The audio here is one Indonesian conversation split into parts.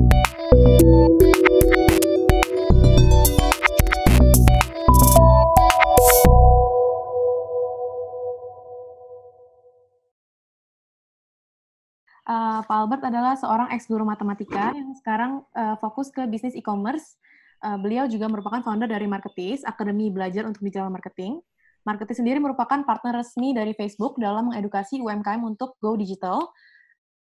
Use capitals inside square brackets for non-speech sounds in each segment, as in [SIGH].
Eh, Pak Albert adalah seorang ex-guru matematika yang sekarang uh, fokus ke bisnis e-commerce. Uh, beliau juga merupakan founder dari Marketis, Akademi Belajar untuk Digital Marketing. Marketis sendiri merupakan partner resmi dari Facebook dalam mengedukasi UMKM untuk go digital.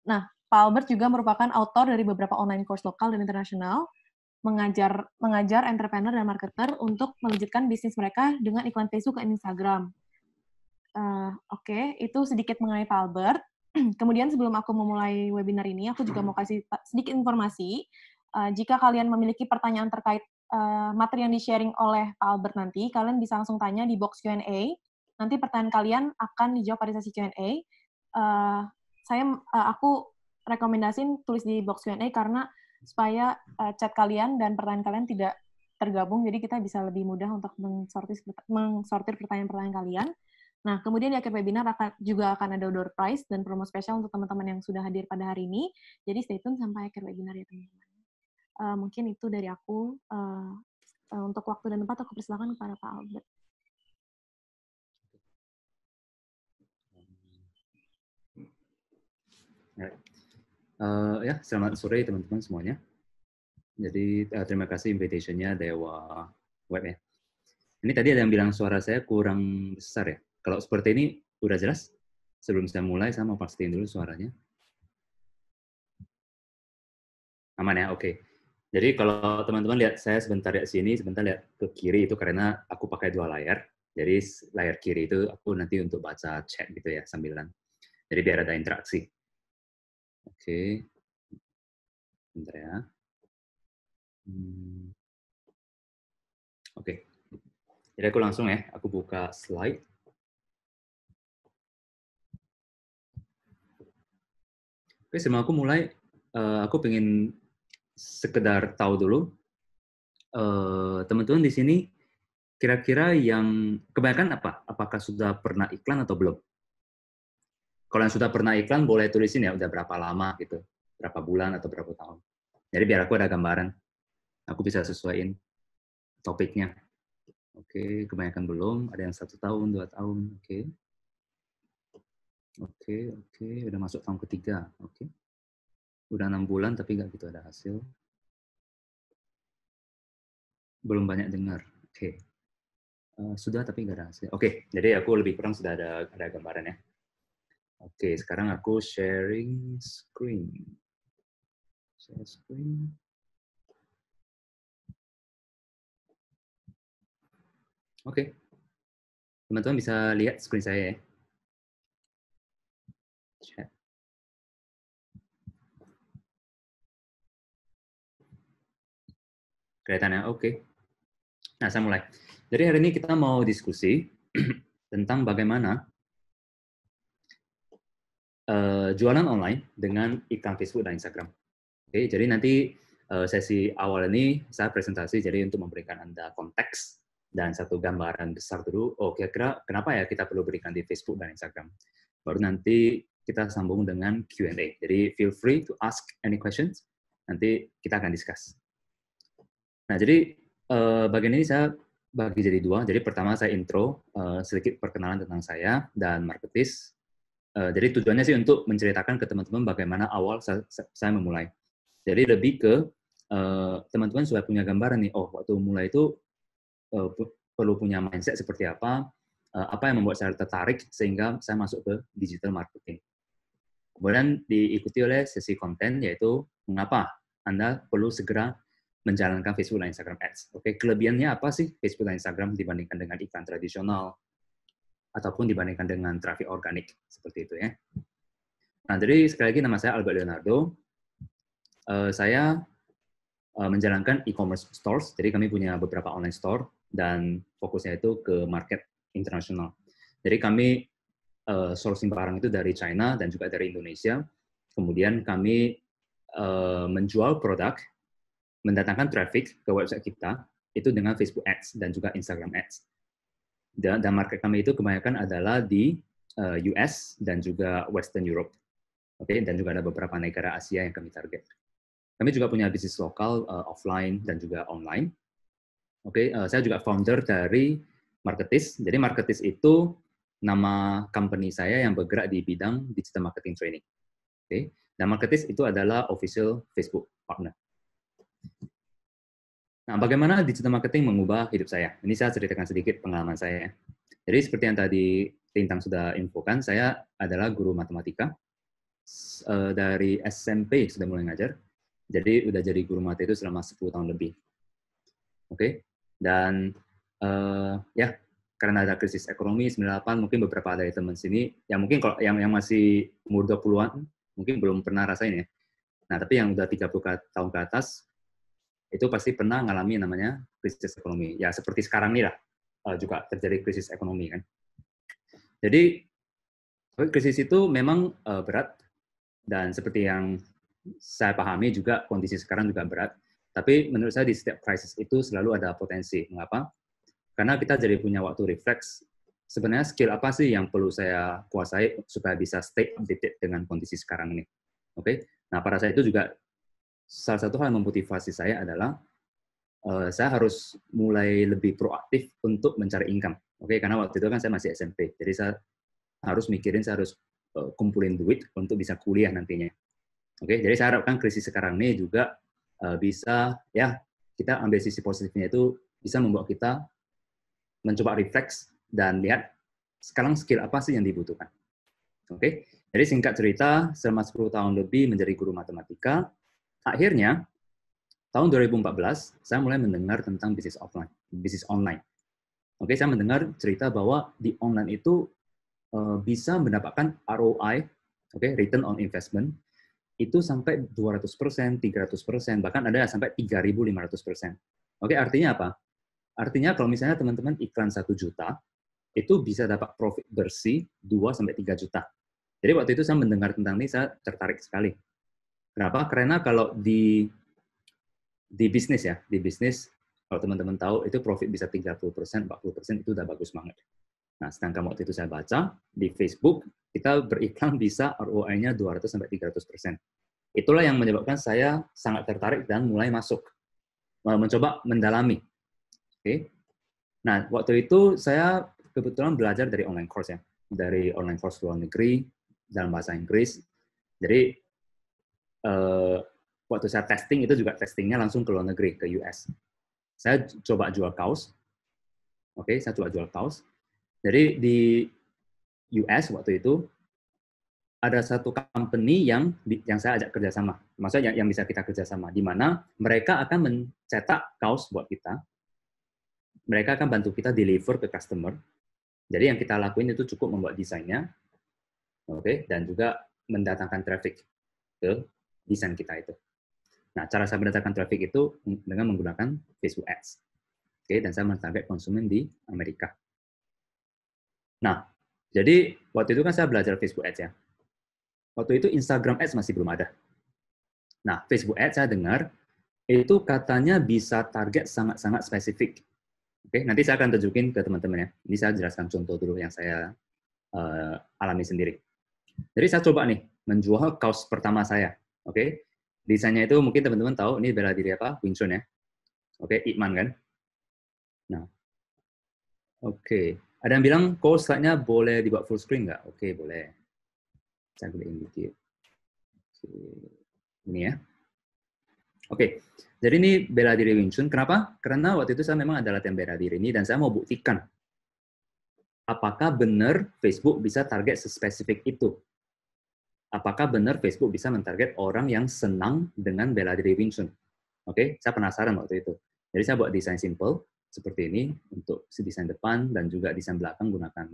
Nah, Pak Albert juga merupakan autor dari beberapa online course lokal dan internasional, mengajar mengajar entrepreneur dan marketer untuk melanjutkan bisnis mereka dengan iklan Facebook dan Instagram. Uh, Oke, okay, itu sedikit mengenai Pak Albert. [CLEARS THROAT] Kemudian sebelum aku memulai webinar ini, aku juga mau kasih sedikit informasi. Uh, jika kalian memiliki pertanyaan terkait uh, materi yang di-sharing oleh Pak Albert nanti, kalian bisa langsung tanya di box Q&A. Nanti pertanyaan kalian akan dijawab pada sesi Q&A. Uh, saya uh, aku rekomendasiin tulis di box Q&A karena supaya uh, chat kalian dan pertanyaan kalian tidak tergabung, jadi kita bisa lebih mudah untuk mensortir mensortir pertanyaan-pertanyaan kalian. Nah, kemudian di akhir webinar akan, juga akan ada door prize dan promo spesial untuk teman-teman yang sudah hadir pada hari ini. Jadi stay tune sampai akhir webinar ya teman-teman. Uh, mungkin itu dari aku. Uh, uh, untuk waktu dan tempat aku persilakan kepada Pak Albert. right. Uh, ya, selamat sore teman-teman semuanya. Jadi uh, terima kasih invitationnya Dewa Web ya. Ini tadi ada yang bilang suara saya kurang besar ya. Kalau seperti ini udah jelas? Sebelum saya mulai, saya mau pastiin dulu suaranya. Aman ya, oke. Okay. Jadi kalau teman-teman lihat saya sebentar lihat sini, sebentar lihat ke kiri itu karena aku pakai dua layar. Jadi layar kiri itu aku nanti untuk baca chat gitu ya sambilan. Jadi biar ada interaksi. Oke. Bentar ya. Hmm. Oke. Jadi aku langsung ya, aku buka slide. Oke, sebelum aku mulai, eh, aku pengen sekedar tahu dulu eh, teman -teman di sini kira-kira yang kebanyakan apa? Apakah sudah pernah iklan atau belum? Kalau yang sudah pernah iklan boleh tulisin ya udah berapa lama gitu, berapa bulan atau berapa tahun. Jadi biar aku ada gambaran, aku bisa sesuaiin topiknya. Oke, kebanyakan belum. Ada yang satu tahun, dua tahun. Oke, oke, oke. Udah masuk tahun ketiga. Oke, udah enam bulan tapi nggak gitu ada hasil. Belum banyak dengar. Oke, uh, sudah tapi nggak ada hasil. Oke, jadi aku lebih kurang sudah ada ada gambaran ya. Oke, sekarang aku sharing screen. Share screen. Oke. Teman-teman bisa lihat screen saya ya. Chat. Kelihatan ya? Oke. Nah, saya mulai. Jadi hari ini kita mau diskusi [CLEARS THROAT] tentang bagaimana uh, jualan online dengan iklan Facebook dan Instagram. Oke, okay, jadi nanti uh, sesi awal ini saya presentasi jadi untuk memberikan Anda konteks dan satu gambaran besar dulu, oh kira-kira kenapa ya kita perlu berikan di Facebook dan Instagram. Baru nanti kita sambung dengan Q&A. Jadi feel free to ask any questions, nanti kita akan discuss. Nah, jadi uh, bagian ini saya bagi jadi dua. Jadi pertama saya intro, uh, sedikit perkenalan tentang saya dan marketis. Eh, jadi tujuannya sih untuk menceritakan ke teman-teman bagaimana awal saya, saya memulai. Jadi lebih ke teman eh, teman-teman sudah punya gambaran nih, oh waktu mulai itu uh, perlu punya mindset seperti apa, uh, apa yang membuat saya tertarik sehingga saya masuk ke digital marketing. Kemudian diikuti oleh sesi konten yaitu mengapa Anda perlu segera menjalankan Facebook dan Instagram Ads. Oke, kelebihannya apa sih Facebook dan Instagram dibandingkan dengan iklan tradisional ataupun dibandingkan dengan traffic organik seperti itu ya. Nah, jadi sekali lagi nama saya Albert Leonardo. Uh, saya uh, menjalankan e-commerce stores. Jadi kami punya beberapa online store dan fokusnya itu ke market internasional. Jadi kami uh, sourcing barang itu dari China dan juga dari Indonesia. Kemudian kami uh, menjual produk, mendatangkan traffic ke website kita itu dengan Facebook Ads dan juga Instagram Ads dan, market kami itu kebanyakan adalah di eh, US dan juga Western Europe. Oke, okay? dan juga ada beberapa negara Asia yang kami target. Kami juga punya bisnis lokal uh, offline dan juga online. Oke, okay? uh, eh, saya juga founder dari Marketis. Jadi Marketis itu nama company saya yang bergerak di bidang digital marketing training. Oke, okay? dan Marketis itu adalah official Facebook partner. Nah, bagaimana digital marketing mengubah hidup saya? Ini saya ceritakan sedikit pengalaman saya. Jadi seperti yang tadi Lintang sudah infokan, saya adalah guru matematika eh, dari SMP sudah mulai ngajar. Jadi udah jadi guru mati itu selama 10 tahun lebih. Oke. Okay? Dan uh, ya, karena ada krisis ekonomi 98, mungkin beberapa dari teman sini yang mungkin kalau yang yang masih umur 20-an mungkin belum pernah rasain ya. Nah, tapi yang udah 30 tahun ke atas itu pasti pernah mengalami namanya krisis ekonomi. Ya seperti sekarang ini lah eh, juga terjadi krisis ekonomi kan. Jadi eh, krisis itu memang eh, berat dan seperti yang saya pahami juga kondisi sekarang juga berat. Tapi menurut saya di setiap krisis itu selalu ada potensi. Mengapa? Karena kita jadi punya waktu refleks. Sebenarnya skill apa sih yang perlu saya kuasai supaya bisa stay updated dengan kondisi sekarang ini? Oke. Okay? Nah, pada saat itu juga salah satu hal yang memotivasi saya adalah uh, saya harus mulai lebih proaktif untuk mencari income. Oke, okay? karena waktu itu kan saya masih SMP, jadi saya harus mikirin saya harus uh, kumpulin duit untuk bisa kuliah nantinya. Oke, okay? jadi saya harapkan krisis sekarang ini juga uh, bisa ya kita ambil sisi positifnya itu bisa membuat kita mencoba refleks dan lihat sekarang skill apa sih yang dibutuhkan. Oke, okay? jadi singkat cerita, selama 10 tahun lebih menjadi guru matematika, Akhirnya, tahun 2014, saya mulai mendengar tentang bisnis offline, bisnis online. Oke, saya mendengar cerita bahwa di online itu uh, bisa mendapatkan ROI, oke, okay, return on investment, itu sampai 200%, 300%, bahkan ada sampai 3.500%. Oke, artinya apa? Artinya kalau misalnya teman-teman iklan 1 juta, itu bisa dapat profit bersih 2 sampai 3 juta. Jadi waktu itu saya mendengar tentang ini saya tertarik sekali. Kenapa? Karena kalau di di bisnis ya, di bisnis kalau teman-teman tahu itu profit bisa 30%, 40% itu udah bagus banget. Nah, sedangkan waktu itu saya baca di Facebook kita beriklan bisa ROI-nya 200 sampai 300%. Itulah yang menyebabkan saya sangat tertarik dan mulai masuk mencoba mendalami. Oke. Okay. Nah, waktu itu saya kebetulan belajar dari online course ya, dari online course luar negeri dalam bahasa Inggris. Jadi uh, waktu saya testing itu juga testingnya langsung ke luar negeri ke US. Saya coba jual kaos, oke, okay, saya coba jual kaos. Jadi di US waktu itu ada satu company yang yang saya ajak kerjasama, maksudnya yang, yang bisa kita kerjasama, di mana mereka akan mencetak kaos buat kita, mereka akan bantu kita deliver ke customer. Jadi yang kita lakuin itu cukup membuat desainnya, oke, okay, dan juga mendatangkan traffic ke desain kita itu. Nah, cara saya mendatangkan traffic itu dengan menggunakan Facebook Ads. Oke, dan saya menarget konsumen di Amerika. Nah, jadi waktu itu kan saya belajar Facebook Ads ya. Waktu itu Instagram Ads masih belum ada. Nah, Facebook Ads saya dengar itu katanya bisa target sangat-sangat spesifik. Oke, nanti saya akan tunjukin ke teman-teman ya. Ini saya jelaskan contoh dulu yang saya uh, alami sendiri. Jadi saya coba nih menjual kaos pertama saya Oke, okay? desainnya itu mungkin teman-teman tahu ini bela diri apa? Wing Chun ya. Oke, okay? Iman kan. Nah, oke. Okay. Ada yang bilang, kok slide-nya boleh dibuat full screen nggak? Oke, okay, boleh. Saya gedein dikit. Okay. Ini ya. Oke, okay. jadi ini bela diri Wing Chun. Kenapa? Karena waktu itu saya memang adalah latihan bela diri ini dan saya mau buktikan apakah benar Facebook bisa target sespesifik itu apakah benar Facebook bisa mentarget orang yang senang dengan bela diri Wing Oke, okay? saya penasaran waktu itu. Jadi saya buat desain simple seperti ini untuk si desain depan dan juga desain belakang gunakan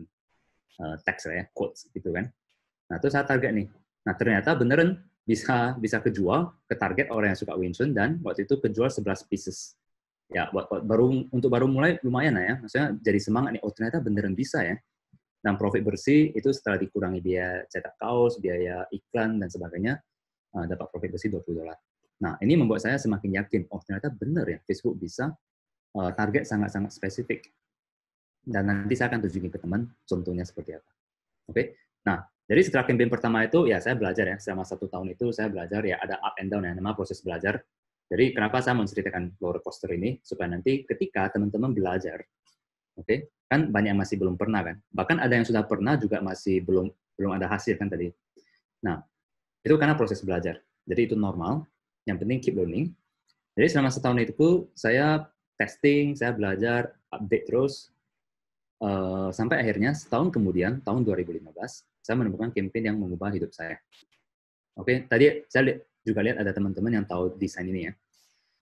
uh, teks ya, quotes gitu kan. Nah, itu saya target nih. Nah, ternyata beneran bisa bisa kejual ke target orang yang suka Wing dan waktu itu kejual 11 pieces. Ya, buat, buat baru untuk baru mulai lumayan lah ya. Maksudnya jadi semangat nih, oh ternyata beneran bisa ya. Nah, profit bersih itu setelah dikurangi biaya cetak kaos, biaya iklan, dan sebagainya, eh, dapat profit bersih 20 dolar. Nah, ini membuat saya semakin yakin, oh ternyata benar ya Facebook bisa uh, target sangat-sangat spesifik. Dan nanti saya akan tunjukin ke teman contohnya seperti apa. Oke, okay? nah jadi setelah campaign pertama itu, ya saya belajar ya, selama satu tahun itu saya belajar ya ada up and down ya, nama proses belajar. Jadi kenapa saya menceritakan roller coaster ini, supaya nanti ketika teman-teman belajar, oke okay? kan banyak yang masih belum pernah kan bahkan ada yang sudah pernah juga masih belum belum ada hasil kan tadi nah itu karena proses belajar jadi itu normal yang penting keep learning jadi selama setahun itu saya testing saya belajar update terus uh, sampai akhirnya setahun kemudian tahun 2015 saya menemukan campaign yang mengubah hidup saya oke okay? tadi saya li juga lihat ada teman-teman yang tahu desain ini ya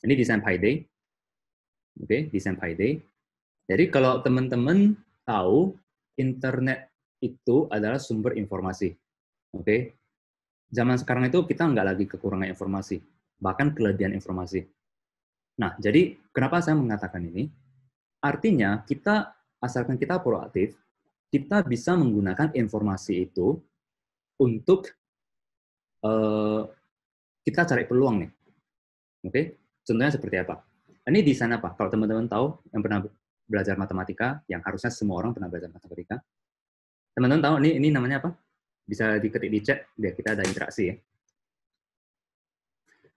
ini desain pie day oke okay? desain pie day jadi kalau teman-teman tahu internet itu adalah sumber informasi. Oke. Okay? Zaman sekarang itu kita nggak lagi kekurangan informasi, bahkan kelebihan informasi. Nah, jadi kenapa saya mengatakan ini? Artinya kita asalkan kita proaktif, kita bisa menggunakan informasi itu untuk uh, kita cari peluang nih. Oke, okay? contohnya seperti apa? Ini di sana apa? Kalau teman-teman tahu yang pernah belajar matematika yang harusnya semua orang pernah belajar matematika. Teman-teman tahu ini ini namanya apa? Bisa diketik di chat biar kita ada interaksi ya.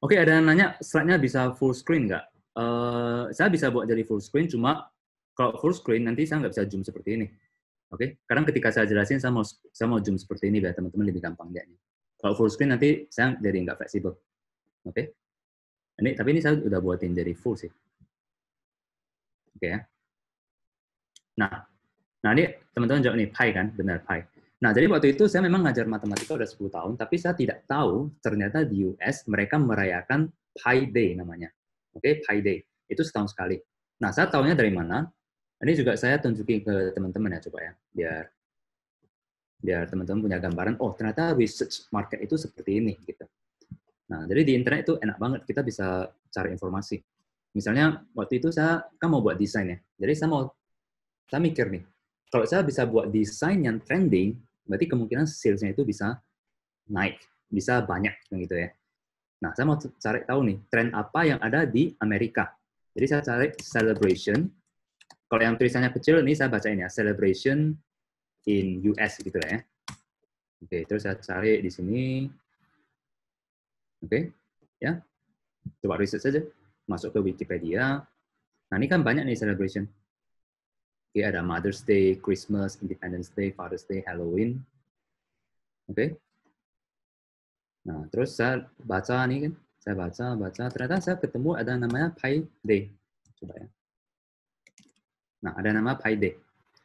Oke, ada yang nanya slide-nya bisa full screen nggak? Uh, saya bisa buat jadi full screen, cuma kalau full screen nanti saya nggak bisa zoom seperti ini. Oke, okay? sekarang ketika saya jelasin, saya mau saya mau zoom seperti ini biar teman-teman lebih gampang lihatnya. Kalau full screen nanti saya jadi nggak fleksibel. Oke, okay? ini tapi ini saya udah buatin jadi full sih. Oke okay, ya. Nah, nah ini teman-teman jawab nih pi kan, benar pi. Nah, jadi waktu itu saya memang ngajar matematika udah 10 tahun, tapi saya tidak tahu ternyata di US mereka merayakan Pi Day namanya. Oke, okay? Pi Day. Itu setahun sekali. Nah, saya tahunya dari mana? Ini juga saya tunjukin ke teman-teman ya, coba ya, biar biar teman-teman punya gambaran, oh ternyata research market itu seperti ini, gitu. Nah, jadi di internet itu enak banget, kita bisa cari informasi. Misalnya, waktu itu saya kan mau buat desain ya, jadi saya mau saya mikir nih, kalau saya bisa buat desain yang trending, berarti kemungkinan salesnya itu bisa naik, bisa banyak gitu ya. Nah, saya mau cari tahu nih, tren apa yang ada di Amerika. Jadi saya cari celebration. Kalau yang tulisannya kecil nih saya bacain ya, celebration in US gitu ya. Oke, terus saya cari di sini. Oke, ya. Coba riset saja. Masuk ke Wikipedia. Nah, ini kan banyak nih celebration. Okay, ada Mother's Day, Christmas, Independence Day, Father's Day, Halloween. Oke. Okay. Nah, terus saya baca nih kan. Saya baca, baca. Ternyata saya ketemu ada namanya Pi Day. Coba ya. Nah, ada nama Pi Day.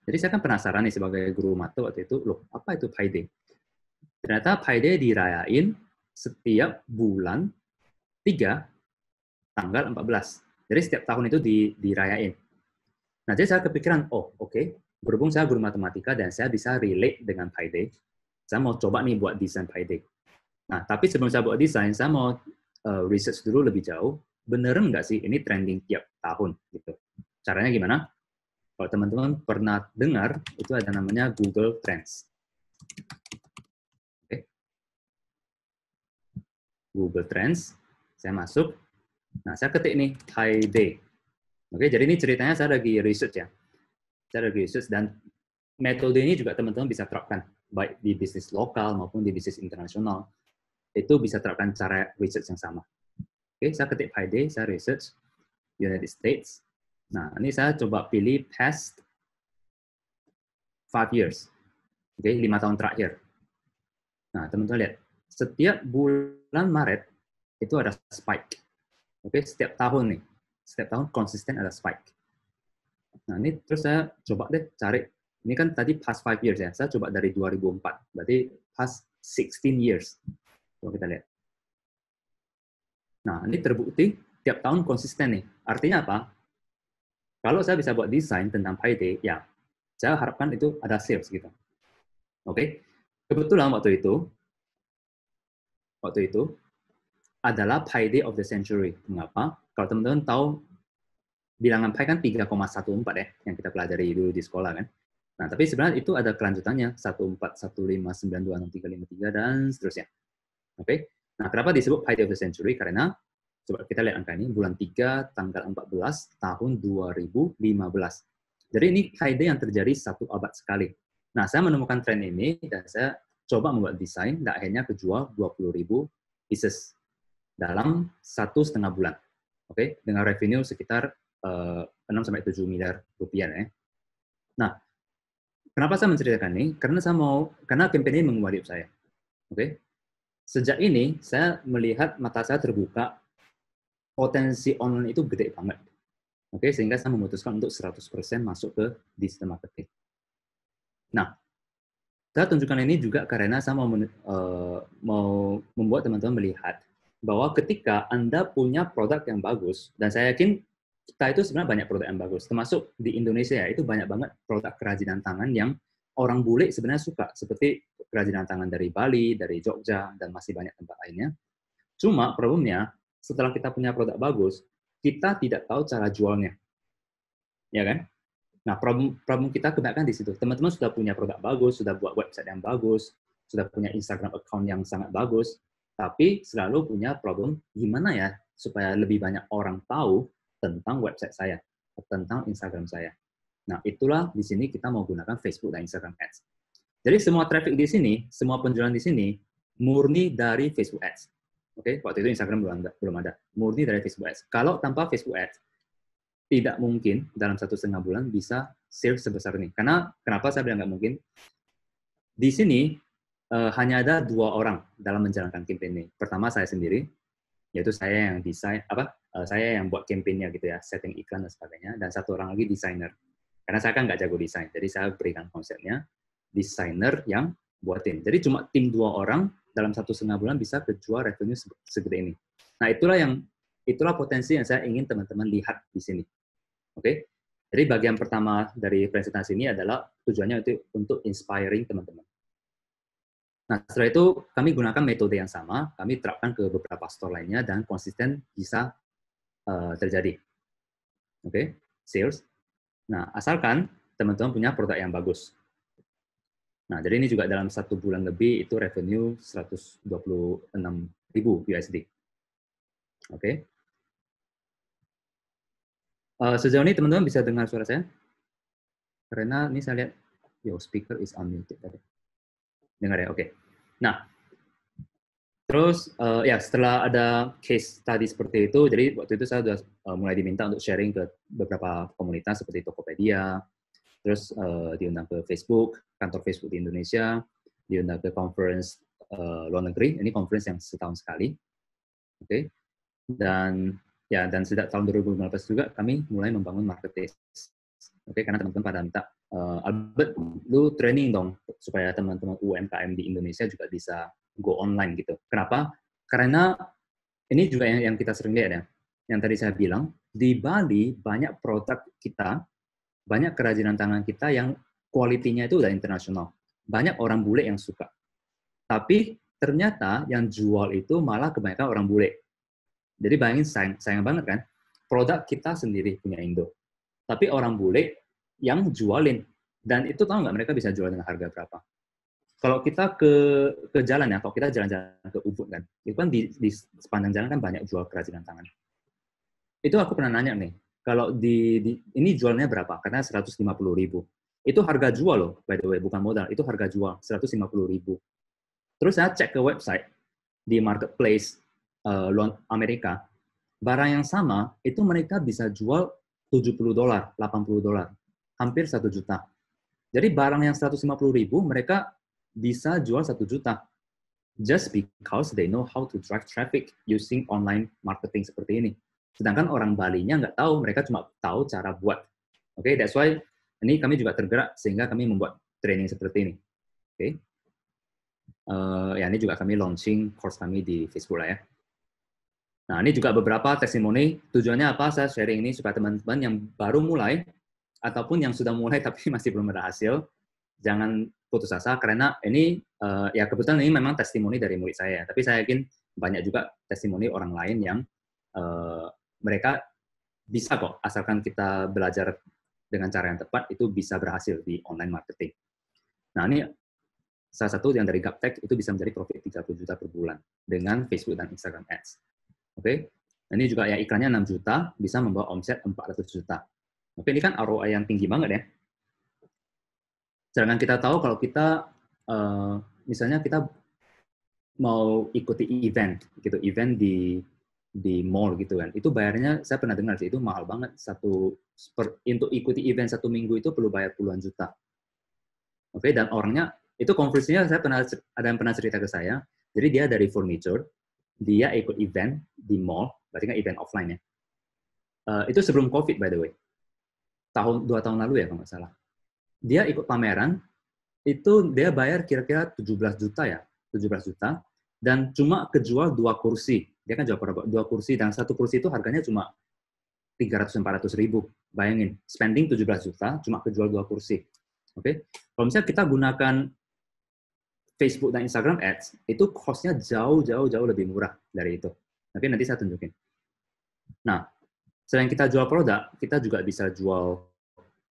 Jadi saya kan penasaran nih sebagai guru mata waktu itu, loh, apa itu Pi Day? Ternyata Pi Day dirayain setiap bulan tiga tanggal empat belas, Jadi setiap tahun itu dirayain. Nah, jadi saya kepikiran, oh oke, okay, berhubung saya guru matematika dan saya bisa relate dengan Pi Day, saya mau coba nih buat desain Pi Day. Nah, tapi sebelum saya buat desain, saya mau uh, research dulu lebih jauh, beneran nggak sih ini trending tiap tahun? gitu. Caranya gimana? Kalau teman-teman pernah dengar, itu ada namanya Google Trends. Okay. Google Trends, saya masuk. Nah, saya ketik nih, Pi Day. Oke, jadi ini ceritanya saya lagi research ya. Saya lagi research dan metode ini juga teman-teman bisa terapkan baik di bisnis lokal maupun di bisnis internasional. Itu bisa terapkan cara research yang sama. Oke, saya ketik ID, saya research United States. Nah, ini saya coba pilih past five years. Oke, lima tahun terakhir. Nah, teman-teman lihat, setiap bulan Maret itu ada spike. Oke, setiap tahun nih setiap tahun konsisten ada spike. Nah ini terus saya coba deh cari, ini kan tadi past 5 years ya, saya coba dari 2004, berarti past 16 years. Coba kita lihat. Nah ini terbukti tiap tahun konsisten nih. Artinya apa? Kalau saya bisa buat desain tentang payday, ya saya harapkan itu ada sales gitu. Oke, okay? kebetulan waktu itu, waktu itu adalah payday of the century. Mengapa? Kalau teman-teman tahu bilangan pi kan 3,14 ya yang kita pelajari dulu di sekolah kan. Nah, tapi sebenarnya itu ada kelanjutannya 3 dan seterusnya. Oke. Okay? Nah, kenapa disebut pi of the century? Karena coba kita lihat angka ini bulan 3 tanggal 14 tahun 2015. Jadi ini pi yang terjadi satu abad sekali. Nah, saya menemukan tren ini dan saya coba membuat desain dan akhirnya kejual 20.000 pieces dalam satu setengah bulan. Oke, okay? dengan revenue sekitar uh, eh, 6 sampai 7 miliar rupiah ya. Nah, kenapa saya menceritakan ini? Karena saya mau karena campaign ini mengubah saya. Oke. Okay? Sejak ini saya melihat mata saya terbuka potensi online itu gede banget. Oke, okay? sehingga saya memutuskan untuk 100% masuk ke digital marketing. Nah, saya tunjukkan ini juga karena saya mau, uh, mau membuat teman-teman melihat bahwa ketika Anda punya produk yang bagus, dan saya yakin kita itu sebenarnya banyak produk yang bagus, termasuk di Indonesia ya, itu banyak banget produk kerajinan tangan yang orang bule sebenarnya suka, seperti kerajinan tangan dari Bali, dari Jogja, dan masih banyak tempat lainnya. Cuma problemnya, setelah kita punya produk bagus, kita tidak tahu cara jualnya. Ya kan? Nah, problem, problem kita kebanyakan di situ. Teman-teman sudah punya produk bagus, sudah buat website yang bagus, sudah punya Instagram account yang sangat bagus, tapi selalu punya problem gimana ya supaya lebih banyak orang tahu tentang website saya, tentang Instagram saya. Nah, itulah di sini kita mau gunakan Facebook dan Instagram Ads. Jadi semua traffic di sini, semua penjualan di sini murni dari Facebook Ads. Oke, okay? waktu itu Instagram belum ada, belum ada. Murni dari Facebook Ads. Kalau tanpa Facebook Ads, tidak mungkin dalam satu setengah bulan bisa sales sebesar ini. Karena kenapa saya bilang nggak mungkin? Di sini uh, hanya ada dua orang dalam menjalankan campaign ini. Pertama saya sendiri, yaitu saya yang desain apa uh, saya yang buat campaignnya gitu ya, setting iklan dan sebagainya. Dan satu orang lagi desainer. Karena saya kan nggak jago desain, jadi saya berikan konsepnya desainer yang buatin. Jadi cuma tim dua orang dalam satu setengah bulan bisa kejual revenue segede ini. Nah itulah yang itulah potensi yang saya ingin teman-teman lihat di sini. Oke, okay? Jadi bagian pertama dari presentasi ini adalah tujuannya itu untuk inspiring teman-teman. Nah, setelah itu kami gunakan metode yang sama, kami terapkan ke beberapa store lainnya dan konsisten bisa uh, terjadi. Oke, okay? sales. Nah, asalkan teman-teman punya produk yang bagus. Nah, jadi ini juga dalam satu bulan lebih itu revenue 126 ribu USD. Oke. Okay. Uh, eh, sejauh ini teman-teman bisa dengar suara saya? Karena ini saya lihat your speaker is unmuted Oke dengar ya oke okay. nah terus uh, ya setelah ada case tadi seperti itu jadi waktu itu saya sudah uh, mulai diminta untuk sharing ke beberapa komunitas seperti Tokopedia terus uh, diundang ke Facebook kantor Facebook di Indonesia diundang ke conference uh, luar negeri ini conference yang setahun sekali oke okay. dan ya dan sejak tahun 2015 juga kami mulai membangun marketplace oke okay, karena teman-teman pada minta uh, Albert lu training dong supaya teman-teman UMKM di Indonesia juga bisa go online gitu. Kenapa? Karena ini juga yang, yang kita sering lihat ya. Yang tadi saya bilang di Bali banyak produk kita, banyak kerajinan tangan kita yang kualitinya itu udah internasional. Banyak orang bule yang suka. Tapi ternyata yang jual itu malah kebanyakan orang bule. Jadi bayangin sayang, sayang banget kan, produk kita sendiri punya Indo. Tapi orang bule yang jualin dan itu tahu nggak mereka bisa jual dengan harga berapa kalau kita ke ke jalan ya kalau kita jalan-jalan ke Ubud kan itu kan di, di sepanjang jalan kan banyak jual kerajinan tangan itu aku pernah nanya nih kalau di, di ini jualnya berapa karena 150 ribu itu harga jual loh by the way bukan modal itu harga jual 150 ribu terus saya cek ke website di marketplace uh, Amerika barang yang sama itu mereka bisa jual 70 dolar 80 dolar hampir satu juta. Jadi barang yang 150 ribu mereka bisa jual satu juta. Just because they know how to drive traffic using online marketing seperti ini. Sedangkan orang Bali-nya nggak tahu, mereka cuma tahu cara buat. Oke, okay, that's why ini kami juga tergerak sehingga kami membuat training seperti ini. Oke. Okay. Uh, eh, ya ini juga kami launching course kami di Facebook lah ya. Nah, ini juga beberapa testimoni. Tujuannya apa? Saya sharing ini supaya teman-teman yang baru mulai ataupun yang sudah mulai [LAUGHS] tapi masih belum berhasil, jangan putus asa karena ini uh, ya kebetulan ini memang testimoni dari murid saya, tapi saya yakin banyak juga testimoni orang lain yang uh, mereka bisa kok asalkan kita belajar dengan cara yang tepat itu bisa berhasil di online marketing. Nah, ini salah satu yang dari Gaptek itu bisa menjadi profit 30 juta per bulan dengan Facebook dan Instagram Ads. Oke. Okay? Ini juga ya iklannya 6 juta bisa membawa omset 400 juta. Tapi ini kan ROI yang tinggi banget ya. Sedangkan kita tahu kalau kita, eh, misalnya kita mau ikuti event, gitu, event di di mall gitu kan, itu bayarnya saya pernah dengar sih itu mahal banget satu per, untuk ikuti event satu minggu itu perlu bayar puluhan juta. Oke, okay, dan orangnya itu konversinya saya pernah ada yang pernah cerita ke saya. Jadi dia dari furniture, dia ikut event di mall, berarti kan event offline ya. Uh, eh, itu sebelum COVID by the way tahun dua tahun lalu ya kalau nggak salah. Dia ikut pameran, itu dia bayar kira-kira 17 juta ya, 17 juta, dan cuma kejual dua kursi. Dia kan jual dua kursi, dan satu kursi itu harganya cuma 300-400 ribu. Bayangin, spending 17 juta, cuma kejual dua kursi. Oke, okay? kalau misalnya kita gunakan Facebook dan Instagram Ads, itu cost-nya jauh-jauh jauh lebih murah dari itu. Oke, nanti saya tunjukin. Nah, selain kita jual produk, kita juga bisa jual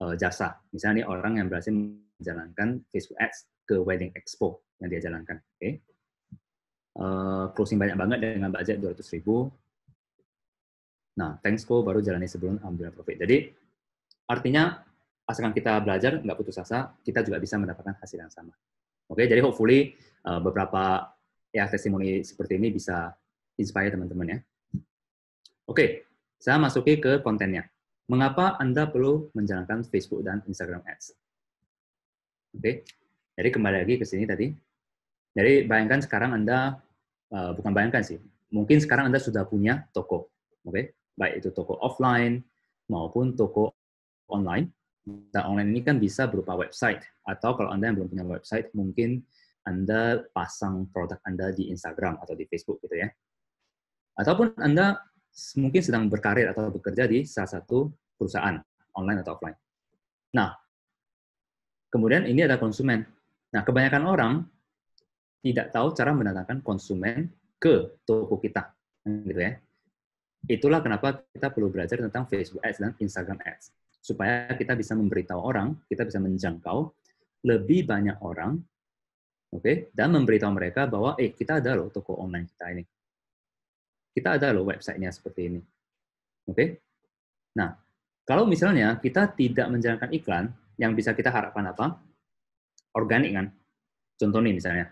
uh, jasa. Misalnya nih orang yang berhasil menjalankan Facebook Ads ke Wedding Expo yang dia jalankan. Oke. Okay. Uh, eh, closing banyak banget dengan budget 200 ribu. Nah, thanks Thanksco baru jalani sebelum ambil Profit. Jadi, artinya asalkan kita belajar, nggak putus asa, kita juga bisa mendapatkan hasil yang sama. Oke, okay, jadi hopefully uh, beberapa ya testimoni seperti ini bisa inspire teman-teman ya. Oke, saya masuki ke kontennya. Mengapa Anda perlu menjalankan Facebook dan Instagram Ads? Oke, okay. jadi kembali lagi ke sini tadi. Jadi bayangkan sekarang Anda, uh, bukan bayangkan sih, mungkin sekarang Anda sudah punya toko. Oke, okay? baik itu toko offline maupun toko online. Dan online ini kan bisa berupa website, atau kalau Anda yang belum punya website, mungkin anda pasang produk Anda di Instagram atau di Facebook gitu ya. Ataupun Anda mungkin sedang berkarir atau bekerja di salah satu perusahaan online atau offline. Nah, kemudian ini ada konsumen. Nah, kebanyakan orang tidak tahu cara mendatangkan konsumen ke toko kita, gitu ya. Itulah kenapa kita perlu belajar tentang Facebook Ads dan Instagram Ads supaya kita bisa memberitahu orang, kita bisa menjangkau lebih banyak orang, oke, okay, dan memberitahu mereka bahwa eh kita ada loh toko online kita ini. Kita ada loh websitenya seperti ini. Oke? Okay? Nah, kalau misalnya kita tidak menjalankan iklan, yang bisa kita harapkan apa? Organik kan? Contoh nih misalnya.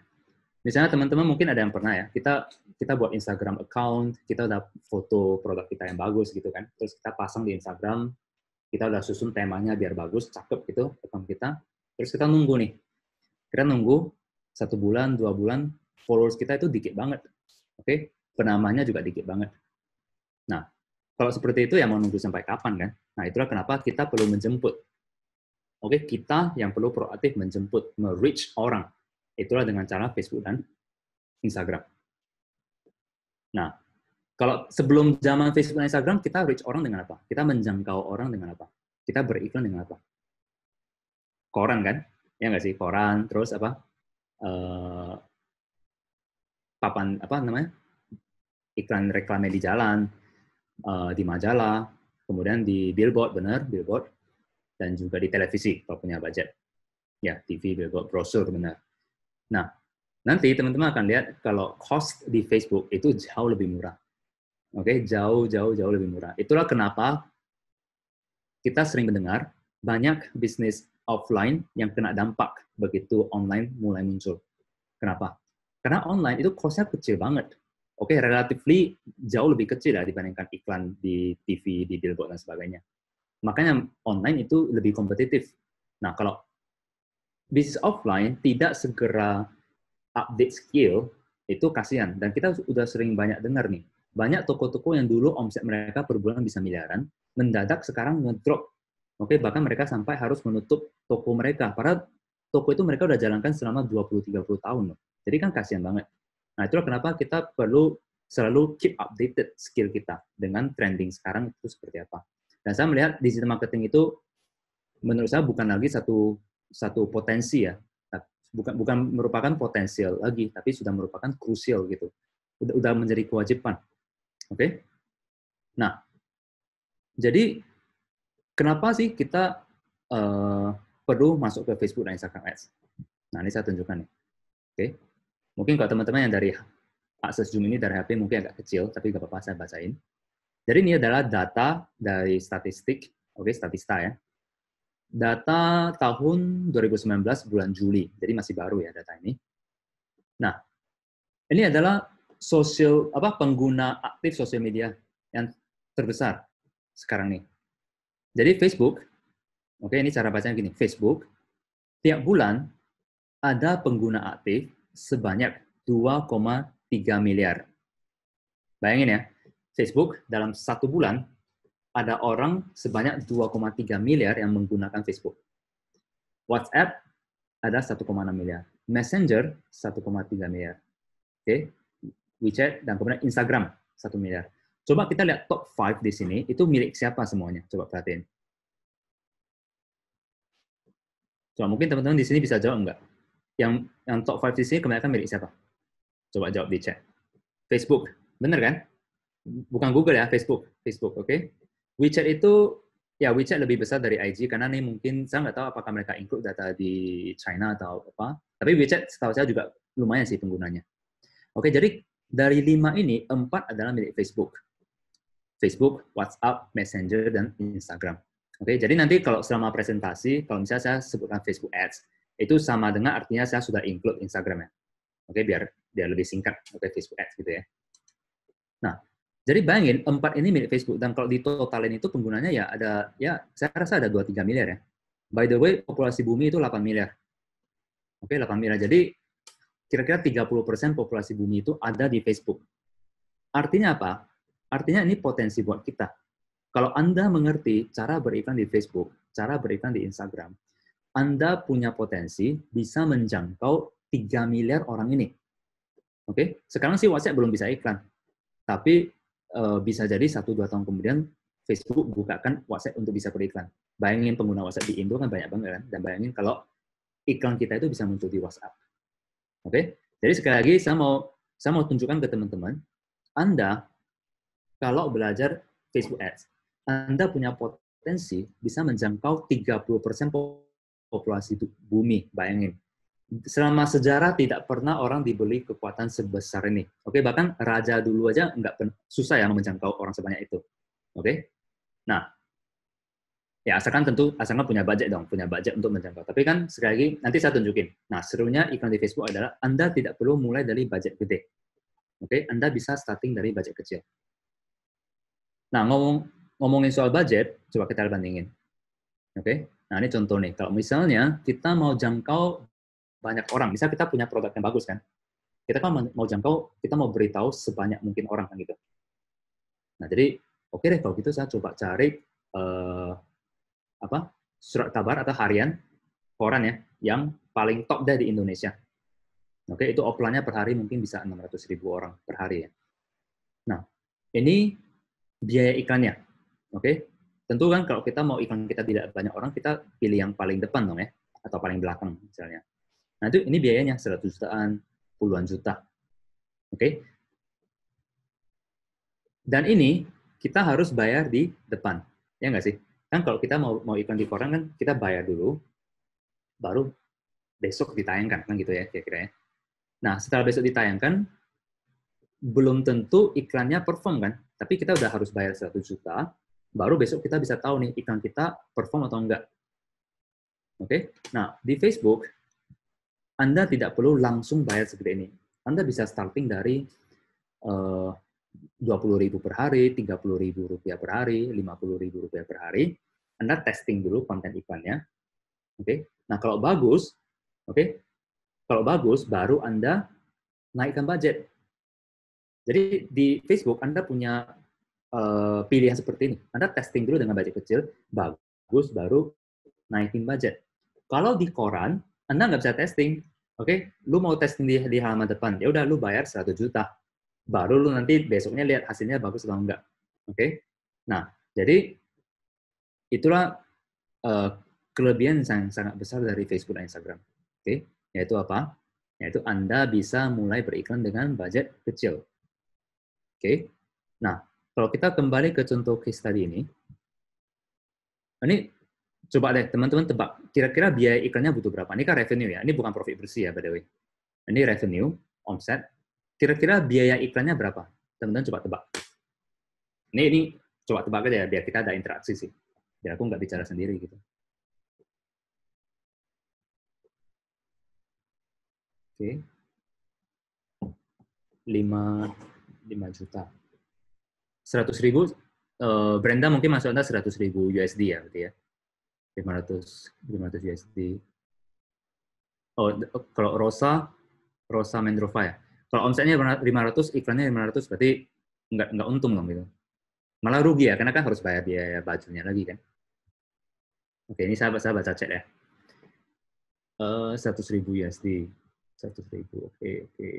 Misalnya teman-teman mungkin ada yang pernah ya, kita kita buat Instagram account, kita udah foto produk kita yang bagus gitu kan, terus kita pasang di Instagram, kita udah susun temanya biar bagus, cakep gitu account kita, terus kita nunggu nih. Kita nunggu satu bulan, dua bulan, followers kita itu dikit banget. Oke, okay? penamanya juga dikit banget. Nah, kalau seperti itu ya mau nunggu sampai kapan kan? Nah, itulah kenapa kita perlu menjemput. Oke, kita yang perlu proaktif menjemput, me-reach orang. Itulah dengan cara Facebook dan Instagram. Nah, kalau sebelum zaman Facebook dan Instagram, kita reach orang dengan apa? Kita menjangkau orang dengan apa? Kita beriklan dengan apa? Koran kan? Ya nggak sih? Koran, terus apa? Uh, papan, apa namanya? iklan reklame di jalan, uh, di majalah, kemudian di billboard, benar, billboard, dan juga di televisi kalau punya budget. Ya, TV, billboard, brosur, benar. Nah, nanti teman-teman akan lihat kalau cost di Facebook itu jauh lebih murah. Oke, okay? jauh, jauh, jauh lebih murah. Itulah kenapa kita sering mendengar banyak bisnis offline yang kena dampak begitu online mulai muncul. Kenapa? Karena online itu cost-nya kecil banget Oke, okay, relatively jauh lebih kecil lah ya dibandingkan iklan di TV, di billboard dan sebagainya. Makanya online itu lebih kompetitif. Nah, kalau bisnis offline tidak segera update skill, itu kasihan. Dan kita sudah sering banyak dengar nih, banyak toko-toko yang dulu omset mereka per bulan bisa miliaran, mendadak sekarang ngedrop. Oke, okay, bahkan mereka sampai harus menutup toko mereka. Padahal toko itu mereka udah jalankan selama 20-30 tahun. Loh. Jadi kan kasihan banget. Nah, itulah kenapa kita perlu selalu keep updated skill kita dengan trending sekarang itu seperti apa. Dan saya melihat digital marketing itu menurut saya bukan lagi satu satu potensi ya, bukan bukan merupakan potensial lagi, tapi sudah merupakan krusial gitu. Udah, udah menjadi kewajiban. Oke. Okay? Nah, jadi kenapa sih kita uh, perlu masuk ke Facebook dan Instagram Ads? Nah, ini saya tunjukkan nih. Oke. Okay? Mungkin kalau teman-teman yang dari akses Zoom ini dari HP mungkin agak kecil, tapi nggak apa-apa saya bacain. Jadi ini adalah data dari statistik, oke okay, statista ya. Data tahun 2019 bulan Juli, jadi masih baru ya data ini. Nah, ini adalah sosial apa pengguna aktif sosial media yang terbesar sekarang nih. Jadi Facebook, oke okay, ini cara bacanya gini, Facebook tiap bulan ada pengguna aktif sebanyak 2,3 miliar. Bayangin ya, Facebook dalam satu bulan ada orang sebanyak 2,3 miliar yang menggunakan Facebook. WhatsApp ada 1,6 miliar. Messenger 1,3 miliar. Oke, okay? WeChat dan kemudian Instagram 1 miliar. Coba kita lihat top 5 di sini, itu milik siapa semuanya? Coba perhatiin. Coba mungkin teman-teman di sini bisa jawab enggak? yang yang top 5 di sini kebanyakan milik siapa? Coba jawab di chat. Facebook, bener kan? Bukan Google ya, Facebook. Facebook, oke? Okay? WeChat itu, ya WeChat lebih besar dari IG karena ini mungkin saya nggak tahu apakah mereka include data di China atau apa. Tapi WeChat setahu saya juga lumayan sih penggunanya. Oke, okay, jadi dari lima ini, empat adalah milik Facebook. Facebook, WhatsApp, Messenger, dan Instagram. Oke, okay, jadi nanti kalau selama presentasi, kalau misalnya saya sebutkan Facebook Ads, itu sama dengan artinya saya sudah include Instagram ya. Oke, biar dia lebih singkat. Oke, Facebook Ads gitu ya. Nah, jadi bayangin empat ini milik Facebook dan kalau ditotalin itu penggunanya ya ada ya saya rasa ada 2 3 miliar ya. By the way, populasi bumi itu 8 miliar. Oke, 8 miliar. Jadi kira-kira 30% populasi bumi itu ada di Facebook. Artinya apa? Artinya ini potensi buat kita. Kalau Anda mengerti cara beriklan di Facebook, cara beriklan di Instagram, anda punya potensi bisa menjangkau 3 miliar orang ini. Oke, okay? sekarang sih WhatsApp belum bisa iklan. Tapi uh, bisa jadi 1 2 tahun kemudian Facebook bukakan WhatsApp untuk bisa beriklan. Bayangin pengguna WhatsApp di Indo kan banyak banget kan dan bayangin kalau iklan kita itu bisa muncul di WhatsApp. Oke? Okay? Jadi sekali lagi saya mau saya mau tunjukkan ke teman-teman, Anda kalau belajar Facebook Ads, Anda punya potensi bisa menjangkau 30% populasi bumi. Bayangin, selama sejarah tidak pernah orang dibeli kekuatan sebesar ini. Oke, bahkan raja dulu aja nggak susah ya menjangkau orang sebanyak itu. Oke, nah ya asalkan tentu asalkan punya budget dong, punya budget untuk menjangkau. Tapi kan sekali lagi nanti saya tunjukin. Nah serunya iklan di Facebook adalah Anda tidak perlu mulai dari budget gede. Oke, Anda bisa starting dari budget kecil. Nah ngomong ngomongin soal budget, coba kita bandingin. Oke, Nah, ini contoh nih. Kalau misalnya kita mau jangkau banyak orang, misal kita punya produk yang bagus kan, kita kan mau jangkau, kita mau beritahu sebanyak mungkin orang kan gitu. Nah, jadi oke okay deh kalau gitu saya coba cari uh, apa surat kabar atau harian koran ya yang paling top deh di Indonesia. Oke, okay, itu offline-nya per hari mungkin bisa 600 ribu orang per hari ya. Nah, ini biaya ikannya, Oke, okay? tentu kan kalau kita mau iklan kita tidak banyak orang, kita pilih yang paling depan dong ya, atau paling belakang misalnya. Nah itu ini biayanya 100 jutaan, puluhan juta. Oke. Okay? Dan ini kita harus bayar di depan. Ya nggak sih? Kan kalau kita mau mau iklan di koran kan kita bayar dulu, baru besok ditayangkan kan gitu ya kira-kira ya. Nah setelah besok ditayangkan, belum tentu iklannya perform kan, tapi kita udah harus bayar 100 juta, baru besok kita bisa tahu nih iklan kita perform atau enggak. Oke, okay? nah di Facebook Anda tidak perlu langsung bayar seperti ini. Anda bisa starting dari eh, uh, 20.000 per hari, 30.000 rupiah per hari, 50.000 rupiah per hari. Anda testing dulu konten iklannya. Oke. Okay? Nah, kalau bagus, oke. Okay? Kalau bagus baru Anda naikkan budget. Jadi di Facebook Anda punya Eh, pilihan seperti ini. Anda testing dulu dengan budget kecil, bagus, baru naikin budget. Kalau di koran, Anda nggak bisa testing. Oke, okay? lu mau testing di, di halaman depan, ya udah lu bayar 100 juta. Baru lu nanti besoknya lihat hasilnya bagus atau enggak. Oke? Okay? Nah, jadi itulah uh, kelebihan yang sangat besar dari Facebook dan Instagram. Oke? Okay? Yaitu apa? Yaitu Anda bisa mulai beriklan dengan budget kecil. Oke? Okay? Nah, kalau kita kembali ke contoh case tadi ini, ah, ini coba deh teman-teman tebak, kira-kira biaya iklannya butuh berapa? Ini kan revenue ya, ini bukan profit bersih ya by the way. Ini revenue, omset, kira-kira biaya iklannya berapa? Teman-teman coba tebak. Ini, ini coba tebak aja ya, biar kita ada interaksi sih. Biar aku nggak bicara sendiri gitu. Oke. Okay. 5, 5 juta. Seratus ribu, uh, Brenda mungkin masuk Anda seratus ribu USD ya, berarti ya? lima ratus lima ratus USD. Oh, oh, kalau Rosa, Rosa Mendrova ya. Kalau omsetnya lima ratus iklannya lima ratus berarti nggak, nggak untung dong gitu. Malah rugi ya, karena kan harus bayar biaya bajunya lagi kan. Oke, ini sahabat sahabat cek ya. Eh, seratus ribu USD, seratus ribu. Oke, okay, oke. Okay.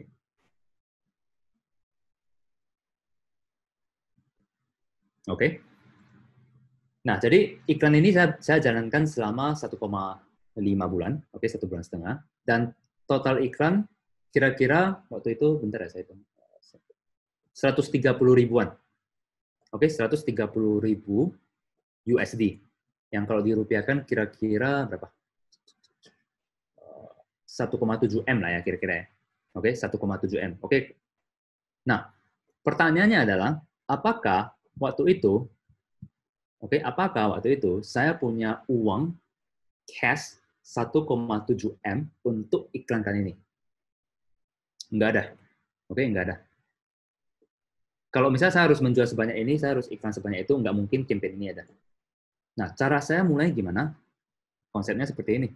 Oke. Okay? Nah, jadi iklan ini saya, saya jalankan selama 1,5 bulan, oke, okay, satu bulan setengah. Dan total iklan kira-kira waktu itu, bentar ya saya hitung, 130 ribuan. Oke, okay, 130 ribu USD. Yang kalau dirupiahkan kira-kira berapa? 1,7 M lah ya kira-kira ya. Oke, okay, 1,7 M. Oke. Okay. Nah, pertanyaannya adalah, apakah waktu itu, oke, okay, apakah waktu itu saya punya uang cash 1,7 M untuk iklankan ini? Enggak ada. Oke, okay, enggak ada. Kalau misalnya saya harus menjual sebanyak ini, saya harus iklan sebanyak itu, enggak mungkin campaign ini ada. Nah, cara saya mulai gimana? Konsepnya seperti ini.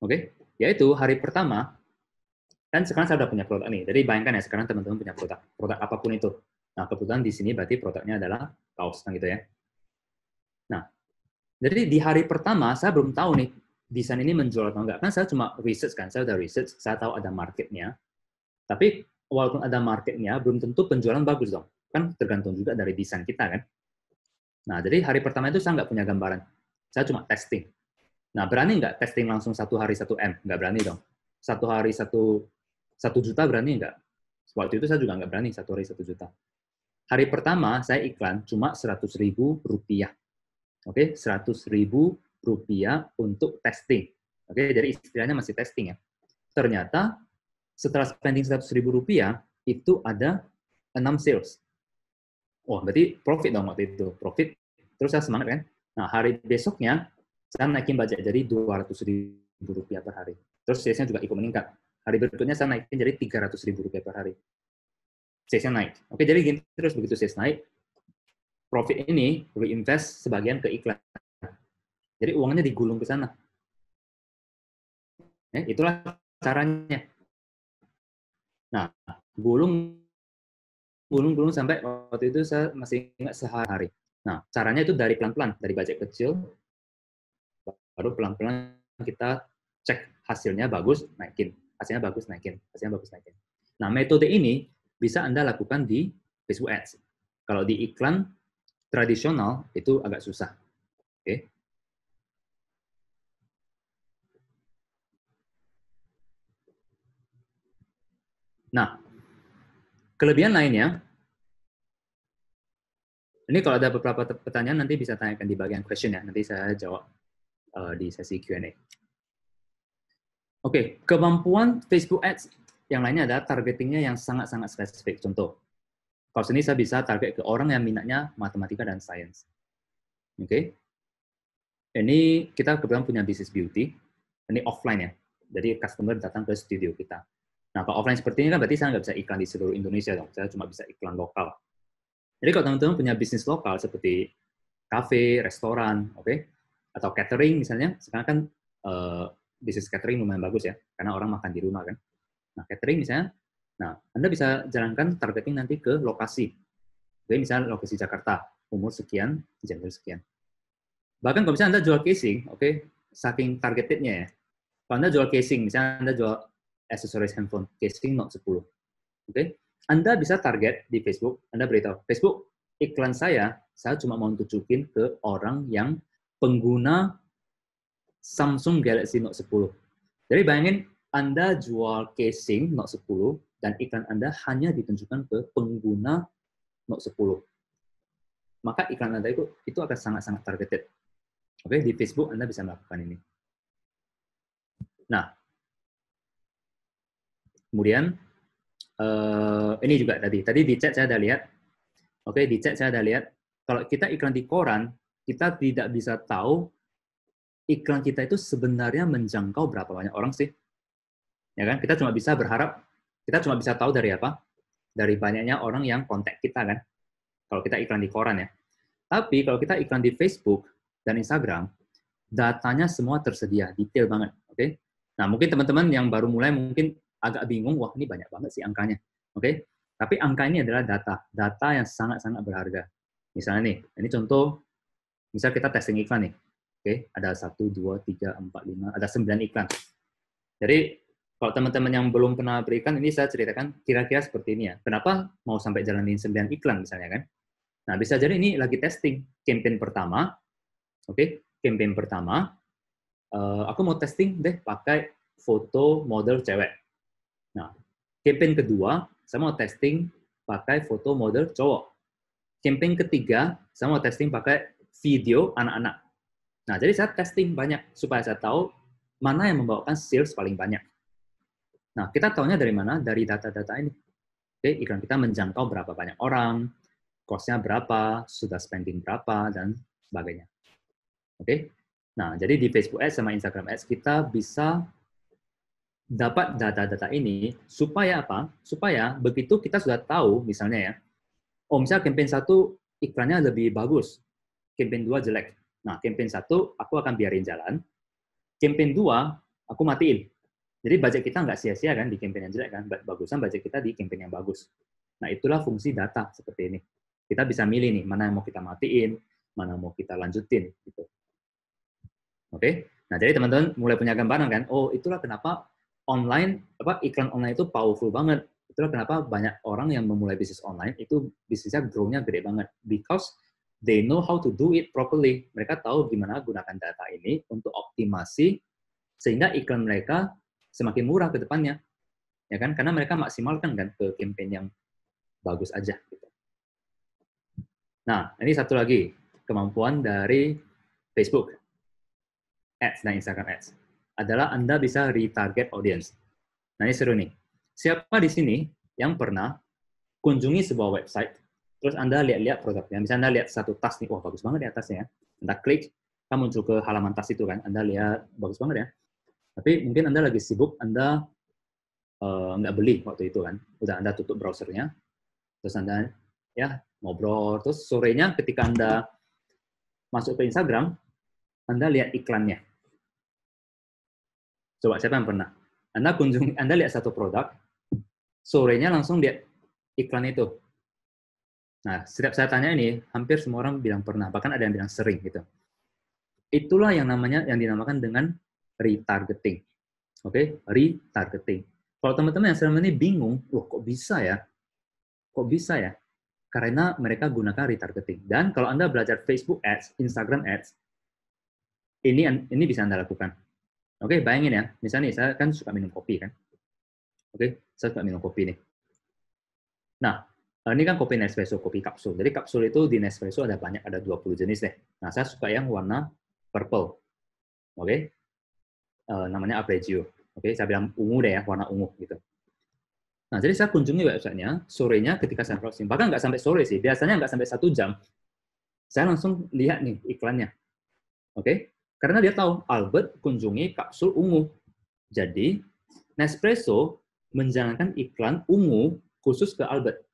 Oke, okay? yaitu hari pertama, dan sekarang saya sudah punya produk ini, Jadi bayangkan ya, sekarang teman-teman punya produk, produk apapun itu. Nah, kebetulan di sini berarti produknya adalah kaos kan gitu ya. Nah, jadi di hari pertama saya belum tahu nih desain ini menjual atau enggak. Kan saya cuma research kan, saya udah research, saya tahu ada marketnya. Tapi walaupun ada marketnya, belum tentu penjualan bagus dong. Kan tergantung juga dari desain kita kan. Nah, jadi hari pertama itu saya nggak punya gambaran. Saya cuma testing. Nah, berani nggak testing langsung satu hari satu M? Nggak berani dong. Satu hari satu satu juta berani nggak? Waktu itu saya juga nggak berani satu hari satu juta. Hari pertama saya iklan cuma seratus ribu rupiah. Oke, seratus ribu rupiah untuk testing. Oke, jadi istilahnya masih testing ya. Ternyata setelah spending seratus ribu rupiah itu ada enam sales. Wah, oh, berarti profit dong waktu itu. Profit. Terus saya semangat kan. Nah, hari besoknya saya naikin budget jadi dua ratus ribu rupiah per hari. Terus biasanya juga ikut meningkat. Hari berikutnya saya naikin jadi tiga ratus ribu rupiah per hari sesnya naik. Oke, jadi gini terus begitu sales naik, profit ini reinvest sebagian ke iklan. Jadi uangnya digulung ke sana. Ya, itulah caranya. Nah, gulung gulung gulung sampai waktu itu saya masih ingat sehari. Nah, caranya itu dari pelan-pelan, dari budget kecil, baru pelan-pelan kita cek hasilnya bagus, naikin. Hasilnya bagus, naikin. Hasilnya bagus, naikin. Nah, metode ini bisa Anda lakukan di Facebook Ads. Kalau di iklan tradisional itu agak susah. Oke. Okay. Nah, kelebihan lainnya, ini kalau ada beberapa pertanyaan nanti bisa tanyakan di bagian question ya, nanti saya jawab uh, di sesi Q&A. Oke, okay, kemampuan Facebook Ads yang lainnya adalah targetingnya yang sangat-sangat spesifik. Contoh, kalau seni saya bisa target ke orang yang minatnya matematika dan sains. Oke, okay? ini kita kebetulan punya bisnis beauty. Ini offline ya, jadi customer datang ke studio kita. Nah, kalau offline seperti ini kan berarti saya nggak bisa iklan di seluruh Indonesia dong. Saya cuma bisa iklan lokal. Jadi kalau teman-teman punya bisnis lokal seperti cafe, restoran, oke, okay? atau catering misalnya, sekarang kan uh, eh, bisnis catering lumayan bagus ya, karena orang makan di rumah kan. Nah, catering misalnya, nah Anda bisa jalankan targeting nanti ke lokasi. Oke, misalnya lokasi Jakarta, umur sekian, gender sekian. Bahkan kalau misalnya Anda jual casing, oke, saking targetednya ya. Kalau Anda jual casing, misalnya Anda jual aksesoris handphone, casing Note 10. Oke, Anda bisa target di Facebook, Anda beritahu, Facebook, iklan saya, saya cuma mau tunjukin ke orang yang pengguna Samsung Galaxy Note 10. Jadi bayangin anda jual casing Note 10 dan iklan Anda hanya ditunjukkan ke pengguna Note 10. Maka iklan Anda itu itu akan sangat-sangat targeted. Oke, di Facebook Anda bisa melakukan ini. Nah, kemudian uh, ini juga tadi. Tadi di chat saya ada lihat. Oke, di chat saya ada lihat. Kalau kita iklan di koran, kita tidak bisa tahu iklan kita itu sebenarnya menjangkau berapa banyak orang sih ya kan kita cuma bisa berharap kita cuma bisa tahu dari apa dari banyaknya orang yang kontak kita kan kalau kita iklan di koran ya tapi kalau kita iklan di Facebook dan Instagram datanya semua tersedia detail banget oke okay? nah mungkin teman-teman yang baru mulai mungkin agak bingung wah ini banyak banget sih angkanya oke okay? tapi angka ini adalah data data yang sangat-sangat berharga misalnya nih ini contoh misal kita testing iklan nih oke okay? ada satu dua tiga empat lima ada sembilan iklan jadi kalau teman-teman yang belum pernah berikan, ini saya ceritakan kira-kira seperti ini ya. Kenapa mau sampai jalanin sembilan iklan misalnya kan? Nah, bisa jadi ini lagi testing. Campaign pertama, oke, okay, campaign pertama, uh, aku mau testing deh pakai foto model cewek. Nah, campaign kedua, saya mau testing pakai foto model cowok. Campaign ketiga, saya mau testing pakai video anak-anak. Nah, jadi saya testing banyak supaya saya tahu mana yang membawakan sales paling banyak. Nah, kita tahunya dari mana? Dari data-data ini. Oke, iklan kita menjangkau berapa banyak orang, cost-nya berapa, sudah spending berapa, dan sebagainya. Oke, nah jadi di Facebook Ads sama Instagram Ads kita bisa dapat data-data ini supaya apa? Supaya begitu kita sudah tahu, misalnya ya, oh misalnya campaign satu iklannya lebih bagus, campaign dua jelek. Nah, campaign satu aku akan biarin jalan, campaign dua aku matiin jadi budget kita nggak sia-sia kan di campaign yang jelek kan, bagusan budget kita di campaign yang bagus. Nah itulah fungsi data seperti ini. Kita bisa milih nih mana yang mau kita matiin, mana mau kita lanjutin gitu. Oke, nah jadi teman-teman mulai punya gambaran kan, oh itulah kenapa online apa iklan online itu powerful banget. Itulah kenapa banyak orang yang memulai bisnis online itu bisnisnya grow-nya gede banget because they know how to do it properly. Mereka tahu gimana gunakan data ini untuk optimasi sehingga iklan mereka semakin murah ke depannya. Ya kan? Karena mereka maksimalkan kan ke campaign yang bagus aja gitu. Nah, ini satu lagi kemampuan dari Facebook Ads dan Instagram Ads adalah Anda bisa retarget audience. Nah, ini seru nih. Siapa di sini yang pernah kunjungi sebuah website, terus Anda lihat-lihat produknya. Misalnya Anda lihat satu tas nih, wah bagus banget di ya atasnya ya. Anda klik, kamu muncul ke halaman tas itu kan. Anda lihat, bagus banget ya. Tapi mungkin Anda lagi sibuk, Anda uh, nggak beli waktu itu kan. Udah Anda tutup browsernya, terus Anda ya ngobrol, terus sorenya ketika Anda masuk ke Instagram, Anda lihat iklannya. Coba siapa yang pernah? Anda kunjungi, Anda lihat satu produk, sorenya langsung lihat iklan itu. Nah, setiap saya tanya ini, hampir semua orang bilang pernah, bahkan ada yang bilang sering gitu. Itulah yang namanya yang dinamakan dengan retargeting. Oke, okay? retargeting. Kalau teman-teman yang selama ini bingung, loh kok bisa ya? Kok bisa ya? Karena mereka gunakan retargeting. Dan kalau Anda belajar Facebook Ads, Instagram Ads, ini ini bisa Anda lakukan. Oke, okay, bayangin ya. Misalnya saya kan suka minum kopi kan. Oke, okay, saya suka minum kopi nih. Nah, ini kan kopi Nespresso, kopi kapsul. Jadi kapsul itu di Nespresso ada banyak, ada 20 jenis deh. Nah, saya suka yang warna purple. Oke, okay? Eh, namanya Aplegio. Oke, saya bilang ungu deh ya, warna ungu gitu. Nah, jadi saya kunjungi websitenya, sorenya ketika saya browsing. Bahkan nggak sampai sore sih, biasanya nggak sampai satu jam. Saya langsung lihat nih iklannya. Oke, karena dia tahu Albert kunjungi kapsul ungu. Jadi, Nespresso menjalankan iklan ungu khusus ke Albert.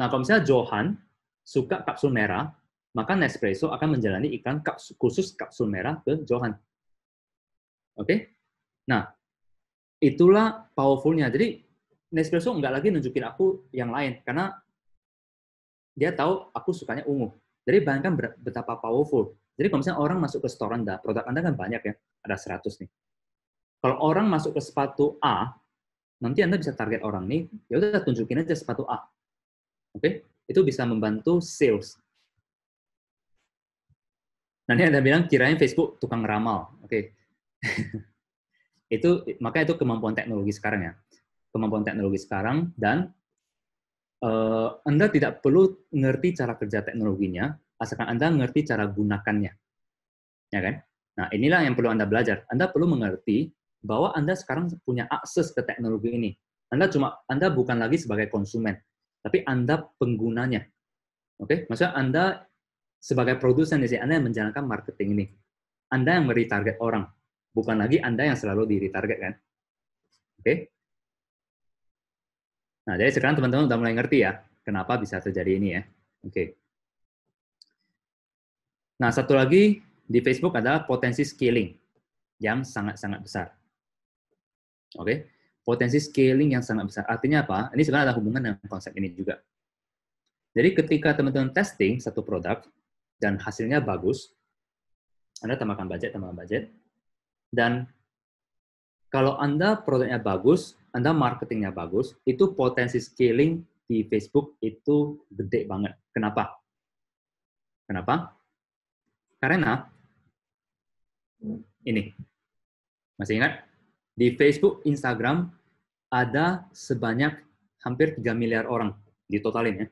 Nah, kalau misalnya Johan suka kapsul merah, maka Nespresso akan menjalani iklan khusus kapsul merah ke Johan okay? nah itulah powerfulnya jadi Nespresso nggak lagi nunjukin aku yang lain karena dia tahu aku sukanya ungu jadi bayangkan betapa powerful jadi kalau misalnya orang masuk ke store Anda, produk Anda kan banyak ya, ada 100 nih. Kalau orang masuk ke sepatu A, nanti Anda bisa target orang nih, ya udah tunjukin aja sepatu A. Oke? Okay? Itu bisa membantu sales. Nanti Anda bilang kirain Facebook tukang ramal. Oke. Okay. [LAUGHS] itu maka itu kemampuan teknologi sekarang ya kemampuan teknologi sekarang dan uh, Anda tidak perlu ngerti cara kerja teknologinya, asalkan Anda ngerti cara gunakannya. Ya kan? Nah, inilah yang perlu Anda belajar. Anda perlu mengerti bahwa Anda sekarang punya akses ke teknologi ini. Anda cuma Anda bukan lagi sebagai konsumen, tapi Anda penggunanya. Oke? Okay? Maksudnya Anda sebagai produsen di sini, Anda yang menjalankan marketing ini. Anda yang beri target orang bukan lagi Anda yang selalu diri targetkan. kan. Oke? Okay? Nah, jadi sekarang teman-teman sudah mulai ngerti ya kenapa bisa terjadi ini ya. Oke. Okay. Nah, satu lagi di Facebook adalah potensi scaling yang sangat-sangat besar. Oke. Okay? Potensi scaling yang sangat besar. Artinya apa? Ini sebenarnya ada hubungan dengan konsep ini juga. Jadi ketika teman-teman testing satu produk dan hasilnya bagus, Anda tambahkan budget, tambahkan budget, dan kalau Anda produknya bagus, Anda marketingnya bagus, itu potensi scaling di Facebook itu gede banget. Kenapa? Kenapa? Karena ini, masih ingat? Di Facebook, Instagram, ada sebanyak hampir 3 miliar orang di total ini. Ya.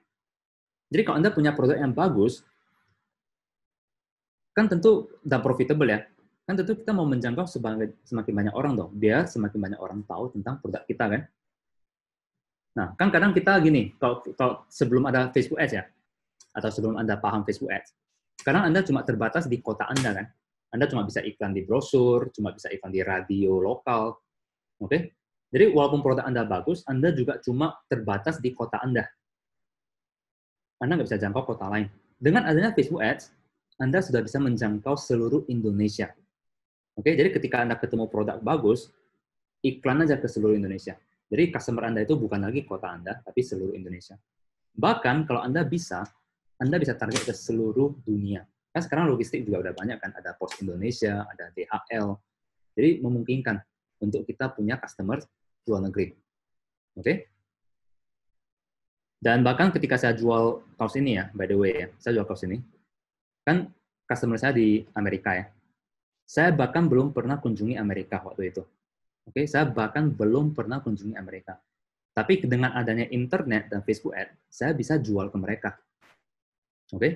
Jadi kalau Anda punya produk yang bagus, kan tentu dan profitable ya, kan tentu kita mau menjangkau semakin banyak orang dong. Biar semakin banyak orang tahu tentang produk kita kan. Nah, kan kadang kita gini, kalau, kalau sebelum ada Facebook Ads ya, atau sebelum Anda paham Facebook Ads, karena Anda cuma terbatas di kota Anda kan. Anda cuma bisa iklan di brosur, cuma bisa iklan di radio lokal. Oke? Okay? Jadi walaupun produk Anda bagus, Anda juga cuma terbatas di kota Anda. Anda nggak bisa jangkau kota lain. Dengan adanya Facebook Ads, Anda sudah bisa menjangkau seluruh Indonesia. Oke, jadi ketika Anda ketemu produk bagus, iklan aja ke seluruh Indonesia. Jadi customer Anda itu bukan lagi kota Anda, tapi seluruh Indonesia. Bahkan kalau Anda bisa, Anda bisa target ke seluruh dunia. Kan sekarang logistik juga udah banyak kan, ada Pos Indonesia, ada DHL. Jadi memungkinkan untuk kita punya customer luar negeri. Oke? Okay? Dan bahkan ketika saya jual kaos ini ya, by the way ya, saya jual kaos ini, kan customer saya di Amerika ya, saya bahkan belum pernah kunjungi Amerika waktu itu. Oke, okay? saya bahkan belum pernah kunjungi Amerika. Tapi dengan adanya internet dan Facebook Ad, saya bisa jual ke mereka. Oke? Okay?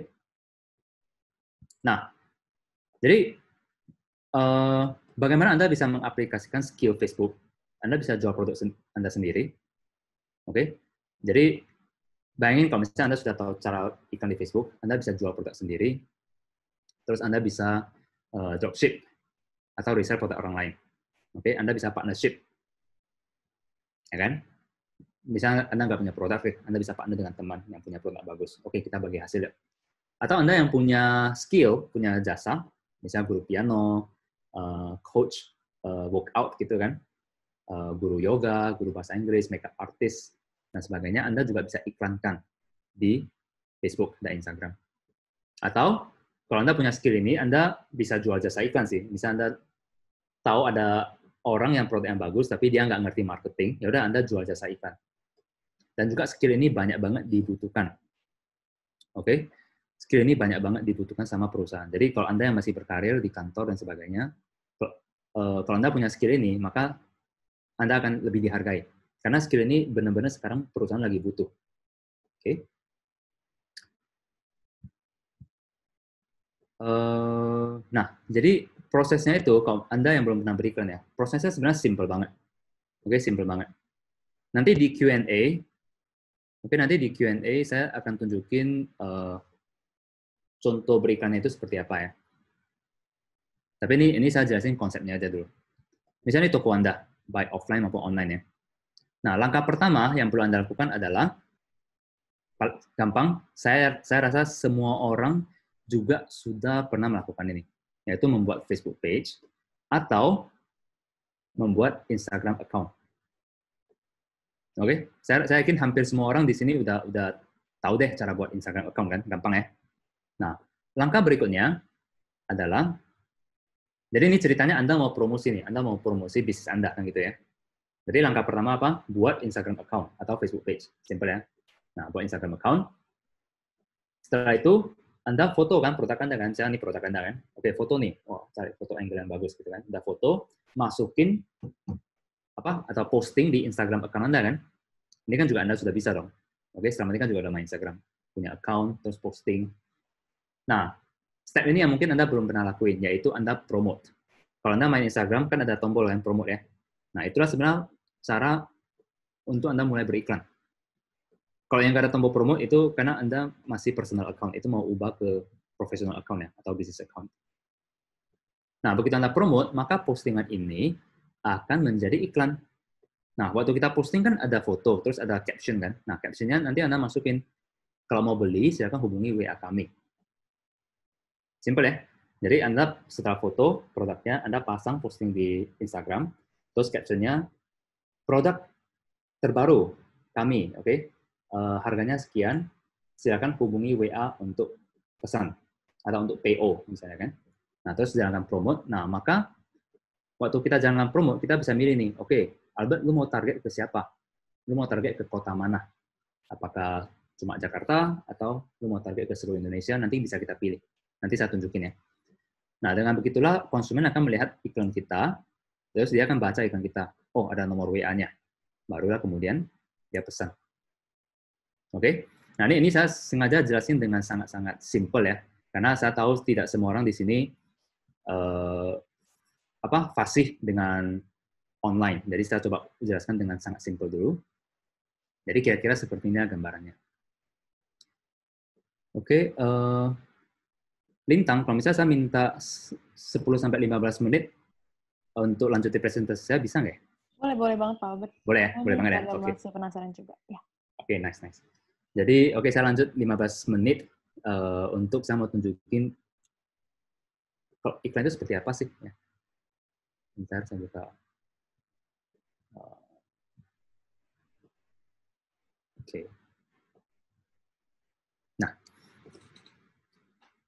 Nah, jadi uh, bagaimana Anda bisa mengaplikasikan skill Facebook? Anda bisa jual produk sen Anda sendiri. Oke? Okay? Jadi bayangin kalau misalnya Anda sudah tahu cara iklan di Facebook, Anda bisa jual produk sendiri. Terus Anda bisa uh, dropship atau resell produk orang lain. Oke, okay? Anda bisa partnership, ya kan? Misalnya Anda nggak punya produk, eh, Anda bisa partner dengan teman yang punya produk bagus. Oke, okay, kita bagi hasil. Atau Anda yang punya skill, punya jasa, misalnya guru piano, uh, coach, uh, workout gitu kan, uh, guru yoga, guru bahasa Inggris, makeup artist, dan sebagainya, Anda juga bisa iklankan di Facebook dan Instagram. Atau kalau Anda punya skill ini, Anda bisa jual jasa iklan sih. Misalnya Anda tahu ada orang yang produk yang bagus, tapi dia nggak ngerti marketing, ya udah Anda jual jasa iklan. Dan juga skill ini banyak banget dibutuhkan. Oke, okay? skill ini banyak banget dibutuhkan sama perusahaan. Jadi kalau Anda yang masih berkarir di kantor dan sebagainya, eh, kalau Anda punya skill ini, maka Anda akan lebih dihargai. Karena skill ini benar-benar sekarang perusahaan lagi butuh. Oke, okay? Uh, nah, jadi prosesnya itu, kalau Anda yang belum pernah beriklan ya, prosesnya sebenarnya simple banget. Oke, okay, simple banget. Nanti di Q&A, oke okay, nanti di Q&A saya akan tunjukin uh, contoh beriklannya itu seperti apa ya. Tapi ini ini saya jelasin konsepnya aja dulu. Misalnya toko Anda, baik offline maupun online ya. Nah, langkah pertama yang perlu Anda lakukan adalah gampang, saya saya rasa semua orang juga sudah pernah melakukan ini, yaitu membuat Facebook page atau membuat Instagram account. Oke, okay? saya, saya yakin hampir semua orang di sini udah udah tahu deh cara buat Instagram account kan, gampang ya. Nah, langkah berikutnya adalah, jadi ini ceritanya Anda mau promosi nih, Anda mau promosi bisnis Anda kan gitu ya. Jadi langkah pertama apa? Buat Instagram account atau Facebook page, simple ya. Nah, buat Instagram account. Setelah itu anda foto kan produk Anda kan, misalnya nih produk Anda kan. Oke, foto nih. Oh, cari foto angle yang bagus gitu kan. Anda foto, masukin apa atau posting di Instagram account Anda kan. Ini kan juga Anda sudah bisa dong. Oke, selama ini kan juga ada main Instagram. Punya account, terus posting. Nah, step ini yang mungkin Anda belum pernah lakuin, yaitu Anda promote. Kalau Anda main Instagram, kan ada tombol yang promote ya. Nah, itulah sebenarnya cara untuk Anda mulai beriklan. Kalau yang gak ada tombol promote itu karena Anda masih personal account, itu mau ubah ke professional account ya, atau business account. Nah, begitu Anda promote, maka postingan ini akan menjadi iklan. Nah, waktu kita posting kan ada foto, terus ada caption kan. Nah, captionnya nanti Anda masukin, kalau mau beli silakan hubungi WA kami. Simple ya. Jadi Anda setelah foto produknya, Anda pasang posting di Instagram, terus captionnya produk terbaru kami, oke? Okay? Eh, harganya sekian, silakan hubungi WA untuk pesan atau untuk PO misalnya kan. Nah, terus jalankan promote. Nah, maka waktu kita jalankan promote, kita bisa milih nih, oke, okay, Albert, lu mau target ke siapa? Lu mau target ke kota mana? Apakah cuma Jakarta atau lu mau target ke seluruh Indonesia? Nanti bisa kita pilih. Nanti saya tunjukin ya. Nah, dengan begitulah konsumen akan melihat iklan kita, terus dia akan baca iklan kita. Oh, ada nomor WA-nya. Barulah kemudian dia pesan. Oke, okay? nah ini, ini saya sengaja jelasin dengan sangat-sangat simple ya, karena saya tahu tidak semua orang di sini uh, apa fasih dengan online. Jadi saya coba jelaskan dengan sangat simple dulu. Jadi kira-kira sepertinya gambarannya. Oke, okay, uh, eh, Lintang, kalau misalnya saya minta 10-15 menit untuk lanjutin presentasi saya, bisa nggak ya? Boleh, boleh banget Pak Albert. Boleh ya? Boleh banget ya? Oke. Okay. penasaran juga. Ya. Oke, okay, nice, nice. Jadi oke okay, saya lanjut 15 menit uh, untuk saya mau tunjukin kalau iklan itu seperti apa sih. Ya. Bentar saya buka. oke. Okay. Nah,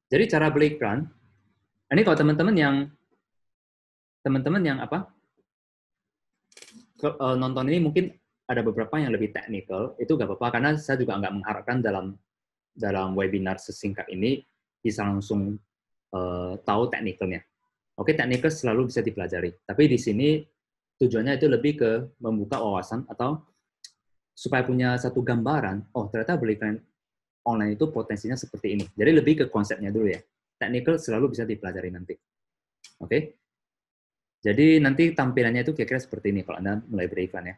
jadi cara beli iklan. Ini kalau teman-teman yang teman-teman yang apa eh, nonton ini mungkin ada beberapa yang lebih teknikal itu nggak apa-apa karena saya juga nggak mengharapkan dalam dalam webinar sesingkat ini bisa langsung uh, tahu teknikalnya. Oke, teknikal selalu bisa dipelajari, tapi di sini tujuannya itu lebih ke membuka wawasan atau supaya punya satu gambaran, oh ternyata belikan online itu potensinya seperti ini. Jadi lebih ke konsepnya dulu ya. Teknikal selalu bisa dipelajari nanti. Oke. Jadi nanti tampilannya itu kira-kira seperti ini kalau Anda mulai beriklan ya.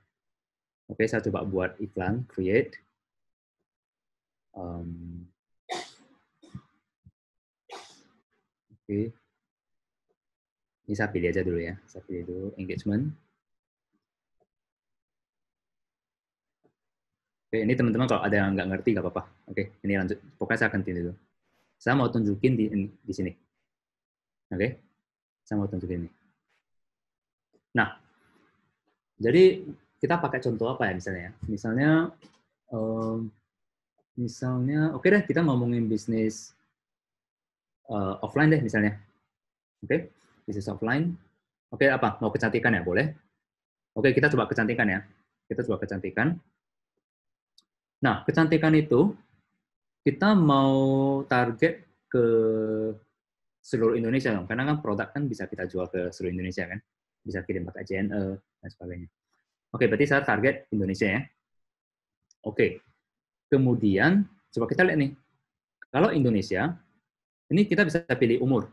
Oke, saya coba buat iklan, create. Um, Oke. Okay. Ini saya pilih aja dulu ya. Saya pilih dulu engagement. Oke, ini teman-teman kalau ada yang nggak ngerti nggak apa-apa. Oke, ini lanjut. Pokoknya saya ganti dulu. Saya mau tunjukin di, di sini. Oke, saya mau tunjukin ini. Nah, jadi kita pakai contoh apa ya misalnya? Ya? Misalnya, um, misalnya, oke okay deh kita ngomongin bisnis uh, offline deh misalnya, oke? Okay? Bisnis offline, oke okay, apa? Mau kecantikan ya boleh? Oke okay, kita coba kecantikan ya, kita coba kecantikan. Nah kecantikan itu kita mau target ke seluruh Indonesia dong, karena kan produk kan bisa kita jual ke seluruh Indonesia kan, bisa kirim pakai JNE dan sebagainya. Oke, berarti saya target Indonesia ya. Oke, kemudian coba kita lihat nih. Kalau Indonesia, ini kita bisa pilih umur.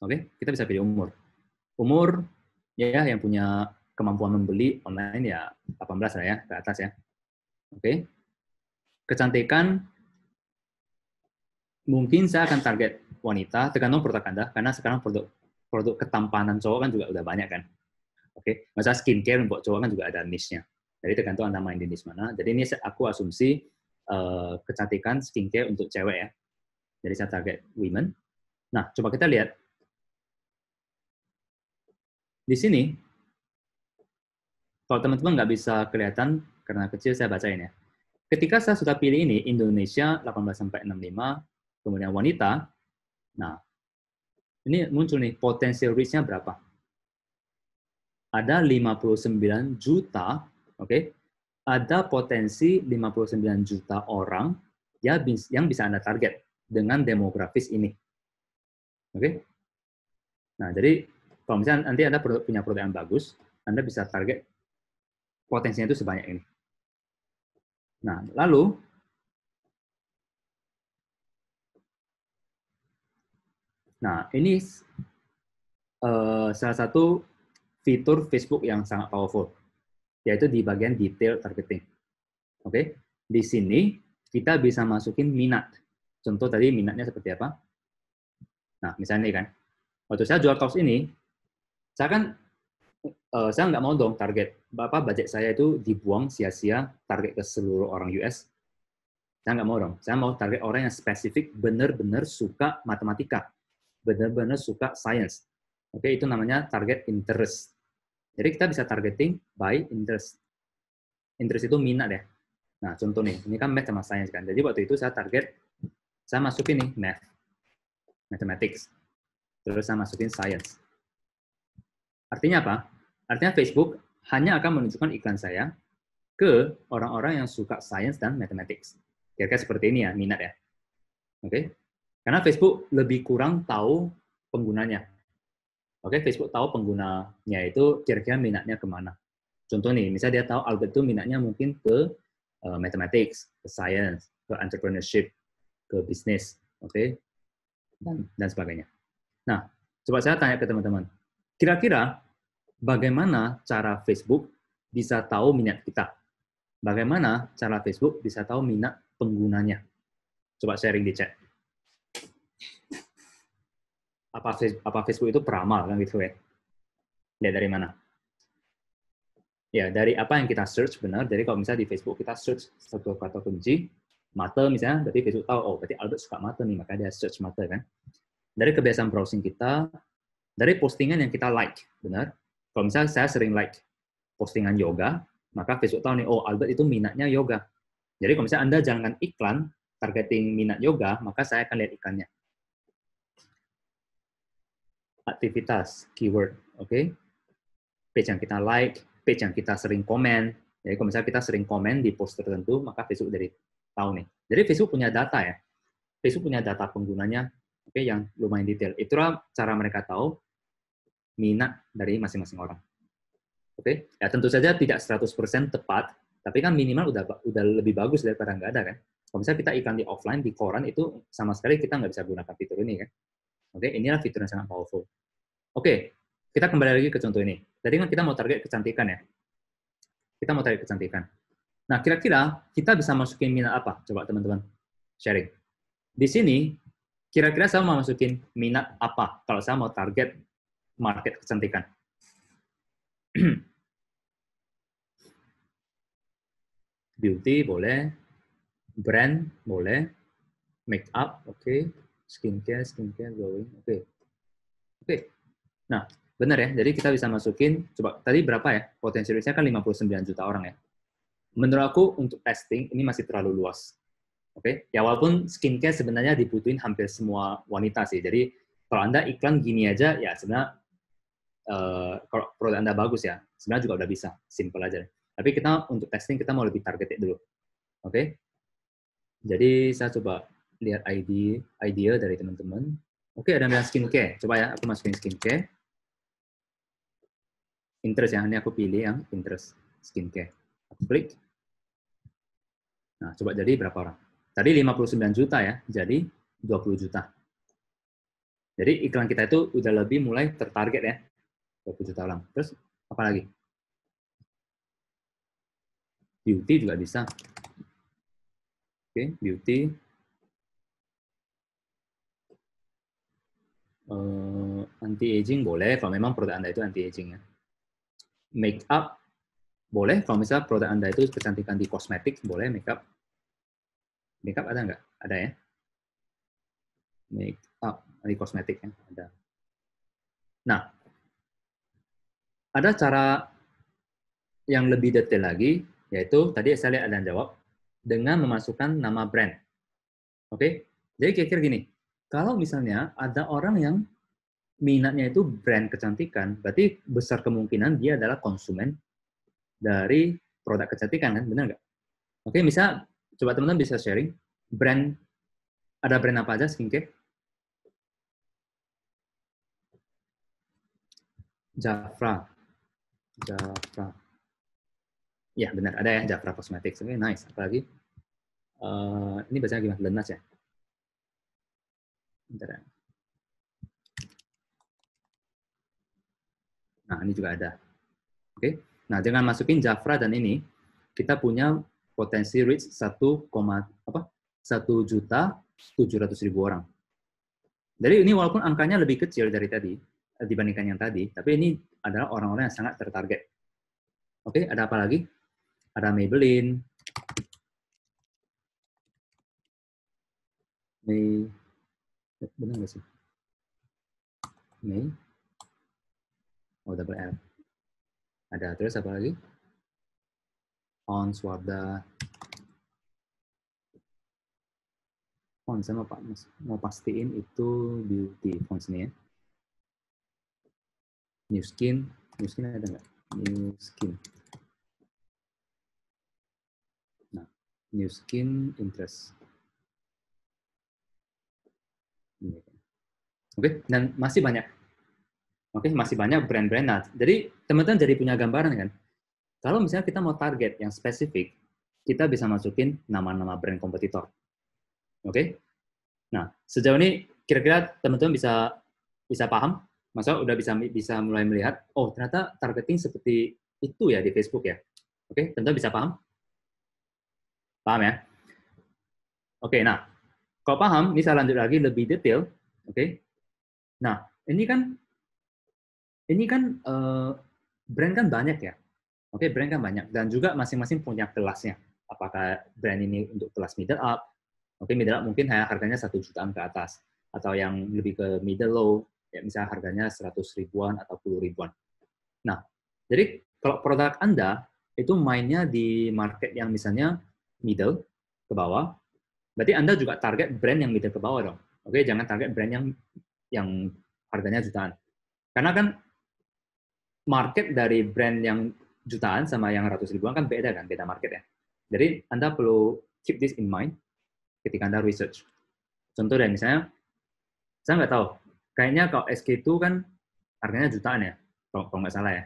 Oke, kita bisa pilih umur. Umur, ya yang punya kemampuan membeli online ya 18 lah ya, ke atas ya. Oke. Kecantikan, mungkin saya akan target wanita, tergantung produk Anda, karena sekarang produk produk ketampanan cowok kan juga udah banyak kan. Oke, okay? masa skincare buat cowok kan juga ada niche-nya. Jadi tergantung anda main di niche mana. Jadi ini aku asumsi uh, kecantikan skincare untuk cewek ya. Jadi saya target women. Nah, coba kita lihat. Di sini, kalau teman-teman nggak bisa kelihatan, karena kecil saya bacain ya. Ketika saya sudah pilih ini, Indonesia 18-65, kemudian wanita, nah, ini muncul nih, potensial reach-nya berapa? ada 59 juta, oke, okay, ada potensi 59 juta orang ya yang bisa Anda target dengan demografis ini. Oke? Okay? Nah, jadi kalau misalnya nanti Anda punya produk yang bagus, Anda bisa target potensinya itu sebanyak ini. Nah, lalu Nah, ini uh, salah satu fitur Facebook yang sangat powerful, yaitu di bagian detail targeting. Oke, okay? di sini kita bisa masukin minat. Contoh tadi minatnya seperti apa? Nah, misalnya kan, waktu saya jual kaos ini, saya kan uh, saya nggak mau dong target bapak budget saya itu dibuang sia-sia target ke seluruh orang US. Saya nggak mau dong. Saya mau target orang yang spesifik, benar-benar suka matematika, benar-benar suka science. Oke, itu namanya target interest. Jadi kita bisa targeting by interest. Interest itu minat ya. Nah, contoh nih, ini kan math sama science kan. Jadi waktu itu saya target, saya masukin nih math, mathematics. Terus saya masukin science. Artinya apa? Artinya Facebook hanya akan menunjukkan iklan saya ke orang-orang yang suka science dan mathematics. Kira-kira seperti ini ya, minat ya. Oke? Okay? Karena Facebook lebih kurang tahu penggunanya. Oke, Facebook tahu penggunanya itu kira-kira minatnya kemana. Contoh nih, misalnya dia tahu Albert itu minatnya mungkin ke uh, mathematics, ke science, ke entrepreneurship, ke bisnis, oke, okay? Hmm. dan dan sebagainya. Nah, coba saya tanya ke teman-teman, kira-kira bagaimana cara Facebook bisa tahu minat kita? Bagaimana cara Facebook bisa tahu minat penggunanya? Coba sharing di chat apa apa Facebook itu peramal kan gitu ya. ya dari mana? Ya, dari apa yang kita search benar. Jadi kalau misalnya di Facebook kita search satu kata kunci, mata misalnya, berarti Facebook tahu, oh berarti Albert suka mata nih, maka dia search mata kan. Dari kebiasaan browsing kita, dari postingan yang kita like, benar. Kalau misalnya saya sering like postingan yoga, maka Facebook tahu nih, oh Albert itu minatnya yoga. Jadi kalau misalnya Anda jalankan iklan targeting minat yoga, maka saya akan lihat iklannya aktivitas keyword, oke? Okay? Page yang kita like, page yang kita sering komen. Jadi kalau misalnya kita sering komen di post tertentu, maka Facebook dari tahu nih. Jadi Facebook punya data ya. Facebook punya data penggunanya, oke, okay, yang lumayan detail. Itulah cara mereka tahu minat dari masing-masing orang. Oke, okay? ya tentu saja tidak 100% tepat, tapi kan minimal udah udah lebih bagus daripada nggak ada kan. Kalau misalnya kita iklan di offline di koran itu sama sekali kita nggak bisa gunakan fitur ini kan. Oke, okay, inilah fitur yang sangat powerful. Oke, okay, kita kembali lagi ke contoh ini. Tadi kan kita mau target kecantikan ya. Kita mau target kecantikan. Nah, kira-kira kita bisa masukin minat apa? Coba teman-teman sharing. Di sini, kira-kira saya mau masukin minat apa kalau saya mau target market kecantikan? [CLEARS THROAT] Beauty boleh, brand boleh, make up oke, okay skincare, skincare glowing. Oke. Okay. Oke. Okay. Nah, benar ya. Jadi kita bisa masukin coba tadi berapa ya? Potensi risknya kan 59 juta orang ya. Menurut aku untuk testing ini masih terlalu luas. Oke. Okay? Ya walaupun skincare sebenarnya dibutuhin hampir semua wanita sih. Jadi kalau Anda iklan gini aja ya sebenarnya Uh, kalau produk Anda bagus ya, sebenarnya juga udah bisa, simple aja. Tapi kita untuk testing kita mau lebih targeted dulu. Oke. Okay? Jadi saya coba lihat ID idea dari teman-teman. Oke, ada yang skincare. Coba ya, aku masukin skincare. Interest yang ini aku pilih yang interest skincare. Aku klik. Nah, coba jadi berapa orang? Tadi 59 juta ya, jadi 20 juta. Jadi iklan kita itu udah lebih mulai tertarget ya, 20 juta orang. Terus apa lagi? Beauty juga bisa. Oke, okay, beauty Eh, anti aging boleh kalau memang produk anda itu anti aging ya make up boleh kalau misalnya produk anda itu kecantikan di kosmetik boleh make up make up ada nggak ada ya make up di kosmetik ya ada nah ada cara yang lebih detail lagi yaitu tadi saya lihat ada yang jawab dengan memasukkan nama brand oke okay? jadi kira-kira gini kalau misalnya ada orang yang minatnya itu brand kecantikan, berarti besar kemungkinan dia adalah konsumen dari produk kecantikan kan, benar nggak? Oke, bisa coba teman-teman bisa sharing brand ada brand apa aja skincare? Jafra. Jafra. Ya, benar. Ada ya Jafra Cosmetics. Oke, okay, nice. Apalagi? Uh, ini bahasanya gimana? Lenas ya? Bentar ya. Nah, ini juga ada. Oke. Nah, dengan masukin Jafra dan ini, kita punya potensi reach 1, apa? 1 juta 700 ribu orang. Jadi ini walaupun angkanya lebih kecil dari tadi, eh, dibandingkan yang tadi, tapi ini adalah orang-orang yang sangat tertarget. Oke, ada apa lagi? Ada Maybelline. Maybelline benar nggak sih ini oh double F ada terus apa lagi on Swarda font saya mau, mau pastiin itu beauty sini ya new skin new skin ada nggak new skin nah new skin interest Oke, okay? dan masih banyak. Oke, okay? masih banyak brand-brand. Nah, jadi teman-teman jadi punya gambaran kan? Kalau misalnya kita mau target yang spesifik, kita bisa masukin nama-nama brand kompetitor. Oke? Okay? Nah, sejauh ini kira-kira teman-teman bisa bisa paham? Masa udah bisa bisa mulai melihat, oh ternyata targeting seperti itu ya di Facebook ya. Oke, okay? teman-teman bisa paham? Paham ya? Oke, okay, nah kalau paham, ini saya lanjut lagi lebih detail. Oke. Okay? Nah, ini kan ini kan uh, brand kan banyak ya. Oke, okay, brand kan banyak dan juga masing-masing punya kelasnya. Apakah brand ini untuk kelas middle up? Oke, okay, middle up mungkin hanya harganya satu jutaan ke atas atau yang lebih ke middle low, ya misalnya harganya 100 ribuan atau 10 ribuan. Nah, jadi kalau produk Anda itu mainnya di market yang misalnya middle ke bawah Berarti Anda juga target brand yang middle ke bawah dong. Oke, jangan target brand yang yang harganya jutaan. Karena kan market dari brand yang jutaan sama yang ratus ribuan kan beda kan, beda market ya. Jadi Anda perlu keep this in mind ketika Anda research. Contoh deh, misalnya, saya nggak tahu, kayaknya kalau SK2 kan harganya jutaan ya, kalau, kalau nggak salah ya.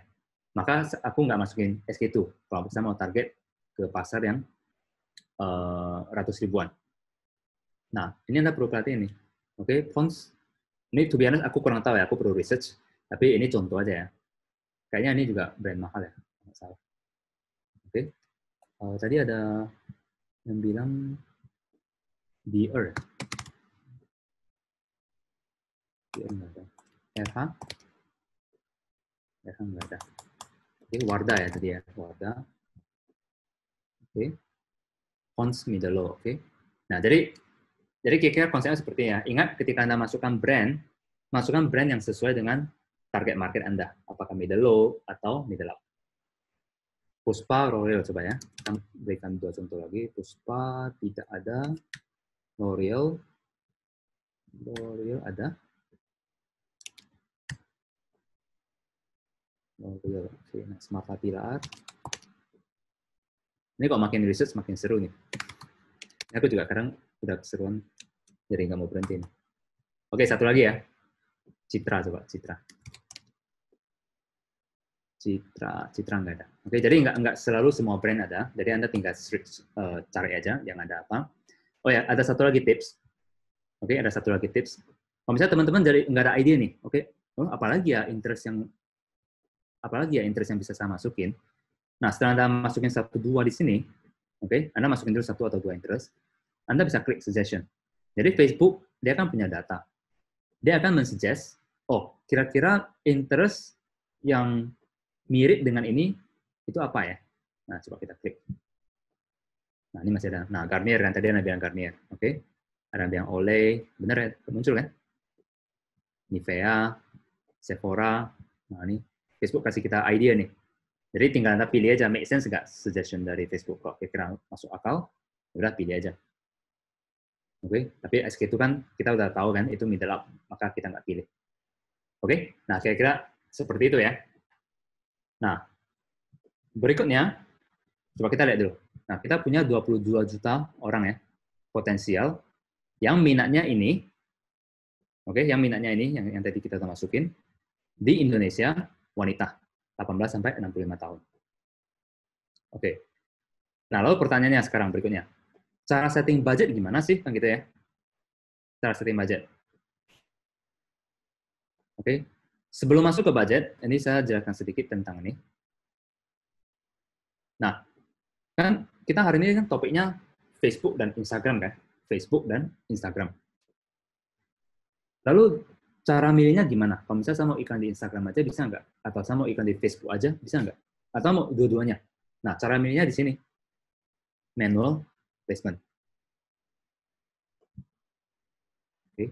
Maka aku nggak masukin SK2 kalau saya mau target ke pasar yang uh, ratus ribuan. Nah, ini Anda perlu perhatiin nih. Oke, okay, fonts. Ini to be honest, aku kurang tahu ya, aku perlu research. Tapi ini contoh aja ya. Kayaknya ini juga brand mahal ya, nggak salah. Oke, okay. uh, eh, tadi ada yang bilang Earth. Di earth nggak ada. RH? RH nggak ada. Oke, okay, Wardah ya tadi ya, Wardah. Oke, okay. Fonts Middle, low, oke. Okay. Nah, jadi jadi kira-kira konsepnya seperti ya. Ingat ketika Anda masukkan brand, masukkan brand yang sesuai dengan target market Anda. Apakah middle low atau middle up. Puspa Royal coba ya. Kita berikan dua contoh lagi. Puspa tidak ada. L'Oreal. L'Oreal ada. L'Oreal. Oke, nah, Smart Capilar. Ini kok makin research makin seru nih. Ini aku juga kadang udah keseruan jadi nggak mau berhenti Oke, satu lagi ya. Citra coba, Citra. Citra, Citra nggak ada. Oke, jadi nggak nggak selalu semua brand ada. Jadi Anda tinggal search uh, cari aja yang ada apa. Oh ya, ada satu lagi tips. Oke, ada satu lagi tips. Kalau misalnya teman-teman dari nggak ada ide nih, oke, oh, apalagi ya interest yang apalagi ya interest yang bisa saya masukin. Nah, setelah Anda masukin satu dua di sini, oke, Anda masukin dulu satu atau dua interest. Anda bisa klik suggestion. Jadi Facebook, dia akan punya data. Dia akan mensuggest, oh, kira-kira interest yang mirip dengan ini, itu apa ya? Nah, coba kita klik. Nah, ini masih ada. Nah, Garnier kan tadi ada bilang Garnier. Oke. Okay? Ada yang Olay. bener ya? Muncul kan? Nivea, Sephora. Nah, ini Facebook kasih kita idea nih. Jadi tinggal Anda pilih aja make sense nggak suggestion dari Facebook. kok? kira-kira masuk akal, udah pilih aja. Oke, okay? tapi SK itu kan kita udah tahu kan itu middle up, maka kita nggak pilih. Oke, okay? nah kira-kira seperti itu ya. Nah, berikutnya, coba kita lihat dulu. Nah, kita punya 22 juta orang ya, potensial, yang minatnya ini, oke, okay, yang minatnya ini, yang, yang tadi kita udah masukin, di Indonesia, wanita, 18 sampai 65 tahun. Oke, nah lalu pertanyaannya sekarang berikutnya, cara setting budget gimana sih kan gitu ya? Cara setting budget. Oke. Sebelum masuk ke budget, ini saya jelaskan sedikit tentang ini. Nah, kan kita hari ini kan topiknya Facebook dan Instagram kan? Facebook dan Instagram. Lalu cara milihnya gimana? Kalau misalnya saya mau iklan di Instagram aja bisa nggak? Atau saya mau iklan di Facebook aja bisa nggak? Atau mau dua-duanya? Nah, cara milihnya di sini. Manual placement. Oke.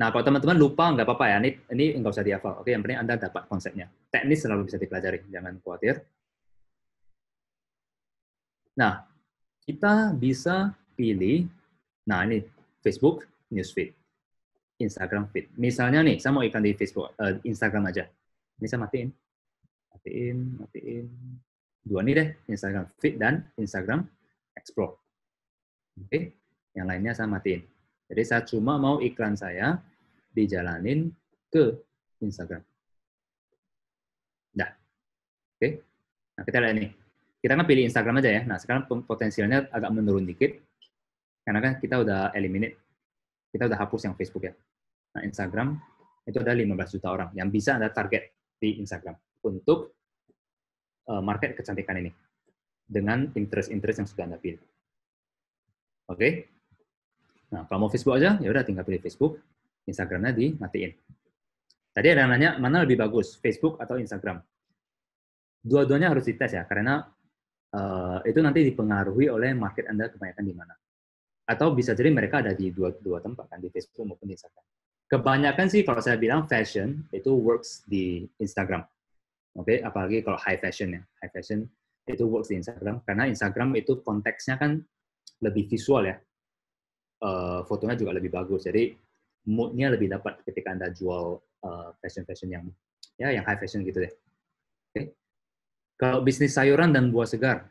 Nah, kalau teman-teman lupa nggak apa-apa ya, ini, ini enggak usah dihafal. Oke, yang penting Anda dapat konsepnya. Teknis selalu bisa dipelajari, jangan khawatir. Nah, kita bisa pilih, nah ini Facebook Newsfeed, Instagram Feed. Misalnya nih, saya mau iklan di Facebook, uh, Instagram aja. Ini saya matiin, matiin, matiin. Dua nih deh, Instagram Feed dan Instagram explore. Oke, okay? yang lainnya saya matiin. Jadi saya cuma mau iklan saya dijalanin ke Instagram. Dah. Oke. Okay? Nah, kita lihat ini. Kita kan pilih Instagram aja ya. Nah, sekarang potensialnya agak menurun dikit. Karena kan kita udah eliminate. Kita udah hapus yang Facebook ya. Nah, Instagram itu ada 15 juta orang yang bisa ada target di Instagram untuk eh, market kecantikan ini dengan interest-interest yang sudah Anda pilih. Oke? Okay? Nah, kalau mau Facebook aja, ya udah tinggal pilih Facebook. Instagramnya dimatiin. Tadi ada yang nanya, mana lebih bagus, Facebook atau Instagram? Dua-duanya harus dites ya, karena uh, itu nanti dipengaruhi oleh market Anda kebanyakan di mana. Atau bisa jadi mereka ada di dua, dua tempat, kan, di Facebook maupun di Instagram. Kebanyakan sih kalau saya bilang fashion, itu works di Instagram. Oke, okay? apalagi kalau high fashion ya. High fashion itu works di Instagram karena Instagram itu konteksnya kan lebih visual ya uh, fotonya juga lebih bagus jadi moodnya lebih dapat ketika anda jual eh, fashion fashion fashion yang ya yang high fashion gitu deh okay. kalau bisnis sayuran dan buah segar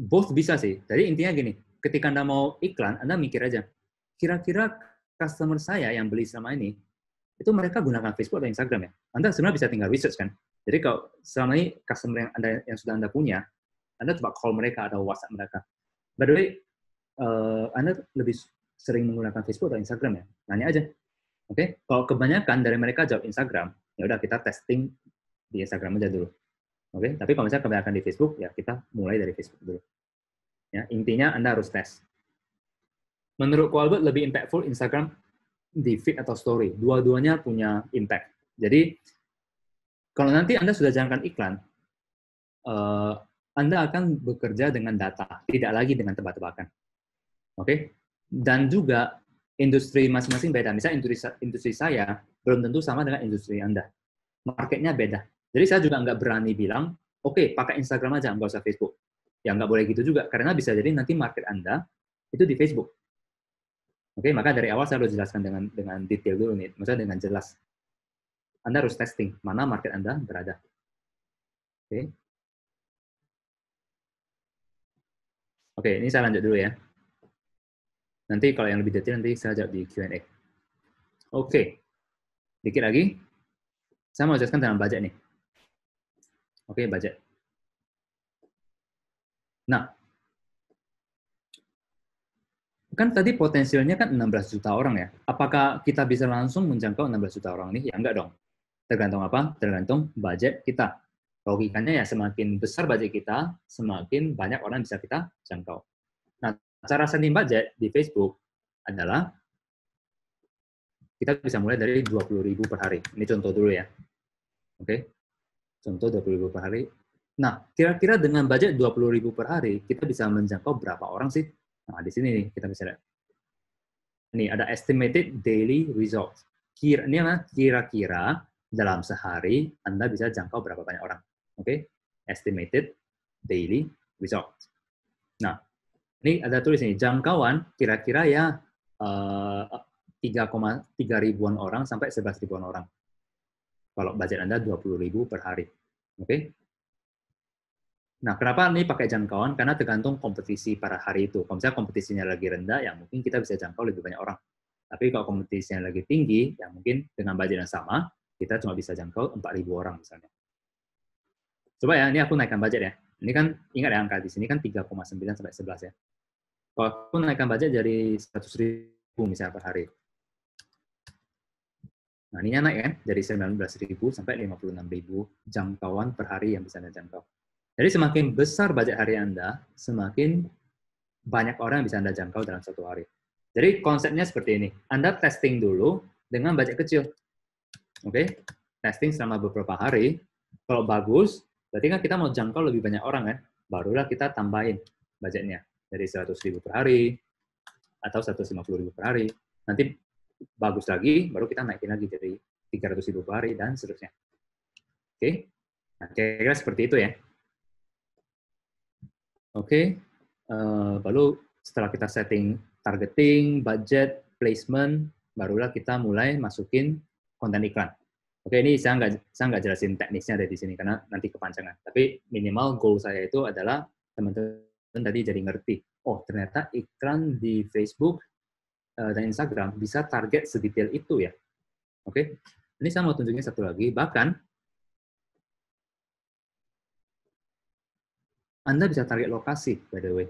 both bisa sih jadi intinya gini ketika anda mau iklan anda mikir aja kira-kira customer saya yang beli selama ini itu mereka gunakan Facebook atau Instagram ya anda sebenarnya bisa tinggal research kan jadi kalau selama ini customer yang anda yang sudah anda punya, anda coba call mereka atau WhatsApp mereka. By the way, uh, anda lebih sering menggunakan Facebook atau Instagram ya? Nanya aja. Oke, okay? kalau kebanyakan dari mereka jawab Instagram, ya udah kita testing di Instagram aja dulu. Oke, okay? tapi kalau misalnya kebanyakan di Facebook, ya kita mulai dari Facebook dulu. Ya, intinya Anda harus tes. Menurut Albert lebih impactful Instagram di feed atau story. Dua-duanya punya impact. Jadi kalau nanti Anda sudah jalankan iklan, eh, Anda akan bekerja dengan data, tidak lagi dengan tebak-tebakan. Oke? Dan juga industri masing-masing beda. Misalnya industri, saya belum tentu sama dengan industri Anda. Marketnya beda. Jadi saya juga nggak berani bilang, oke okay, pakai Instagram aja, nggak usah Facebook. Ya nggak boleh gitu juga, karena bisa jadi nanti market Anda itu di Facebook. Oke, okay, maka dari awal saya harus jelaskan dengan dengan detail dulu nih, maksudnya dengan jelas. Anda harus testing mana market Anda berada. Oke. Okay. Oke, okay, ini saya lanjut dulu ya. Nanti kalau yang lebih detail nanti saya jawab di Q&A. Oke. Okay. Dikit lagi. Saya mau jelaskan tentang budget nih. Oke, okay, budget. Nah, kan tadi potensialnya kan 16 juta orang ya. Apakah kita bisa langsung menjangkau 16 juta orang nih? Ya enggak dong. Tergantung apa? Tergantung budget kita. Logikanya ya semakin besar budget kita, semakin banyak orang bisa kita jangkau. Nah, cara setting budget di Facebook adalah kita bisa mulai dari 20.000 per hari. Ini contoh dulu ya. Oke. Okay? Contoh 20.000 per hari. Nah, kira-kira dengan budget 20.000 per hari, kita bisa menjangkau berapa orang sih? Nah, di sini nih kita bisa lihat. Ini ada estimated daily results. Kira ini kira-kira dalam sehari Anda bisa jangkau berapa banyak orang. Oke, okay? estimated daily result. Nah, ini ada tulis nih jangkauan kira-kira ya uh, eh, 3,3 ribuan orang sampai 11 ribuan orang. Kalau budget Anda 20 ribu per hari. Oke. Okay? Nah, kenapa ini pakai jangkauan? Karena tergantung kompetisi pada hari itu. Kalau misalnya kompetisinya lagi rendah, ya mungkin kita bisa jangkau lebih banyak orang. Tapi kalau kompetisinya lagi tinggi, ya mungkin dengan budget yang sama, kita cuma bisa jangkau 4.000 orang misalnya. Coba ya, ini aku naikkan budget ya. Ini kan, ingat ya angka di sini kan 3,9 sampai 11 ya. Kalau aku naikkan budget jadi 100.000 misalnya per hari. Nah, ini naik kan dari 19.000 sampai 56.000 jangkauan per hari yang bisa Anda jangkau. Jadi semakin besar budget hari Anda, semakin banyak orang yang bisa Anda jangkau dalam satu hari. Jadi konsepnya seperti ini. Anda testing dulu dengan budget kecil. Oke, okay? testing selama beberapa hari. Kalau bagus, berarti kan kita mau jangkau lebih banyak orang kan? Barulah kita tambahin budgetnya dari 100 ribu per hari atau 150 ribu per hari. Nanti bagus lagi, baru kita naikin lagi dari 300 ribu per hari dan seterusnya. Oke, okay? nah, kira-kira seperti itu ya. Oke, okay. uh, eh, lalu setelah kita setting targeting, budget, placement, barulah kita mulai masukin konten iklan. Oke, ini saya nggak saya nggak jelasin teknisnya ada di sini karena nanti kepanjangan. Tapi minimal goal saya itu adalah teman-teman tadi jadi ngerti. Oh, ternyata iklan di Facebook eh, dan Instagram bisa target sedetail itu ya. Oke, ini saya mau tunjukin satu lagi. Bahkan Anda bisa target lokasi, by the way.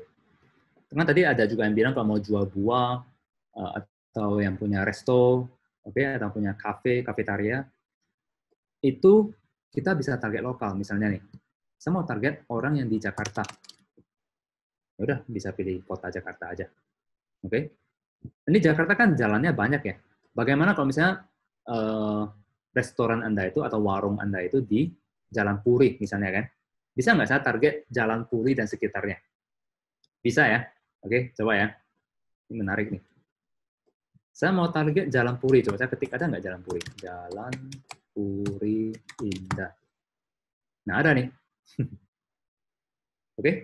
Karena tadi ada juga yang bilang kalau mau jual buah eh, atau yang punya resto oke okay, atau punya kafe, kafetaria, itu kita bisa target lokal. Misalnya nih, saya mau target orang yang di Jakarta. Ya udah, bisa pilih kota Jakarta aja. Oke? Okay? Ini Jakarta kan jalannya banyak ya. Bagaimana kalau misalnya eh, restoran Anda itu atau warung Anda itu di Jalan Puri misalnya kan? Bisa nggak saya target Jalan Puri dan sekitarnya? Bisa ya? Oke, okay, coba ya. Ini menarik nih. Saya mau target Jalan Puri. Coba saya ketik ada nggak Jalan Puri? Jalan Puri Indah. Nah, ada nih. [LAUGHS] Oke. Okay?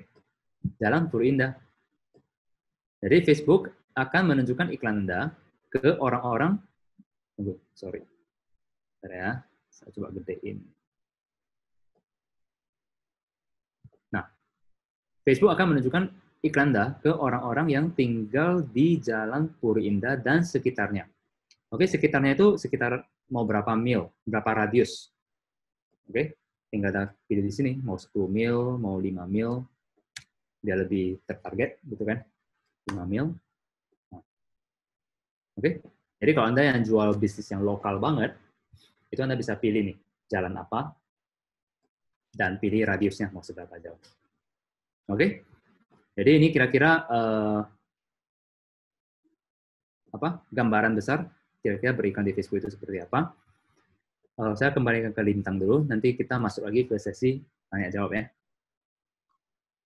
Jalan Puri Indah. Jadi Facebook akan menunjukkan iklan Anda ke orang-orang Tunggu, sorry. Bentar ya. Saya coba gedein. Nah, Facebook akan menunjukkan Iklanda ke orang-orang yang tinggal di Jalan Puri Indah dan sekitarnya. Oke, sekitarnya itu sekitar mau berapa mil, berapa radius. Oke, tinggal ada pilih di sini, mau 10 mil, mau 5 mil, dia lebih tertarget gitu kan, 5 mil. Oke, nah. Oke, jadi kalau Anda yang jual bisnis yang lokal banget, itu Anda bisa pilih nih, jalan apa, dan pilih radiusnya mau seberapa jauh. Oke? Okay? Jadi ini kira-kira uh, apa gambaran besar kira-kira berikan di Facebook itu seperti apa. Uh, saya kembalikan ke Lintang dulu, nanti kita masuk lagi ke sesi tanya jawab ya.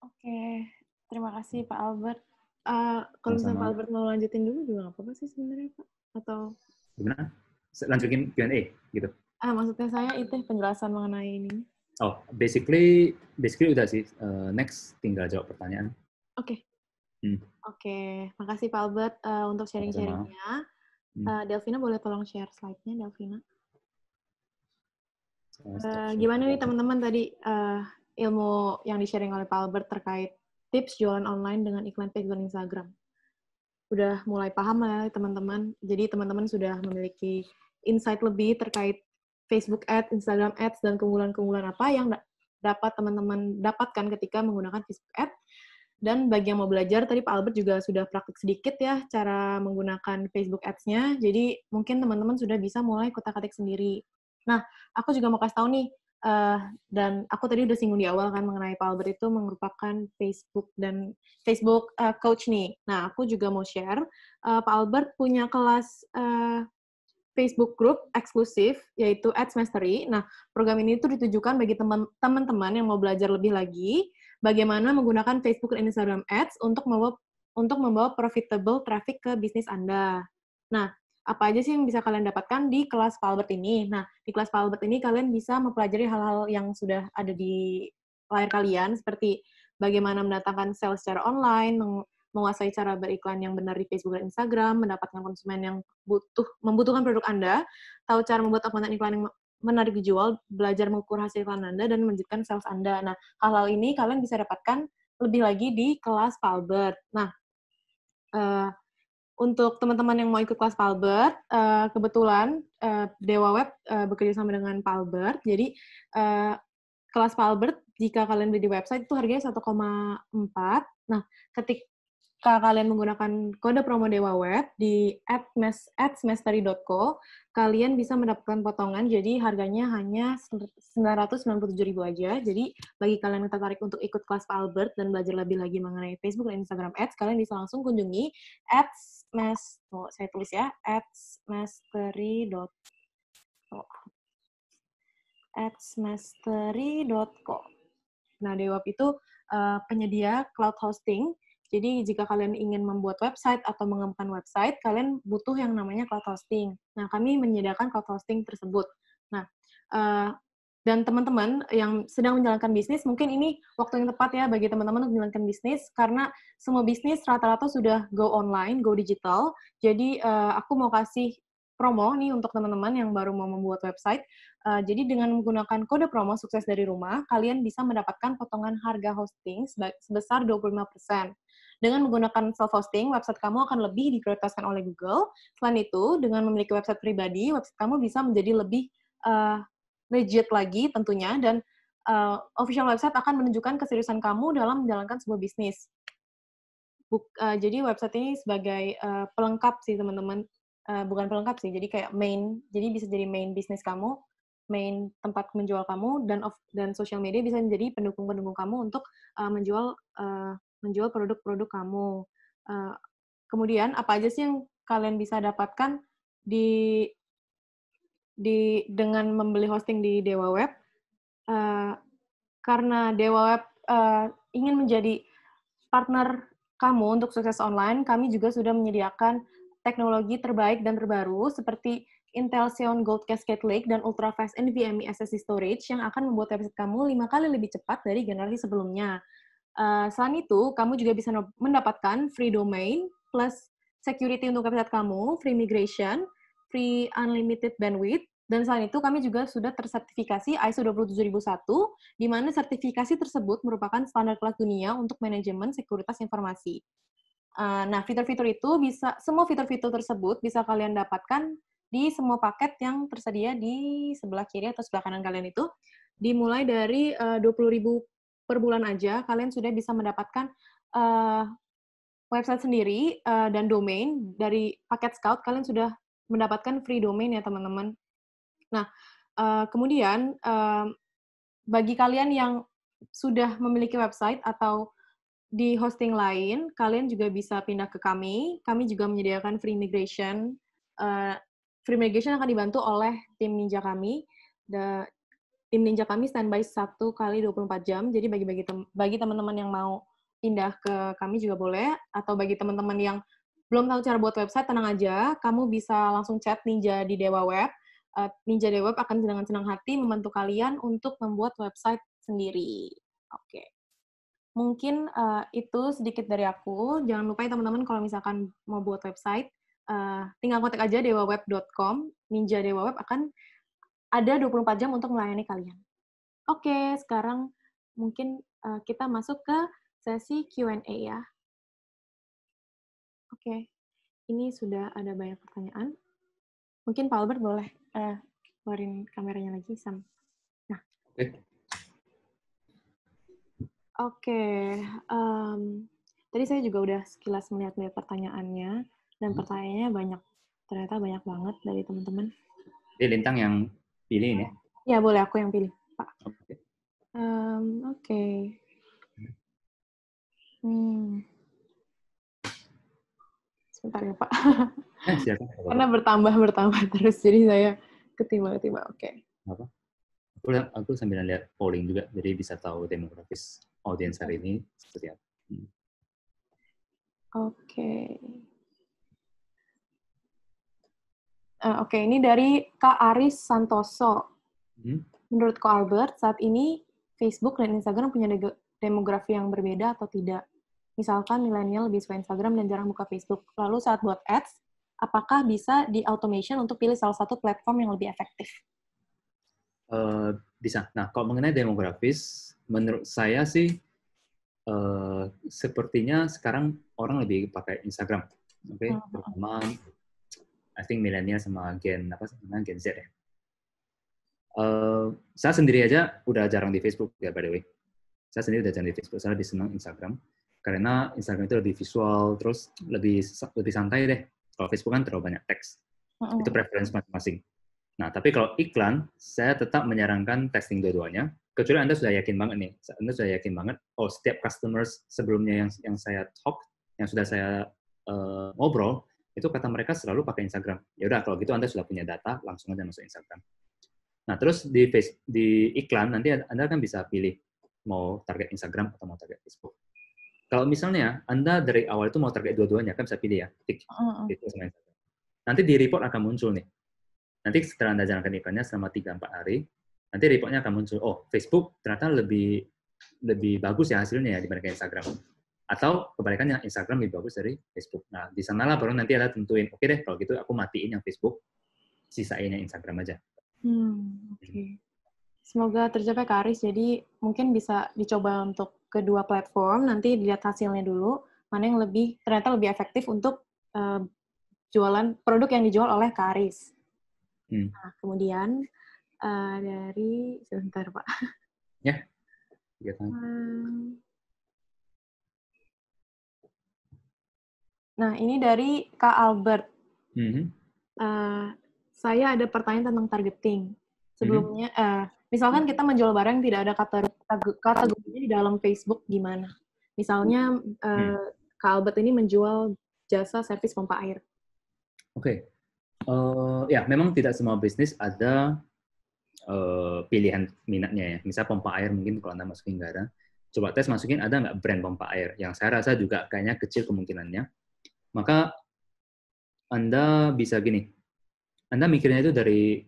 Oke, terima kasih Pak Albert. Uh, kalau misalnya Pak Albert mau lanjutin dulu juga nggak apa-apa sih sebenarnya Pak? Atau gimana? Lanjutin Q&A gitu? Ah, maksudnya saya itu penjelasan mengenai ini. Oh, basically, basically udah sih. Uh, next, tinggal jawab pertanyaan. Oke. Hmm. Oke, okay. makasih Pak Albert uh, untuk sharing-sharingnya. Uh, hmm. eh, Delvina boleh tolong share slide-nya, Delvina. Uh, eh, gimana nih teman-teman tadi uh, ilmu yang di-sharing oleh Pak Albert terkait tips jualan online dengan iklan Facebook dan Instagram? Udah mulai paham lah teman-teman. Jadi teman-teman sudah memiliki insight lebih terkait Facebook Ads, Instagram Ads, dan keunggulan-keunggulan apa yang dapat teman-teman dapatkan ketika menggunakan Facebook Ads. Dan bagi yang mau belajar, tadi Pak Albert juga sudah praktik sedikit ya cara menggunakan Facebook Ads-nya. Jadi mungkin teman-teman sudah bisa mulai kotak-katik sendiri. Nah, aku juga mau kasih tahu nih, uh, dan aku tadi udah singgung di awal kan mengenai Pak Albert itu merupakan Facebook dan Facebook uh, coach nih. Nah, aku juga mau share, uh, Pak Albert punya kelas uh, Facebook group eksklusif yaitu Ads Mastery. Nah, program ini tuh ditujukan bagi teman-teman yang mau belajar lebih lagi bagaimana menggunakan Facebook dan Instagram Ads untuk membawa untuk membawa profitable traffic ke bisnis Anda. Nah, apa aja sih yang bisa kalian dapatkan di kelas Palbert ini? Nah, di kelas Palbert ini kalian bisa mempelajari hal-hal yang sudah ada di layar kalian, seperti bagaimana mendatangkan sales secara online, menguasai cara beriklan yang benar di Facebook dan Instagram, mendapatkan konsumen yang butuh membutuhkan produk Anda, tahu cara membuat konten iklan yang menarik jual belajar mengukur hasil iklan Anda, dan menunjukkan sales Anda. Nah, hal-hal ini kalian bisa dapatkan lebih lagi di kelas Palbert. Nah, uh, untuk teman-teman yang mau ikut kelas Palbert, uh, eh, kebetulan uh, Dewa Web uh, bekerja sama dengan Palbert. Jadi uh, kelas Palbert jika kalian beli di website itu harganya 1,4. Nah, ketik kalian menggunakan kode promo Dewa Web di @semesteri.co, kalian bisa mendapatkan potongan jadi harganya hanya 997.000 aja. Jadi bagi kalian yang tertarik untuk ikut kelas Pak Albert dan belajar lebih lagi mengenai Facebook dan Instagram Ads, kalian bisa langsung kunjungi @mes oh, saya tulis ya Nah, itu uh, penyedia cloud hosting jadi jika kalian ingin membuat website atau mengembangkan website, kalian butuh yang namanya cloud hosting. Nah, kami menyediakan cloud hosting tersebut. Nah, uh, dan teman-teman yang sedang menjalankan bisnis, mungkin ini waktu yang tepat ya bagi teman-teman untuk menjalankan bisnis, karena semua bisnis rata-rata sudah go online, go digital. Jadi uh, aku mau kasih promo nih untuk teman-teman yang baru mau membuat website. Uh, jadi dengan menggunakan kode promo sukses dari rumah, kalian bisa mendapatkan potongan harga hosting sebesar 25%. Dengan menggunakan self-hosting, website kamu akan lebih diprioritaskan oleh Google. Selain itu, dengan memiliki website pribadi, website kamu bisa menjadi lebih uh, legit lagi tentunya, dan uh, official website akan menunjukkan keseriusan kamu dalam menjalankan sebuah bisnis. Buk, uh, jadi website ini sebagai uh, pelengkap sih teman-teman, uh, bukan pelengkap sih, jadi kayak main, jadi bisa jadi main bisnis kamu, main tempat menjual kamu dan of, dan social media bisa menjadi pendukung pendukung kamu untuk uh, menjual uh, menjual produk-produk kamu. Uh, kemudian apa aja sih yang kalian bisa dapatkan di di dengan membeli hosting di Dewa Web? Uh, karena Dewa Web uh, ingin menjadi partner kamu untuk sukses online, kami juga sudah menyediakan teknologi terbaik dan terbaru seperti Intel Xeon Gold Cascade Lake dan ultra fast NVMe SSD storage yang akan membuat website kamu lima kali lebih cepat dari generasi sebelumnya. Eh, selain itu, kamu juga bisa mendapatkan free domain plus security untuk website kamu, free migration, free unlimited bandwidth, dan selain itu kami juga sudah tersertifikasi ISO 27001, di mana sertifikasi tersebut merupakan standar kelas dunia untuk manajemen sekuritas informasi. Eh, nah, fitur-fitur itu bisa, semua fitur-fitur tersebut bisa kalian dapatkan di semua paket yang tersedia di sebelah kiri atau sebelah kanan kalian itu, dimulai dari 20.000 eh, per bulan aja kalian sudah bisa mendapatkan uh, website sendiri uh, dan domain dari paket Scout kalian sudah mendapatkan free domain ya teman-teman. Nah uh, kemudian uh, bagi kalian yang sudah memiliki website atau di hosting lain kalian juga bisa pindah ke kami. Kami juga menyediakan free migration. Uh, free migration akan dibantu oleh tim ninja kami. The, tim ninja kami standby satu kali 24 jam. Jadi bagi-bagi tem bagi teman-teman yang mau pindah ke kami juga boleh atau bagi teman-teman yang belum tahu cara buat website tenang aja, kamu bisa langsung chat Ninja di Dewa Web. Uh, Ninja Dewa Web akan dengan senang hati membantu kalian untuk membuat website sendiri. Oke. Okay. Mungkin uh, itu sedikit dari aku. Jangan lupa ya teman-teman kalau misalkan mau buat website, uh, tinggal kontak aja dewaweb.com. Ninja Dewa Web akan ada 24 jam untuk melayani kalian. Oke, okay, sekarang mungkin uh, kita masuk ke sesi Q&A ya. Oke, okay. ini sudah ada banyak pertanyaan. Mungkin Pak Albert boleh uh, keluarin kameranya lagi, Sam. Nah. Oke. Okay. um, tadi saya juga udah sekilas melihat-lihat pertanyaannya dan hmm. pertanyaannya banyak ternyata banyak banget dari teman-teman. Jadi lintang yang pilih nih ya. ya boleh aku yang pilih, Pak. Oke. Okay. Um, Okay. Hmm. Sebentar ya Pak. Eh, [LAUGHS] Karena bertambah bertambah terus jadi saya ketiba-tiba. Oke. Okay. Apa? Aku aku sambil lihat polling juga jadi bisa tahu demografis audiens hari ini seperti apa. Hmm. Oke. Okay. Eh, oke, okay, ini dari Kak Aris Santoso. Hmm? Menurut Kak Albert, saat ini Facebook dan Instagram punya demografi yang berbeda atau tidak? Misalkan milenial lebih suka Instagram dan jarang buka Facebook. Lalu saat buat ads, apakah bisa di automation untuk pilih salah satu platform yang lebih efektif? Uh, bisa. Nah, kalau mengenai demografis, menurut saya sih uh, sepertinya sekarang orang lebih pakai Instagram, oke, okay? Hmm, hmm, hmm. terutama I think milenial sama gen apa sih namanya gen Z ya. Uh, saya sendiri aja udah jarang di Facebook ya by the way. Saya sendiri udah jarang di Facebook, saya lebih senang Instagram karena Instagram itu lebih visual, terus lebih lebih santai deh. Kalau Facebook kan terlalu banyak teks, oh. itu preference masing-masing. Nah, tapi kalau iklan, saya tetap menyarankan testing dua-duanya. Kecuali Anda sudah yakin banget nih, Anda sudah yakin banget, oh setiap customers sebelumnya yang yang saya talk, yang sudah saya uh, ngobrol, itu kata mereka selalu pakai Instagram. Ya udah kalau gitu Anda sudah punya data, langsung aja masuk Instagram. Nah, terus di face, di iklan nanti Anda kan bisa pilih mau target Instagram atau mau target Facebook. Kalau misalnya Anda dari awal itu mau target dua-duanya, kan bisa pilih ya, tik oh, oh, oh. Gitu sama Instagram. Nanti di report akan muncul nih. Nanti setelah Anda jalankan iklannya selama 3-4 hari, nanti reportnya akan muncul, oh, Facebook ternyata lebih lebih bagus ya hasilnya ya dibandingkan Instagram atau kebalikan yang Instagram lebih bagus dari Facebook. Nah, di sanalah baru nanti ada tentuin, oke okay deh kalau gitu aku matiin yang Facebook, sisain yang Instagram aja. Hmm, hmm. oke. Okay. Semoga tercapai Kak Aris, jadi mungkin bisa dicoba untuk kedua platform, nanti dilihat hasilnya dulu, mana yang lebih, ternyata lebih efektif untuk uh, jualan, produk yang dijual oleh Kak Aris. Hmm. Nah, kemudian uh, dari, sebentar Pak. Ya, yeah. iya Nah, ini dari Kak Albert. Mm -hmm. uh, saya ada pertanyaan tentang targeting. Mm-hmm. Sebelumnya, mm -hmm. uh, misalkan kita menjual barang tidak ada kategori kategorinya di dalam Facebook, gimana? Misalnya, uh, mm -hmm. Kak Albert ini menjual jasa servis pompa air. Oke. Okay. Uh, ya, memang tidak semua bisnis ada uh, pilihan minatnya ya. Misal pompa air mungkin kalau Anda masukin nggak ada. Coba tes masukin ada nggak brand pompa air. Yang saya rasa juga kayaknya kecil kemungkinannya maka Anda bisa gini. Anda mikirnya itu dari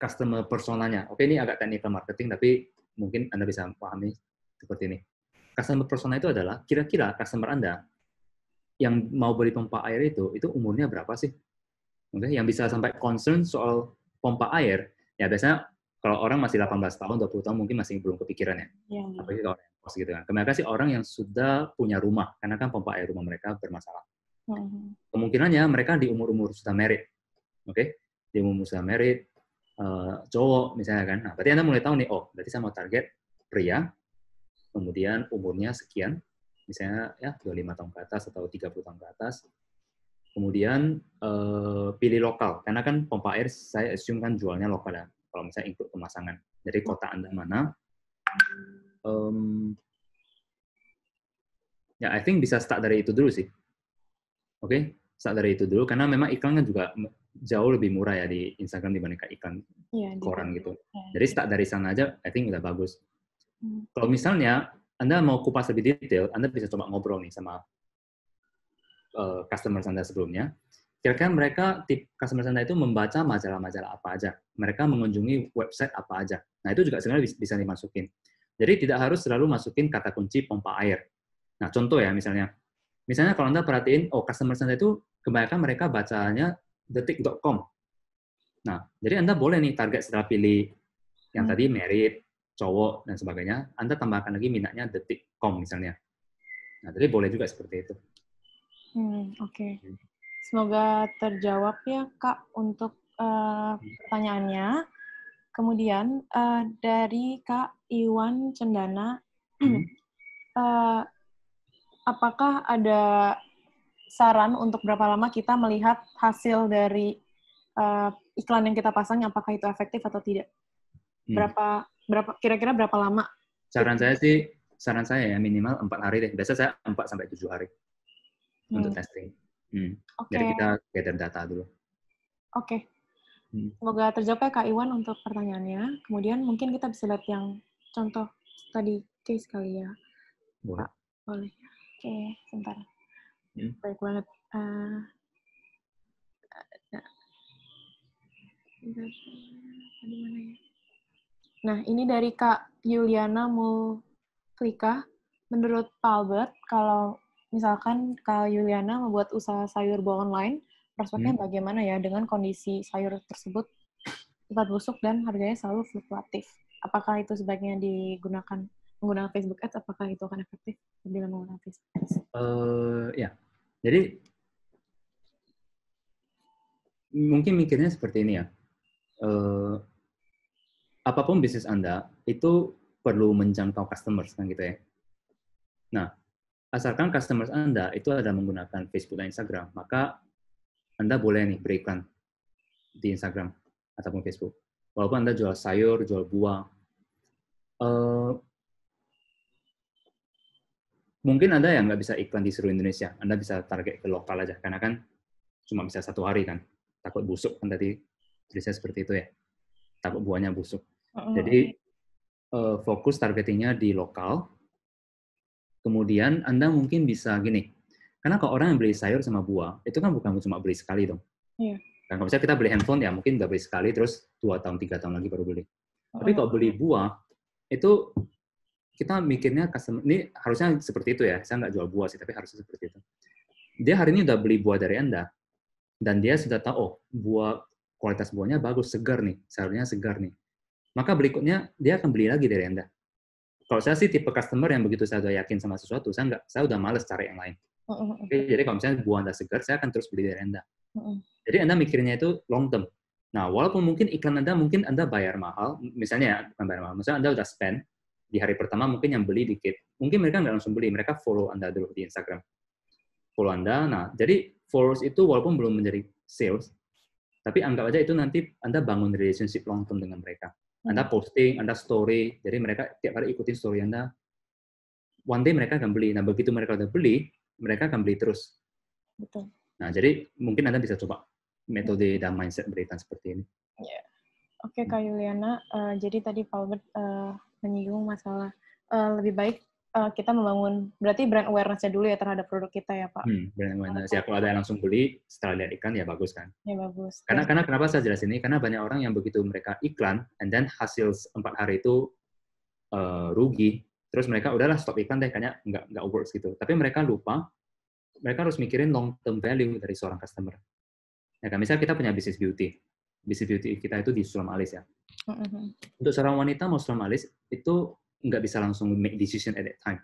customer personanya. Oke, ini agak teknikal marketing, tapi mungkin Anda bisa pahami seperti ini. Customer persona itu adalah kira-kira customer Anda yang mau beli pompa air itu, itu umurnya berapa sih? Oke, yang bisa sampai concern soal pompa air, ya biasanya kalau orang masih 18 tahun, 20 tahun mungkin masih belum kepikiran ya. ya. Apalagi kalau yang gitu kan. Kemudian sih orang yang sudah punya rumah, karena kan pompa air rumah mereka bermasalah hmm. kemungkinannya mereka di umur-umur sudah merit. Oke? Okay? Di umur sudah merit, uh, cowok misalnya kan. Nah, berarti Anda mulai tahu nih, oh, berarti saya mau target pria, kemudian umurnya sekian, misalnya ya dua lima tahun ke atas atau 30 tahun ke atas. Kemudian uh, pilih lokal, karena kan pompa air saya assume kan jualnya lokal ya, kalau misalnya ikut pemasangan. dari kota Anda mana, um, ya I think bisa start dari itu dulu sih. Oke, okay? saat dari itu dulu karena memang iklannya juga jauh lebih murah ya di Instagram dibandingkan iklan yeah, koran gitu. Yeah. Jadi start dari sana aja, I think udah bagus. Mm. Kalau misalnya Anda mau kupas lebih detail, Anda bisa coba ngobrol nih sama uh, eh, customer Anda sebelumnya. Kira-kira mereka tip customer Anda itu membaca majalah-majalah apa aja, mereka mengunjungi website apa aja. Nah itu juga sebenarnya bisa dimasukin. Jadi tidak harus selalu masukin kata kunci pompa air. Nah contoh ya misalnya Misalnya kalau Anda perhatiin, oh customer center itu kebanyakan mereka bacanya detik.com. Nah, jadi Anda boleh nih target setelah pilih yang hmm. tadi merit, cowok, dan sebagainya. Anda tambahkan lagi minatnya detik.com misalnya. Nah, jadi boleh juga seperti itu. Hmm, Oke. Okay. Hmm. Semoga terjawab ya, Kak, untuk uh, pertanyaannya. Kemudian uh, dari Kak Iwan Cendana, hmm. uh, [CLEARS THROAT] apakah ada saran untuk berapa lama kita melihat hasil dari uh, iklan yang kita pasang, apakah itu efektif atau tidak? Hmm. Berapa berapa kira-kira berapa lama? Saran saya sih, saran saya ya minimal empat hari deh. Biasa saya empat sampai tujuh hari hmm. untuk testing. Hmm. Okay. Jadi kita gather data dulu. Oke. Okay. Hmm. Semoga terjawab ya Kak Iwan untuk pertanyaannya. Kemudian mungkin kita bisa lihat yang contoh tadi case kali ya. Boleh. Boleh. Oke, okay, sebentar. Hmm. Baik banget. Eh, eh, nah, ini dari Kak Yuliana Mulfrika. Menurut Palbert kalau misalkan Kak Yuliana membuat usaha sayur buah online, prospeknya hmm. bagaimana ya dengan kondisi sayur tersebut cepat busuk dan harganya selalu fluktuatif? Apakah itu sebaiknya digunakan menggunakan Facebook Ads, apakah itu akan efektif bila menggunakan Facebook Ads? Uh, ya, jadi mungkin mikirnya seperti ini ya. Uh, apapun bisnis Anda, itu perlu menjangkau customers kan gitu ya. Nah, asalkan customers Anda itu ada menggunakan Facebook dan Instagram, maka Anda boleh nih beriklan di Instagram ataupun Facebook. Walaupun Anda jual sayur, jual buah, uh, mungkin ada yang nggak bisa iklan di seluruh Indonesia. Anda bisa target ke lokal aja, karena kan cuma bisa satu hari kan. Takut busuk kan tadi tulisnya seperti itu ya. Takut buahnya busuk. Oh. Jadi uh, fokus targetingnya di lokal. Kemudian Anda mungkin bisa gini, karena kalau orang yang beli sayur sama buah, itu kan bukan cuma beli sekali dong. Yeah. Iya. Dan kalau misalnya kita beli handphone ya mungkin nggak beli sekali, terus dua tahun, tiga tahun lagi baru beli. Oh. Tapi kalau beli buah, itu kita mikirnya customer ini harusnya seperti itu ya. Saya nggak jual buah sih, tapi harusnya seperti itu. Dia hari ini udah beli buah dari Anda dan dia sudah tahu oh, buah kualitas buahnya bagus, segar nih, seharusnya segar nih. Maka berikutnya dia akan beli lagi dari Anda. Kalau saya sih tipe customer yang begitu saya udah yakin sama sesuatu, saya nggak, saya udah males cari yang lain. Oh, okay. Jadi kalau misalnya buah Anda segar, saya akan terus beli dari Anda. Jadi Anda mikirnya itu long term. Nah, walaupun mungkin iklan Anda mungkin Anda bayar mahal, misalnya ya, bukan bayar mahal, misalnya Anda udah spend, di hari pertama mungkin yang beli dikit. Mungkin mereka nggak langsung beli, mereka follow Anda dulu di Instagram. Follow Anda, nah jadi followers itu walaupun belum menjadi sales, tapi anggap aja itu nanti Anda bangun relationship long term dengan mereka. Anda hmm. posting, Anda story, jadi mereka tiap hari ikutin story Anda. One day mereka akan beli. Nah, begitu mereka udah beli, mereka akan beli terus. Betul. Nah, jadi mungkin Anda bisa coba metode dan mindset berita seperti ini. Yeah. Oke Kak Yuliana, uh, jadi tadi Albert uh, menyinggung masalah uh, lebih baik uh, kita membangun berarti brand awareness-nya dulu ya terhadap produk kita ya Pak. Hmm, brand awareness ya kalau ada yang langsung beli setelah lihat iklan ya bagus kan. Ya bagus. Karena ya. karena kenapa saya jelas ini karena banyak orang yang begitu mereka iklan and then hasil empat hari itu uh, rugi terus mereka udahlah stop iklan deh kayaknya nggak nggak works gitu. Tapi mereka lupa mereka harus mikirin long term value dari seorang customer. Ya kan misalnya kita punya bisnis beauty disability kita itu di sulam alis ya. Mm-hmm. Untuk seorang wanita mau sulam alis itu nggak bisa langsung make decision at that time.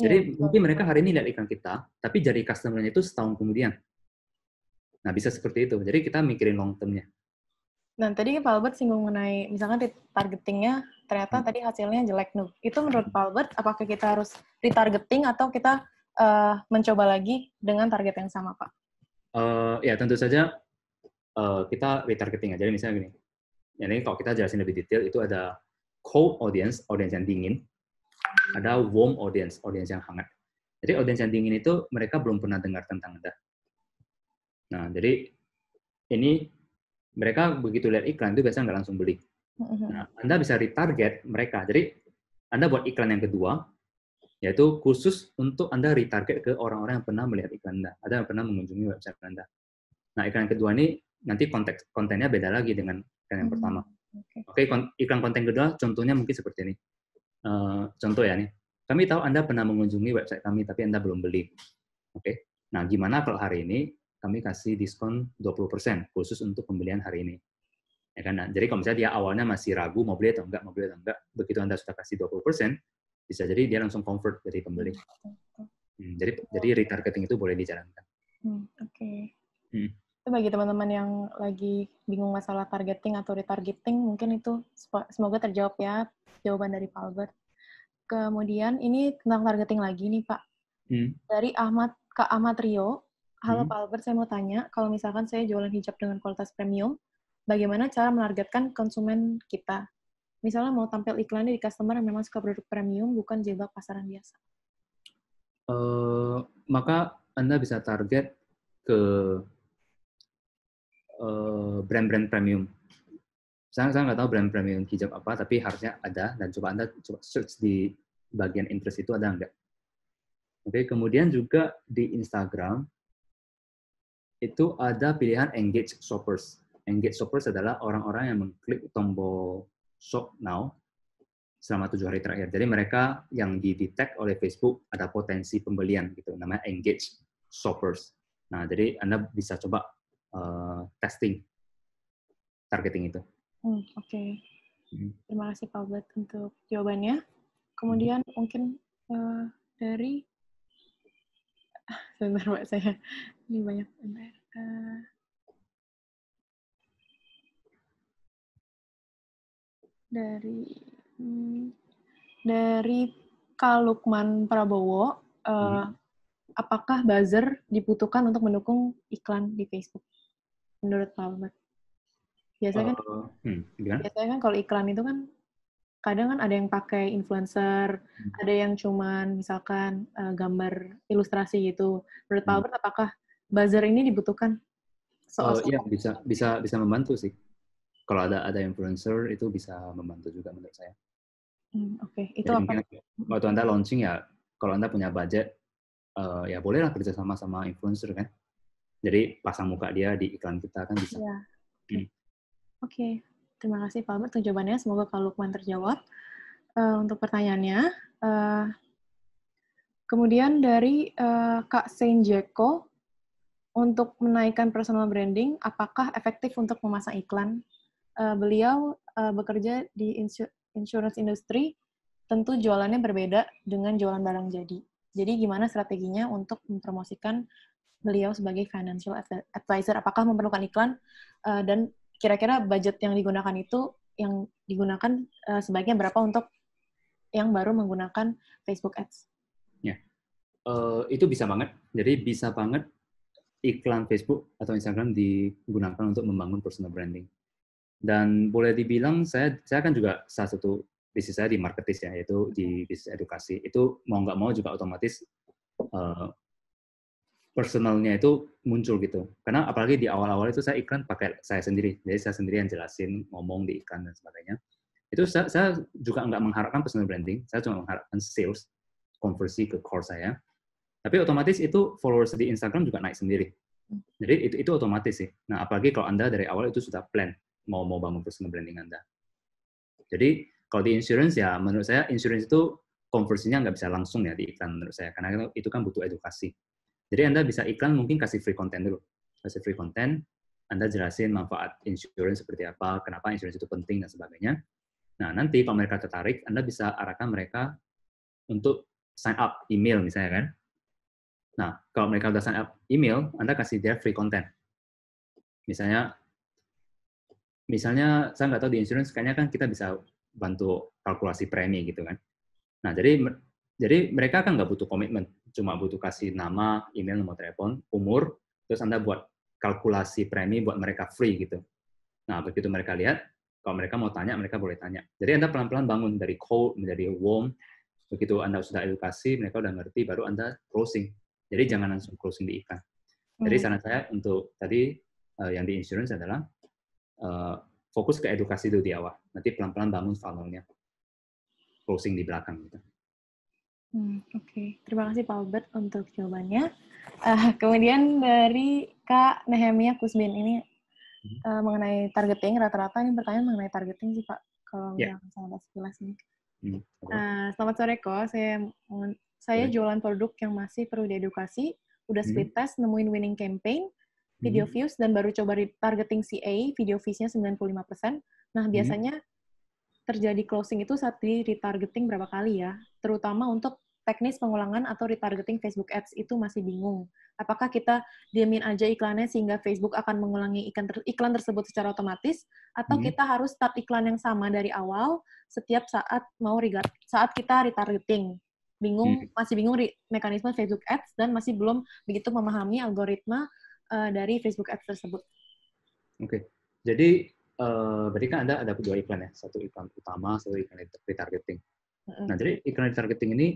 Iya, jadi yeah. mungkin mereka hari ini lihat iklan kita, tapi jadi customernya itu setahun kemudian. Nah bisa seperti itu. Jadi kita mikirin long termnya. Nah tadi Pak Albert singgung mengenai misalkan retargetingnya ternyata hmm. tadi hasilnya jelek nih. Itu menurut Pak Albert apakah kita harus retargeting atau kita uh, mencoba lagi dengan target yang sama Pak? Uh, ya tentu saja Eh, kita retargeting aja misalnya gini. Ya, ini kalau kita jelasin lebih detail itu ada cold audience, audience yang dingin, ada warm audience, audience yang hangat. Jadi audience yang dingin itu mereka belum pernah dengar tentang Anda. Nah, jadi ini mereka begitu lihat iklan itu biasanya nggak langsung beli. Mm-hmm. Nah, Anda bisa retarget mereka. Jadi Anda buat iklan yang kedua, yaitu khusus untuk Anda retarget ke orang-orang yang pernah melihat iklan Anda, ada yang pernah mengunjungi website Anda. Nah, iklan kedua ini nanti konteks kontennya beda lagi dengan iklan yang hmm, pertama. Oke, okay. okay, iklan konten kedua contohnya mungkin seperti ini. Uh, contoh ya nih, kami tahu Anda pernah mengunjungi website kami tapi Anda belum beli. Oke, okay. nah gimana kalau hari ini kami kasih diskon 20% khusus untuk pembelian hari ini. Ya kan? Nah, jadi kalau misalnya dia awalnya masih ragu mau beli atau enggak, mau beli atau enggak, begitu Anda sudah kasih 20%, bisa jadi dia langsung convert dari pembeli. Hmm, hmm, jadi, jadi oh. retargeting itu boleh dijalankan. Hmm, Oke. Okay. Hmm itu bagi teman-teman yang lagi bingung masalah targeting atau retargeting mungkin itu semoga terjawab ya jawaban dari Pak Albert. Kemudian ini tentang targeting lagi nih Pak. Hmm. Dari Ahmad ke Ahmad Rio, halo hmm. Pak Albert saya mau tanya kalau misalkan saya jualan hijab dengan kualitas premium, bagaimana cara menargetkan konsumen kita? Misalnya mau tampil iklannya di customer yang memang suka produk premium bukan jilbab pasaran biasa. Uh, maka Anda bisa target ke Eh, brand-brand premium. Saya saya nggak tahu brand premium hijab apa, tapi harusnya ada dan coba anda coba search di bagian interest itu ada nggak. Oke, kemudian juga di Instagram itu ada pilihan engage shoppers. Engage shoppers adalah orang-orang yang mengklik tombol shop now selama tujuh hari terakhir. Jadi mereka yang didetect oleh Facebook ada potensi pembelian gitu, namanya engage shoppers. Nah, jadi Anda bisa coba uh, testing targeting itu. Hmm, Oke, okay. Hmm. terima kasih Pak Ubed untuk jawabannya. Kemudian hmm. mungkin uh, dari [LAUGHS] sebentar Pak saya [LAUGHS] ini banyak bentar. Uh, dari hmm, dari Kak Prabowo, hmm. apakah buzzer dibutuhkan untuk mendukung iklan di Facebook? menurut Pak Ahmad? Biasanya uh, kan, eh, hmm, biasanya kan kalau iklan itu kan kadang kan ada yang pakai influencer, hmm. ada yang cuman misalkan uh, gambar ilustrasi gitu. Menurut Pak hmm. apakah buzzer ini dibutuhkan? So oh, iya, bisa gitu. bisa bisa membantu sih. Kalau ada ada influencer itu bisa membantu juga menurut saya. Hmm, Oke, okay. Ya, itu Jadi apa? Mungkin, waktu anda launching ya, kalau anda punya budget, uh, ya bolehlah kerjasama sama influencer kan. Jadi pasang muka dia di iklan kita kan bisa. Ya. Oke, okay. terima kasih Pak Albert jawabannya. Semoga Pak Lukman terjawab. Uh, untuk pertanyaannya, uh, kemudian dari uh, Kak Senjeko, untuk menaikkan personal branding, apakah efektif untuk memasang iklan? Uh, beliau uh, bekerja di insurance industry, tentu jualannya berbeda dengan jualan barang jadi. Jadi gimana strateginya untuk mempromosikan beliau sebagai financial advisor apakah memerlukan iklan eh, dan kira-kira budget yang digunakan itu yang digunakan uh, sebaiknya berapa untuk yang baru menggunakan Facebook Ads? Ya, uh, itu bisa banget. Jadi bisa banget iklan Facebook atau Instagram digunakan untuk membangun personal branding. Dan boleh dibilang saya saya kan juga salah satu bisnis saya di marketis ya, yaitu di mm-hmm. bisnis edukasi. Itu mau nggak mau juga otomatis uh, personalnya itu muncul gitu. Karena apalagi di awal-awal itu saya iklan pakai saya sendiri. Jadi saya sendiri yang jelasin, ngomong di iklan dan sebagainya. Itu saya, saya juga nggak mengharapkan personal branding, saya cuma mengharapkan sales, konversi ke core saya. Tapi otomatis itu followers di Instagram juga naik sendiri. Jadi itu, itu otomatis sih. Nah, apalagi kalau Anda dari awal itu sudah plan mau mau bangun personal branding Anda. Jadi kalau di insurance ya menurut saya insurance itu konversinya nggak bisa langsung ya di iklan menurut saya karena itu kan butuh edukasi jadi Anda bisa iklan mungkin kasih free content dulu. Kasih free content, Anda jelasin manfaat insurance seperti apa, kenapa insurance itu penting, dan sebagainya. Nah, nanti kalau mereka tertarik, Anda bisa arahkan mereka untuk sign up email misalnya kan. Nah, kalau mereka sudah sign up email, Anda kasih dia free content. Misalnya, misalnya saya nggak tahu di insurance, kayaknya kan kita bisa bantu kalkulasi premi gitu kan. Nah, jadi jadi mereka kan nggak butuh komitmen cuma butuh kasih nama, email, nomor telepon, umur, terus Anda buat kalkulasi premi buat mereka free gitu. Nah, begitu mereka lihat, kalau mereka mau tanya, mereka boleh tanya. Jadi Anda pelan-pelan bangun dari cold menjadi warm. Begitu Anda sudah edukasi, mereka udah ngerti, baru Anda closing. Jadi jangan langsung closing di iklan. Jadi hmm. saran saya untuk tadi uh, yang di insurance adalah uh, fokus ke edukasi dulu di awal. Nanti pelan-pelan bangun funnelnya. Closing di belakang gitu. Hmm, Oke, okay. terima kasih Pak Albert untuk jawabannya. Uh, kemudian dari Kak Nehemia Kusbin ini uh, mengenai targeting, rata-rata ini pertanyaan mengenai targeting sih Pak, kalau yeah. yang sama sekilas ini. uh, hmm, eh, selamat sore Ko, saya saya yeah. jualan produk yang masih perlu diedukasi, udah split hmm. test, nemuin winning campaign, video hmm. views, dan baru coba targeting CA, video viewsnya 95%. Nah, hmm. biasanya terjadi closing itu saat di retargeting berapa kali ya, terutama untuk teknis pengulangan atau retargeting Facebook Ads itu masih bingung. Apakah kita diamin aja iklannya sehingga Facebook akan mengulangi iklan, tersebut secara otomatis, atau hmm. kita harus start iklan yang sama dari awal setiap saat mau saat kita retargeting. Bingung, hmm. masih bingung mekanisme Facebook Ads dan masih belum begitu memahami algoritma uh, dari Facebook Ads tersebut. Oke, okay. jadi uh, berarti kan Anda ada dua iklan ya, satu iklan utama, satu iklan retargeting. mm Nah, jadi iklan retargeting ini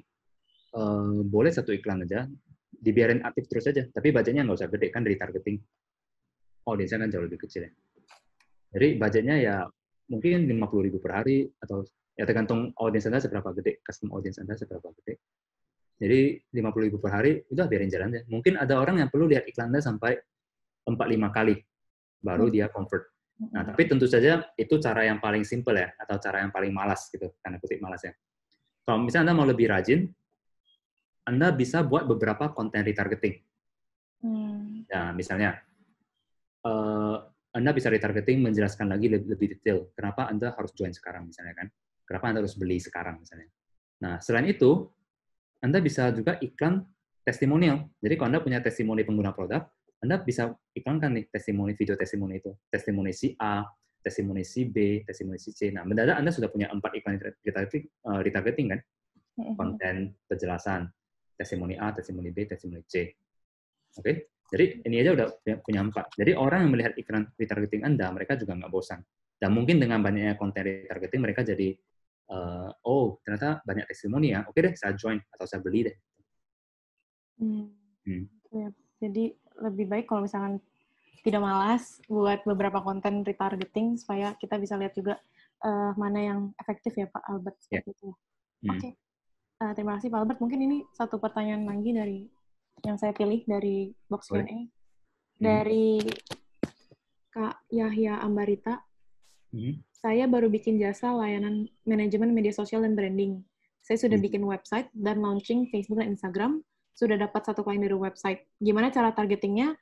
uh, boleh satu iklan aja, dibiarin aktif terus aja, tapi budgetnya nggak usah gede kan retargeting. Audiensnya kan jauh lebih kecil ya. Jadi budgetnya ya mungkin 50 ribu per hari atau ya tergantung audiens Anda seberapa gede, custom audiens Anda seberapa gede. Jadi 50 ribu per hari udah biarin jalan aja. Mungkin ada orang yang perlu lihat iklan Anda sampai 4 5 kali baru hmm. dia convert. Nah, tapi tentu saja itu cara yang paling simpel ya, atau cara yang paling malas gitu, karena kutip malas ya. Kalau misalnya Anda mau lebih rajin, Anda bisa buat beberapa konten retargeting. Hmm. Nah, misalnya, uh, Anda bisa retargeting menjelaskan lagi lebih, lebih detail, kenapa Anda harus join sekarang misalnya kan, kenapa Anda harus beli sekarang misalnya. Nah, selain itu, Anda bisa juga iklan testimonial. Jadi kalau Anda punya testimoni pengguna produk, anda bisa iklankan nih testimoni video testimoni itu. Testimoni si A, testimoni si B, testimoni si C. Nah, mendadak Anda sudah punya empat iklan retargeting, eh, retargeting kan? Konten, penjelasan, testimoni A, testimoni B, testimoni C. Oke? Okay? Jadi ini aja udah punya empat. Jadi orang yang melihat iklan retargeting Anda, mereka juga nggak bosan. Dan mungkin dengan banyaknya konten retargeting, mereka jadi, uh, oh ternyata banyak testimoni ya, oke okay deh saya join atau saya beli deh. Hmm. Hmm. jadi lebih baik kalau misalkan tidak malas buat beberapa konten retargeting supaya kita bisa lihat juga uh, mana yang efektif ya Pak Albert ya. seperti yeah. itu. Mm. Oke, okay. uh, eh, terima kasih Pak Albert. Mungkin ini satu pertanyaan lagi dari yang saya pilih dari box Q&A mm. dari Kak Yahya Ambarita. Mm. Saya baru bikin jasa layanan manajemen media sosial dan branding. Saya sudah mm. bikin website dan launching Facebook dan Instagram sudah dapat satu klien dari website. Gimana cara targetingnya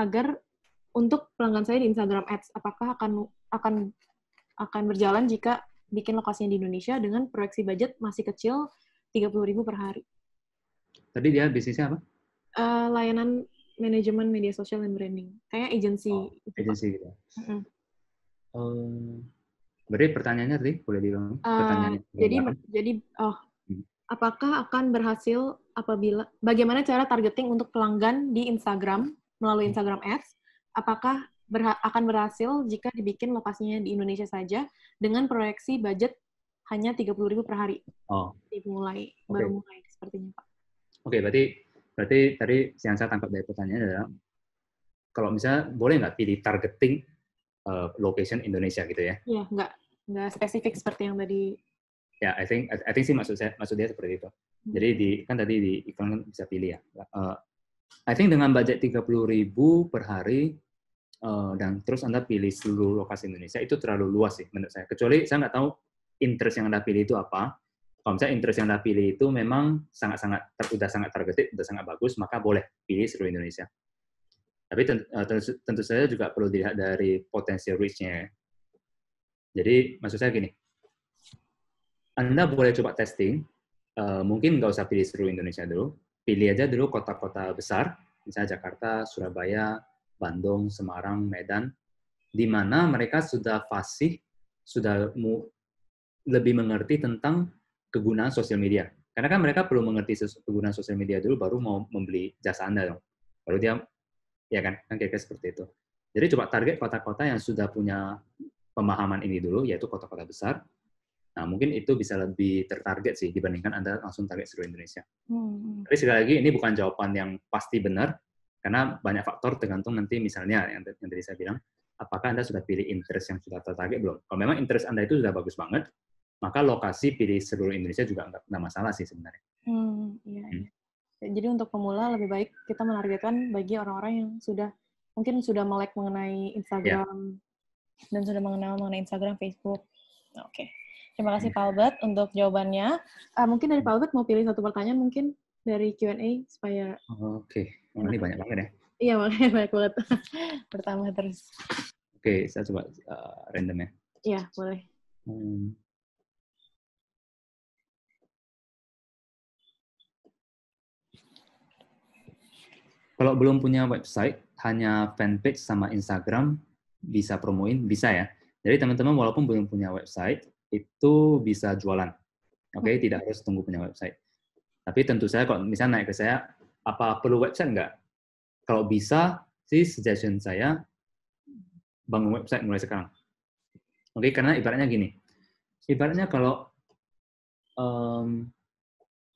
agar untuk pelanggan saya di Instagram Ads, apakah akan akan akan berjalan jika bikin lokasinya di Indonesia dengan proyeksi budget masih kecil 30.000 per hari? Tadi dia bisnisnya apa? Uh, layanan manajemen media sosial dan branding. Kayak agensi. Oh, agensi gitu. Mm um, berarti pertanyaannya tadi boleh diulang? Uh, eh, pertanyaannya. Jadi, jadi oh apakah akan berhasil apabila bagaimana cara targeting untuk pelanggan di Instagram melalui Instagram Ads? Apakah berha akan berhasil jika dibikin lokasinya di Indonesia saja dengan proyeksi budget hanya 30.000 per hari? Oh. Dimulai okay. baru mulai sepertinya, Pak. Oke, okay, berarti berarti tadi yang saya tangkap dari pertanyaannya adalah kalau misalnya boleh nggak pilih targeting uh, location Indonesia gitu ya? Iya, nggak nggak spesifik seperti yang tadi ya yeah, I think I think sih maksud saya maksud seperti itu hmm. jadi di kan tadi di iklan kan bisa pilih ya uh, I think dengan budget tiga puluh ribu per hari uh, dan terus anda pilih seluruh lokasi Indonesia itu terlalu luas sih menurut saya kecuali saya nggak tahu interest yang anda pilih itu apa kalau misalnya interest yang anda pilih itu memang sangat-sangat ter, sangat targeted udah sangat bagus maka boleh pilih seluruh Indonesia tapi eh, tentu, tentu, saja juga perlu dilihat dari potensi reach-nya. Ya. Jadi maksud saya gini, anda boleh coba testing, uh, mungkin nggak usah pilih seluruh Indonesia dulu, pilih aja dulu kota-kota besar, misalnya Jakarta, Surabaya, Bandung, Semarang, Medan, di mana mereka sudah fasih, sudah mu, lebih mengerti tentang kegunaan sosial media. Karena kan mereka perlu mengerti kegunaan sosial media dulu, baru mau membeli jasa Anda dong. Baru dia, ya kan, kan kira-kira seperti itu. Jadi coba target kota-kota yang sudah punya pemahaman ini dulu, yaitu kota-kota besar, Nah, mungkin itu bisa lebih tertarget sih dibandingkan Anda langsung target seluruh Indonesia. Hmm. Tapi sekali lagi, ini bukan jawaban yang pasti benar, karena banyak faktor tergantung nanti misalnya yang, tadi saya bilang, apakah Anda sudah pilih interest yang sudah tertarget belum. Kalau memang interest Anda itu sudah bagus banget, maka lokasi pilih seluruh Indonesia juga nggak, nggak masalah sih sebenarnya. Hmm, iya, hmm. iya. Hmm. Jadi untuk pemula lebih baik kita menargetkan bagi orang-orang yang sudah mungkin sudah melek mengenai ya. Instagram yeah. dan sudah mengenal mengenai Instagram, Facebook. Oke. Okay. Terima kasih Pak Albert untuk jawabannya. Uh, mungkin dari Pak Albert mau pilih satu pertanyaan mungkin dari Q&A supaya... Oke, okay. ini banyak banget ya. Iya, [LAUGHS] makanya banyak banget. Pertama [LAUGHS] terus. Oke, okay, saya coba uh, random ya. Iya, boleh. Hmm. Kalau belum punya website, hanya fanpage sama Instagram bisa promoin, bisa ya. Jadi teman-teman walaupun belum punya website, itu bisa jualan. Oke, okay? Hmm. tidak harus tunggu punya website. Tapi tentu saya kalau misalnya naik ke saya, apa perlu website enggak? Kalau bisa sih suggestion saya bangun website mulai sekarang. Oke, okay? karena ibaratnya gini. Ibaratnya kalau um,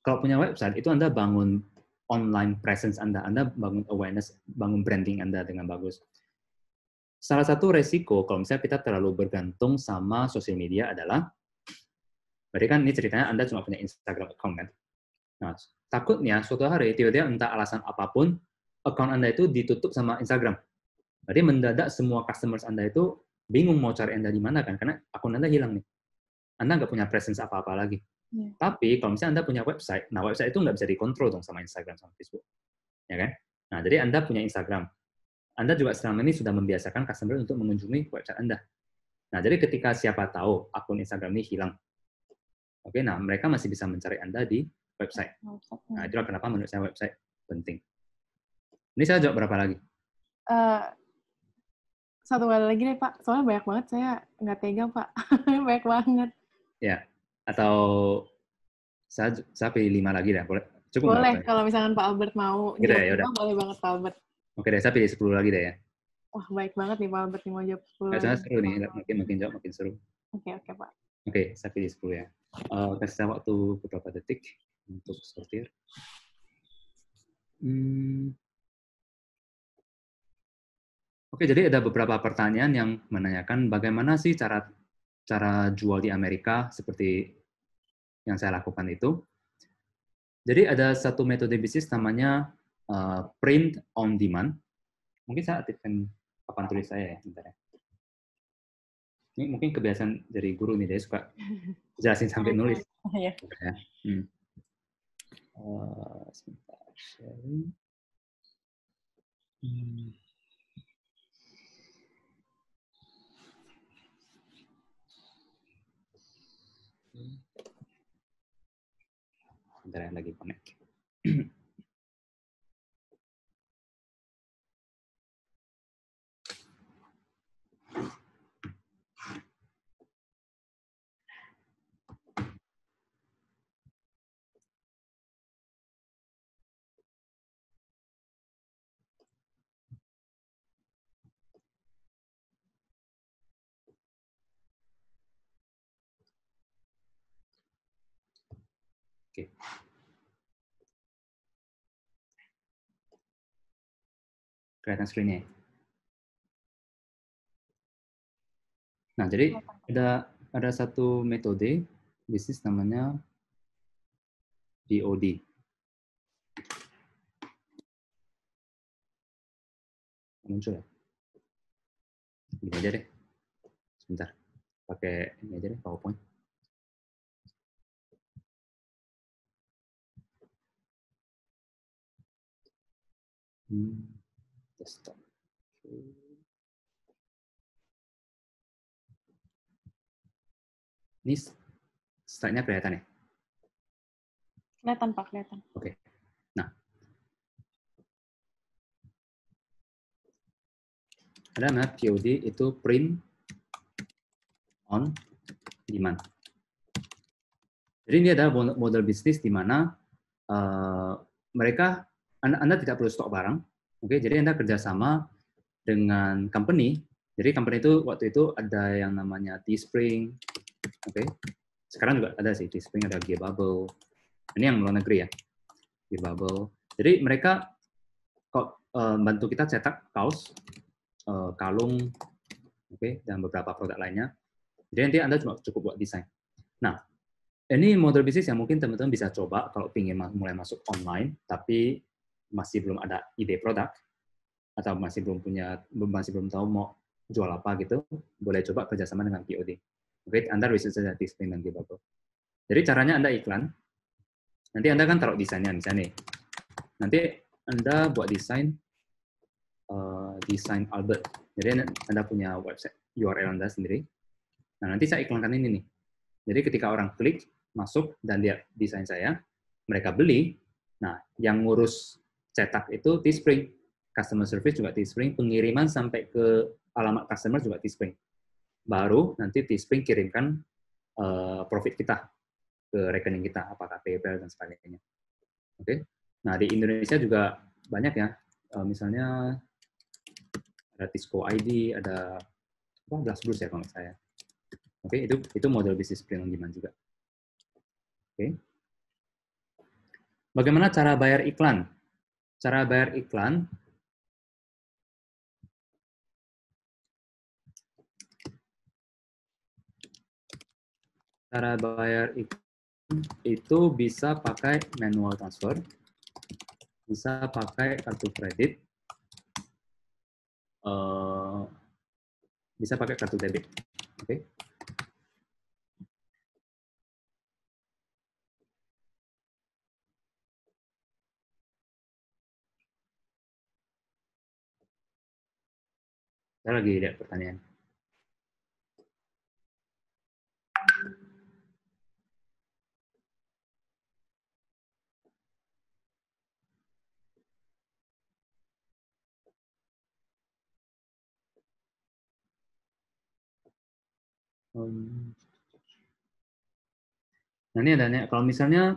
kalau punya website itu Anda bangun online presence Anda, Anda bangun awareness, bangun branding Anda dengan bagus. Salah satu resiko kalau misalnya kita terlalu bergantung sama sosial media adalah, berarti kan ini ceritanya Anda cuma punya Instagram account kan? Nah, takutnya suatu hari tiba-tiba entah alasan apapun, account Anda itu ditutup sama Instagram. Berarti mendadak semua customers Anda itu bingung mau cari Anda di mana kan, karena akun Anda hilang nih. Anda nggak punya presence apa-apa lagi. Ya. Tapi kalau misalnya Anda punya website, nah website itu nggak bisa dikontrol dong sama Instagram sama Facebook. Ya kan? Nah, jadi Anda punya Instagram. Anda juga selama ini sudah membiasakan customer untuk mengunjungi website Anda. Nah, jadi ketika siapa tahu akun Instagram ini hilang, oke, okay, nah mereka masih bisa mencari Anda di website. Nah, itulah kenapa menurut saya website penting. Ini saya jawab berapa lagi? Uh, satu kali lagi deh Pak, soalnya banyak banget saya nggak tega Pak, [LAUGHS] banyak banget. Ya, atau saya saya pilih lima lagi deh, boleh? Cukup boleh, kalau misalkan Pak Albert mau. Gitu ya, yaudah. Boleh banget Pak Albert. Oke deh, saya pilih 10 lagi deh ya. Wah, baik banget nih Pak Albert mau jawab 10. seru nih, makin makin jawab makin seru. Oke, okay, oke okay, Pak. Oke, okay, saya pilih 10 ya. Uh, kasih saya waktu beberapa detik untuk sortir. Hmm. Oke, jadi ada beberapa pertanyaan yang menanyakan bagaimana sih cara cara jual di Amerika seperti yang saya lakukan itu. Jadi ada satu metode bisnis namanya Eh, print on demand. Mungkin saya aktifkan papan tulis saya ya, bentar ya. Ini mungkin kebiasaan dari guru nih, dia suka [LAUGHS] jelasin sampai nulis. [LAUGHS] Iya. Ya. Hmm. Uh, sebentar, sharing. Hmm. Bentar yang lagi connect. [CLEARS THROAT] Oke. Okay. Kelihatan screen-nya. Ya? Nah, jadi ada ada satu metode bisnis namanya BOD. Muncul ya? Ini aja deh. Sebentar. Pakai ini aja deh, PowerPoint. Ini slide kelihatan ya? Kelihatan, Pak, kelihatan. Oke. Okay. Nah. Ada namanya POD itu print on demand. Jadi ini adalah model bisnis di mana uh, mereka anda, Anda tidak perlu stok barang. Oke, okay? jadi Anda kerjasama dengan company. Jadi company itu waktu itu ada yang namanya Teespring. Oke. Okay? Sekarang juga ada sih Teespring, ada Gearbubble. Ini yang luar negeri ya. Gearbubble. Jadi mereka kok uh, eh, bantu kita cetak kaos, uh, kalung, oke, okay, dan beberapa produk lainnya. Jadi nanti Anda cuma cukup buat desain. Nah, ini model bisnis yang mungkin teman-teman bisa coba kalau ingin mulai masuk online, tapi masih belum ada ide produk atau masih belum punya masih belum tahu mau jual apa gitu boleh coba kerjasama dengan POD create Anda research saja display dan givable jadi caranya anda iklan nanti anda kan taruh desainnya misalnya nih nanti anda buat desain uh, desain Albert jadi anda punya website URL anda sendiri nah nanti saya iklankan ini nih jadi ketika orang klik masuk dan lihat desain saya mereka beli nah yang ngurus cetak itu Teespring, customer service juga Teespring, pengiriman sampai ke alamat customer juga Teespring. Baru nanti Teespring kirimkan uh, profit kita ke rekening kita, apakah PayPal dan sebagainya. Oke. Okay? Nah, di Indonesia juga banyak ya. Uh, misalnya ada Tisco ID, ada apa oh, ya kalau saya. Oke, okay, itu itu model bisnis print gimana juga. Oke. Okay. Bagaimana cara bayar iklan? cara bayar iklan. Cara bayar iklan itu bisa pakai manual transfer, bisa pakai kartu kredit, eh, bisa pakai kartu debit. Oke. Okay. Saya lagi lihat pertanyaan. Nah, ini adanya kalau misalnya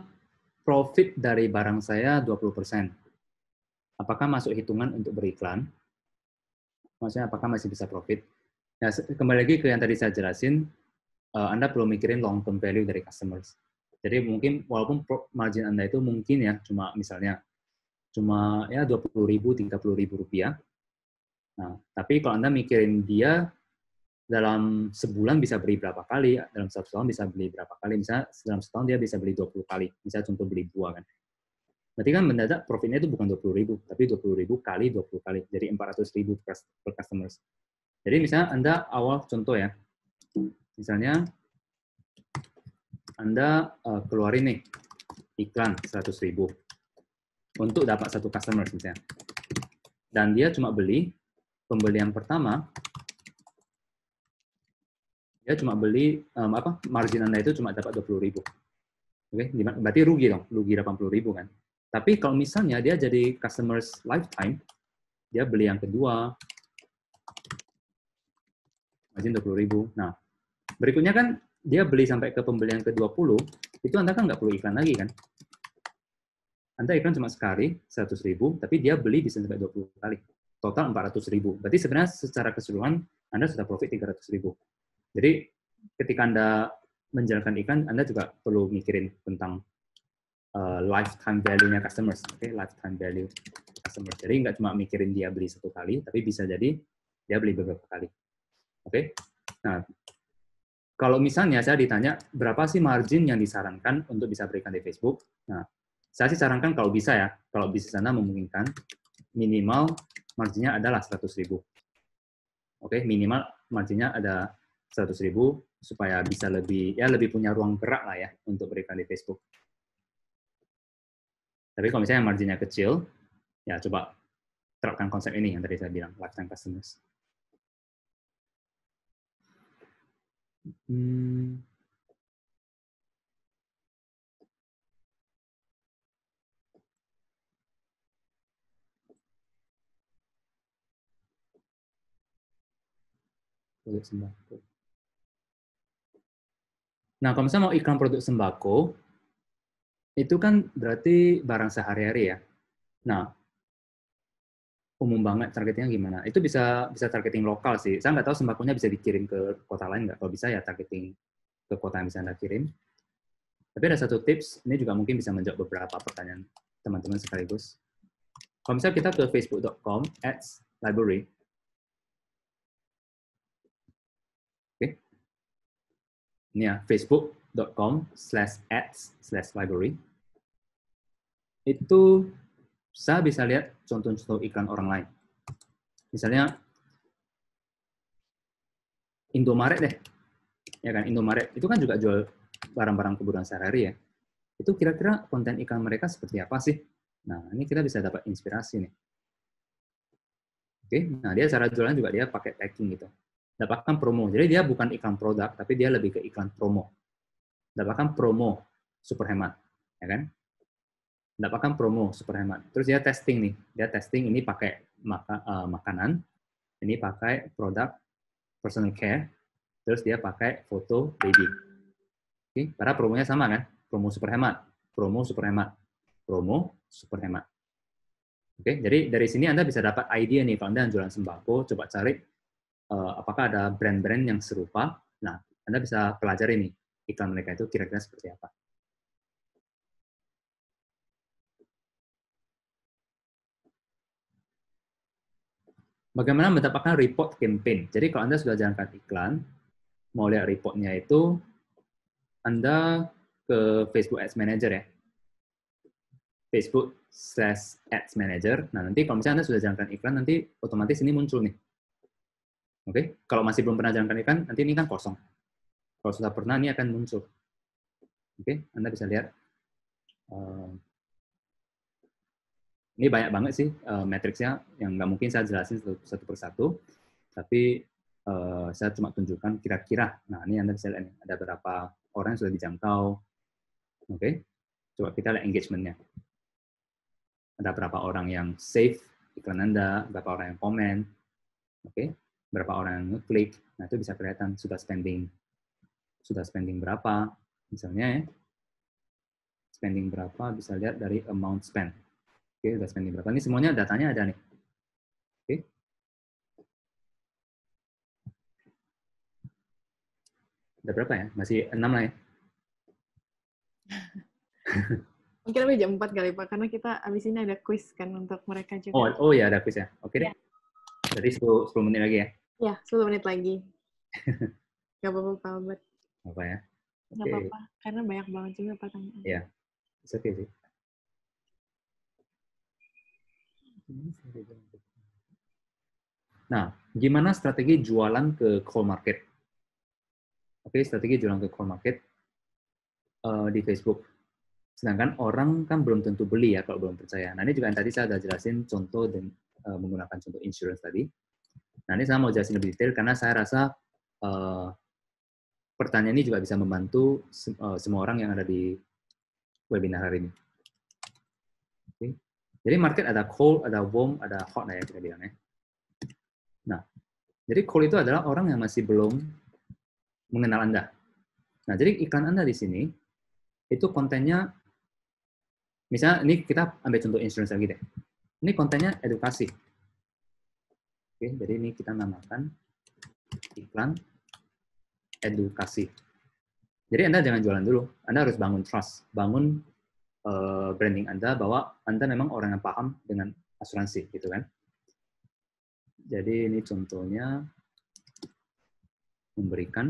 profit dari barang saya 20%. Apakah masuk hitungan untuk beriklan? maksudnya apakah masih bisa profit. Nah, kembali lagi ke yang tadi saya jelasin, uh, Anda perlu mikirin long term value dari customers. Jadi mungkin walaupun margin Anda itu mungkin ya cuma misalnya cuma ya 20.000 ribu, puluh ribu rupiah. Nah, tapi kalau Anda mikirin dia dalam sebulan bisa beli berapa kali, dalam satu tahun bisa beli berapa kali, misalnya dalam setahun dia bisa beli 20 kali, bisa contoh beli buah kan. Berarti kan mendadak profitnya itu bukan 20 ribu, tapi 20 ribu kali 20 kali, jadi 400 ribu per customer Jadi misalnya Anda awal contoh ya, misalnya Anda uh, keluarin nih iklan 100 ribu untuk dapat satu customer misalnya. Dan dia cuma beli pembelian pertama, dia cuma beli um, apa margin Anda itu cuma dapat 20 ribu. Oke, okay? berarti rugi dong, rugi 80 ribu kan. Tapi kalau misalnya dia jadi customers lifetime, dia beli yang kedua, margin ribu. Nah, berikutnya kan dia beli sampai ke pembelian ke-20, itu Anda kan nggak perlu iklan lagi kan? Anda iklan cuma sekali, 100 ribu, tapi dia beli bisa sampai 20 kali. Total 400 ribu. Berarti sebenarnya secara keseluruhan Anda sudah profit 300 ribu. Jadi ketika Anda menjalankan iklan, Anda juga perlu mikirin tentang Eh, lifetime value-nya customers, oke, okay? lifetime value customers. Jadi nggak cuma mikirin dia beli satu kali, tapi bisa jadi dia beli beberapa kali, oke? Okay? Nah, kalau misalnya saya ditanya berapa sih margin yang disarankan untuk bisa berikan di Facebook, nah saya sih sarankan kalau bisa ya, kalau bisnis Anda memungkinkan minimal marginnya adalah seratus ribu. Oke, okay? minimal marginnya ada seratus ribu supaya bisa lebih ya lebih punya ruang gerak lah ya untuk berikan di Facebook. Tapi kalau misalnya marginnya kecil, ya coba terapkan konsep ini yang tadi saya bilang, lifetime customers. Hmm. Nah, kalau misalnya mau iklan produk sembako, itu kan berarti barang sehari-hari ya. Nah, umum banget targetingnya gimana? Itu bisa bisa targeting lokal sih. Saya nggak tahu sembakonya bisa dikirim ke kota lain nggak? Kalau bisa ya targeting ke kota yang bisa Anda kirim. Tapi ada satu tips, ini juga mungkin bisa menjawab beberapa pertanyaan teman-teman sekaligus. Kalau misalnya kita ke facebook.com ads library, Ini ya, Facebook com slash ads slash library itu saya bisa lihat contoh-contoh iklan orang lain. Misalnya Indomaret deh. Ya kan Indomaret itu kan juga jual barang-barang kebutuhan sehari-hari ya. Itu kira-kira konten iklan mereka seperti apa sih? Nah, ini kita bisa dapat inspirasi nih. Oke, nah dia cara jualan juga dia pakai packing gitu. Dapatkan promo. Jadi dia bukan iklan produk, tapi dia lebih ke iklan promo dapatkan promo super hemat, ya kan? Dapatkan promo super hemat. Terus dia testing nih, dia testing ini pakai maka, uh, makanan, ini pakai produk personal care, terus dia pakai foto baby. Oke, okay? para promonya sama kan? Promo super hemat, promo super hemat, promo super hemat. Oke, okay? jadi dari sini Anda bisa dapat ide nih kalau Anda jualan sembako, coba cari uh, apakah ada brand-brand yang serupa. Nah, Anda bisa pelajari nih iklan mereka itu kira-kira seperti apa. Bagaimana mendapatkan report campaign? Jadi kalau Anda sudah jalankan iklan, mau lihat reportnya itu, Anda ke Facebook Ads Manager ya. Facebook slash Ads Manager. Nah, nanti kalau misalnya Anda sudah jalankan iklan, nanti otomatis ini muncul nih. Oke, okay? kalau masih belum pernah jalankan iklan, nanti ini kan kosong. Kalau sudah pernah, ini akan muncul. Oke, Anda bisa lihat. Eh, ini banyak banget sih eh, matriksnya yang nggak mungkin saya jelasin satu persatu, tapi eh, saya cuma tunjukkan kira-kira. Nah, ini Anda bisa lihat nih, ada berapa orang yang sudah dijangkau. Oke, coba kita lihat engagementnya. Ada berapa orang yang save iklan Anda, berapa orang yang komen, oke, okay? berapa orang yang klik. Nah, itu bisa kelihatan sudah spending sudah spending berapa. Misalnya ya, spending berapa bisa lihat dari amount spend. Oke, sudah spending berapa. Ini semuanya datanya ada nih. Oke. ada berapa ya? Masih 6 lah ya. [LAUGHS] Mungkin lebih jam 4 kali Pak, karena kita abis ini ada quiz kan untuk mereka juga. Oh, oh ya ada quiz ya. Oke deh. Iya. Jadi 10, 10 menit lagi ya? Ya, 10 menit lagi. [LAUGHS] Gak apa-apa Pak Albert apa ya? Nggak okay. apa-apa, karena banyak banget juga pertanyaan. Iya, oke okay sih. Nah, gimana strategi jualan ke call market? Oke, okay, strategi jualan ke call market uh, di Facebook. Sedangkan orang kan belum tentu beli ya kalau belum percaya. Nah, ini juga yang tadi saya sudah jelasin contoh dan uh, menggunakan contoh insurance tadi. Nah, ini saya mau jelasin lebih detail karena saya rasa uh, pertanyaan ini juga bisa membantu eh, semua orang yang ada di webinar hari ini. Okay. Jadi market ada cold, ada warm, ada hot lah ya kita bilang ya. Nah, jadi cold itu adalah orang yang masih belum mengenal Anda. Nah, jadi iklan Anda di sini itu kontennya misalnya ini kita ambil contoh insurance lagi deh. Ini kontennya edukasi. Oke, jadi ini kita namakan iklan edukasi. Jadi Anda jangan jualan dulu, Anda harus bangun trust, bangun uh, branding Anda bahwa Anda memang orang yang paham dengan asuransi gitu kan. Jadi ini contohnya memberikan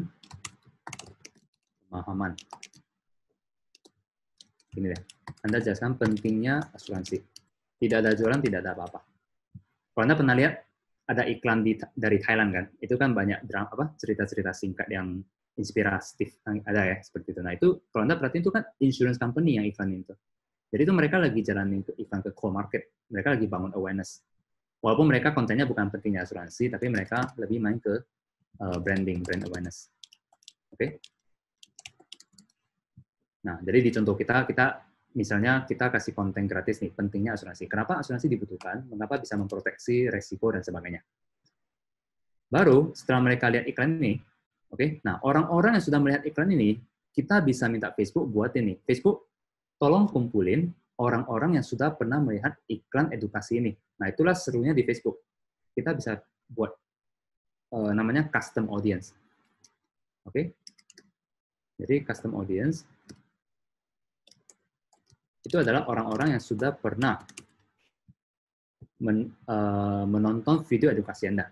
pemahaman. Ini deh, Anda jelaskan pentingnya asuransi. Tidak ada jualan, tidak ada apa-apa. Kalau Anda pernah lihat ada iklan di, dari Thailand kan, itu kan banyak drama apa cerita-cerita singkat yang inspiratif eh, ada ya seperti itu. Nah itu kalau anda perhatiin itu kan insurance company yang iklan itu. Jadi itu mereka lagi jalanin ke iklan ke core market, mereka lagi bangun awareness. Walaupun mereka kontennya bukan pentingnya asuransi, tapi mereka lebih main ke uh, branding, brand awareness. Oke. Okay? Nah, jadi di contoh kita, kita misalnya kita kasih konten gratis nih, pentingnya asuransi. Kenapa asuransi dibutuhkan? Mengapa bisa memproteksi resiko dan sebagainya? Baru setelah mereka lihat iklan ini, oke, okay, nah orang-orang yang sudah melihat iklan ini, kita bisa minta Facebook buat ini. Facebook, tolong kumpulin orang-orang yang sudah pernah melihat iklan edukasi ini. Nah itulah serunya di Facebook. Kita bisa buat uh, namanya custom audience. Oke, okay? jadi custom audience itu adalah orang-orang yang sudah pernah men, uh, menonton video edukasi Anda.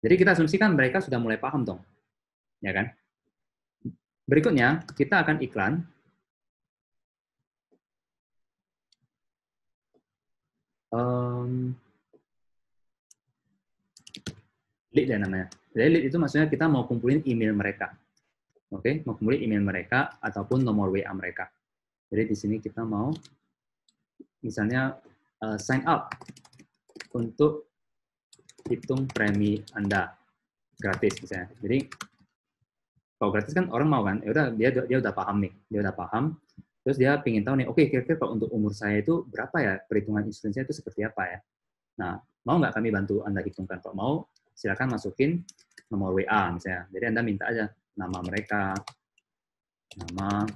Jadi kita asumsikan mereka sudah mulai paham dong. Ya kan? Berikutnya, kita akan iklan. Um, lead ya namanya. Jadi lead itu maksudnya kita mau kumpulin email mereka. Oke, okay? mau kumpulin email mereka ataupun nomor WA mereka. Jadi di sini kita mau misalnya uh, sign up untuk hitung premi Anda gratis misalnya. Jadi kalau gratis kan orang mau kan, ya udah dia dia udah paham nih, dia udah paham. Terus dia pingin tahu nih, oke okay, kira-kira untuk umur saya itu berapa ya perhitungan insuransinya itu seperti apa ya? Nah, mau nggak kami bantu Anda hitungkan? Kalau mau, silakan masukin nomor WA misalnya. Jadi Anda minta aja nama mereka, nama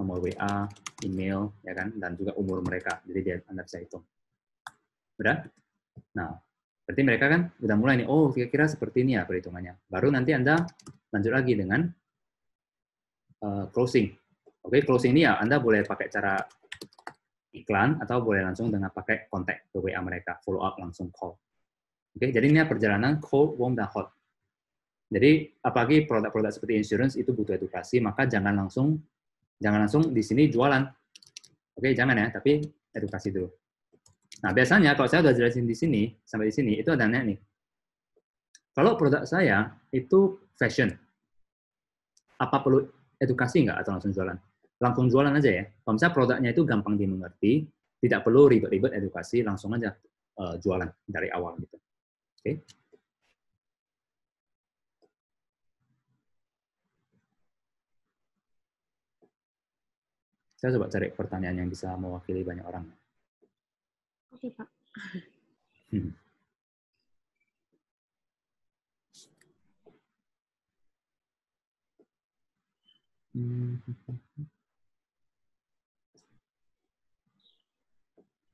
nomor WA, email, ya kan, dan juga umur mereka. Jadi dia Anda bisa hitung. Udah? Nah, berarti mereka kan udah mulai nih, oh kira-kira seperti ini ya perhitungannya. Baru nanti Anda lanjut lagi dengan uh, closing. Oke, okay, closing ini ya Anda boleh pakai cara iklan atau boleh langsung dengan pakai kontak ke WA mereka, follow up langsung call. Oke, okay, jadi ini ya perjalanan cold, warm, dan hot. Jadi apalagi produk-produk seperti insurance itu butuh edukasi, maka jangan langsung Jangan langsung di sini jualan. Oke, jangan ya, tapi edukasi dulu. Nah, biasanya kalau saya udah jelasin di sini, sampai di sini, itu ada nanya nih. Kalau produk saya itu fashion, apa perlu edukasi nggak atau langsung jualan? Langsung jualan aja ya. Kalau misalnya produknya itu gampang dimengerti, tidak perlu ribet-ribet edukasi, langsung aja uh, jualan dari awal gitu. Oke. Okay. Saya coba cari pertanyaan yang bisa mewakili banyak orang. Oke, Pak. Hmm.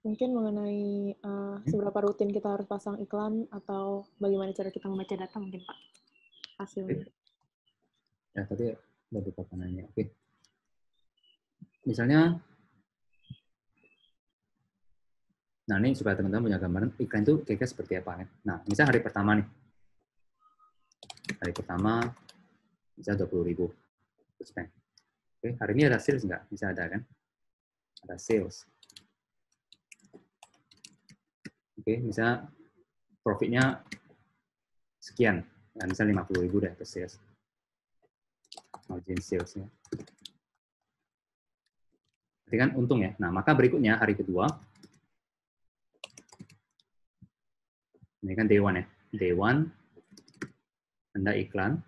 Mungkin mengenai uh, seberapa rutin kita harus pasang iklan atau bagaimana cara kita membaca data mungkin Pak hasilnya. Eh, ya tadi ada beberapa nanya. Oke. Okay. Misalnya, nah ini supaya teman-teman punya gambaran iklan itu kira-kira seperti apa. Ya. Nah, misalnya hari pertama nih. Hari pertama, misalnya 20 ribu. Oke, hari ini ada sales nggak? Bisa ada kan? Ada sales. Oke, bisa profitnya sekian. Nah, misalnya 50 ribu deh ke sales. Margin ya dengan untung ya. Nah, maka berikutnya hari kedua, ini kan day one ya. Day one, Anda iklan.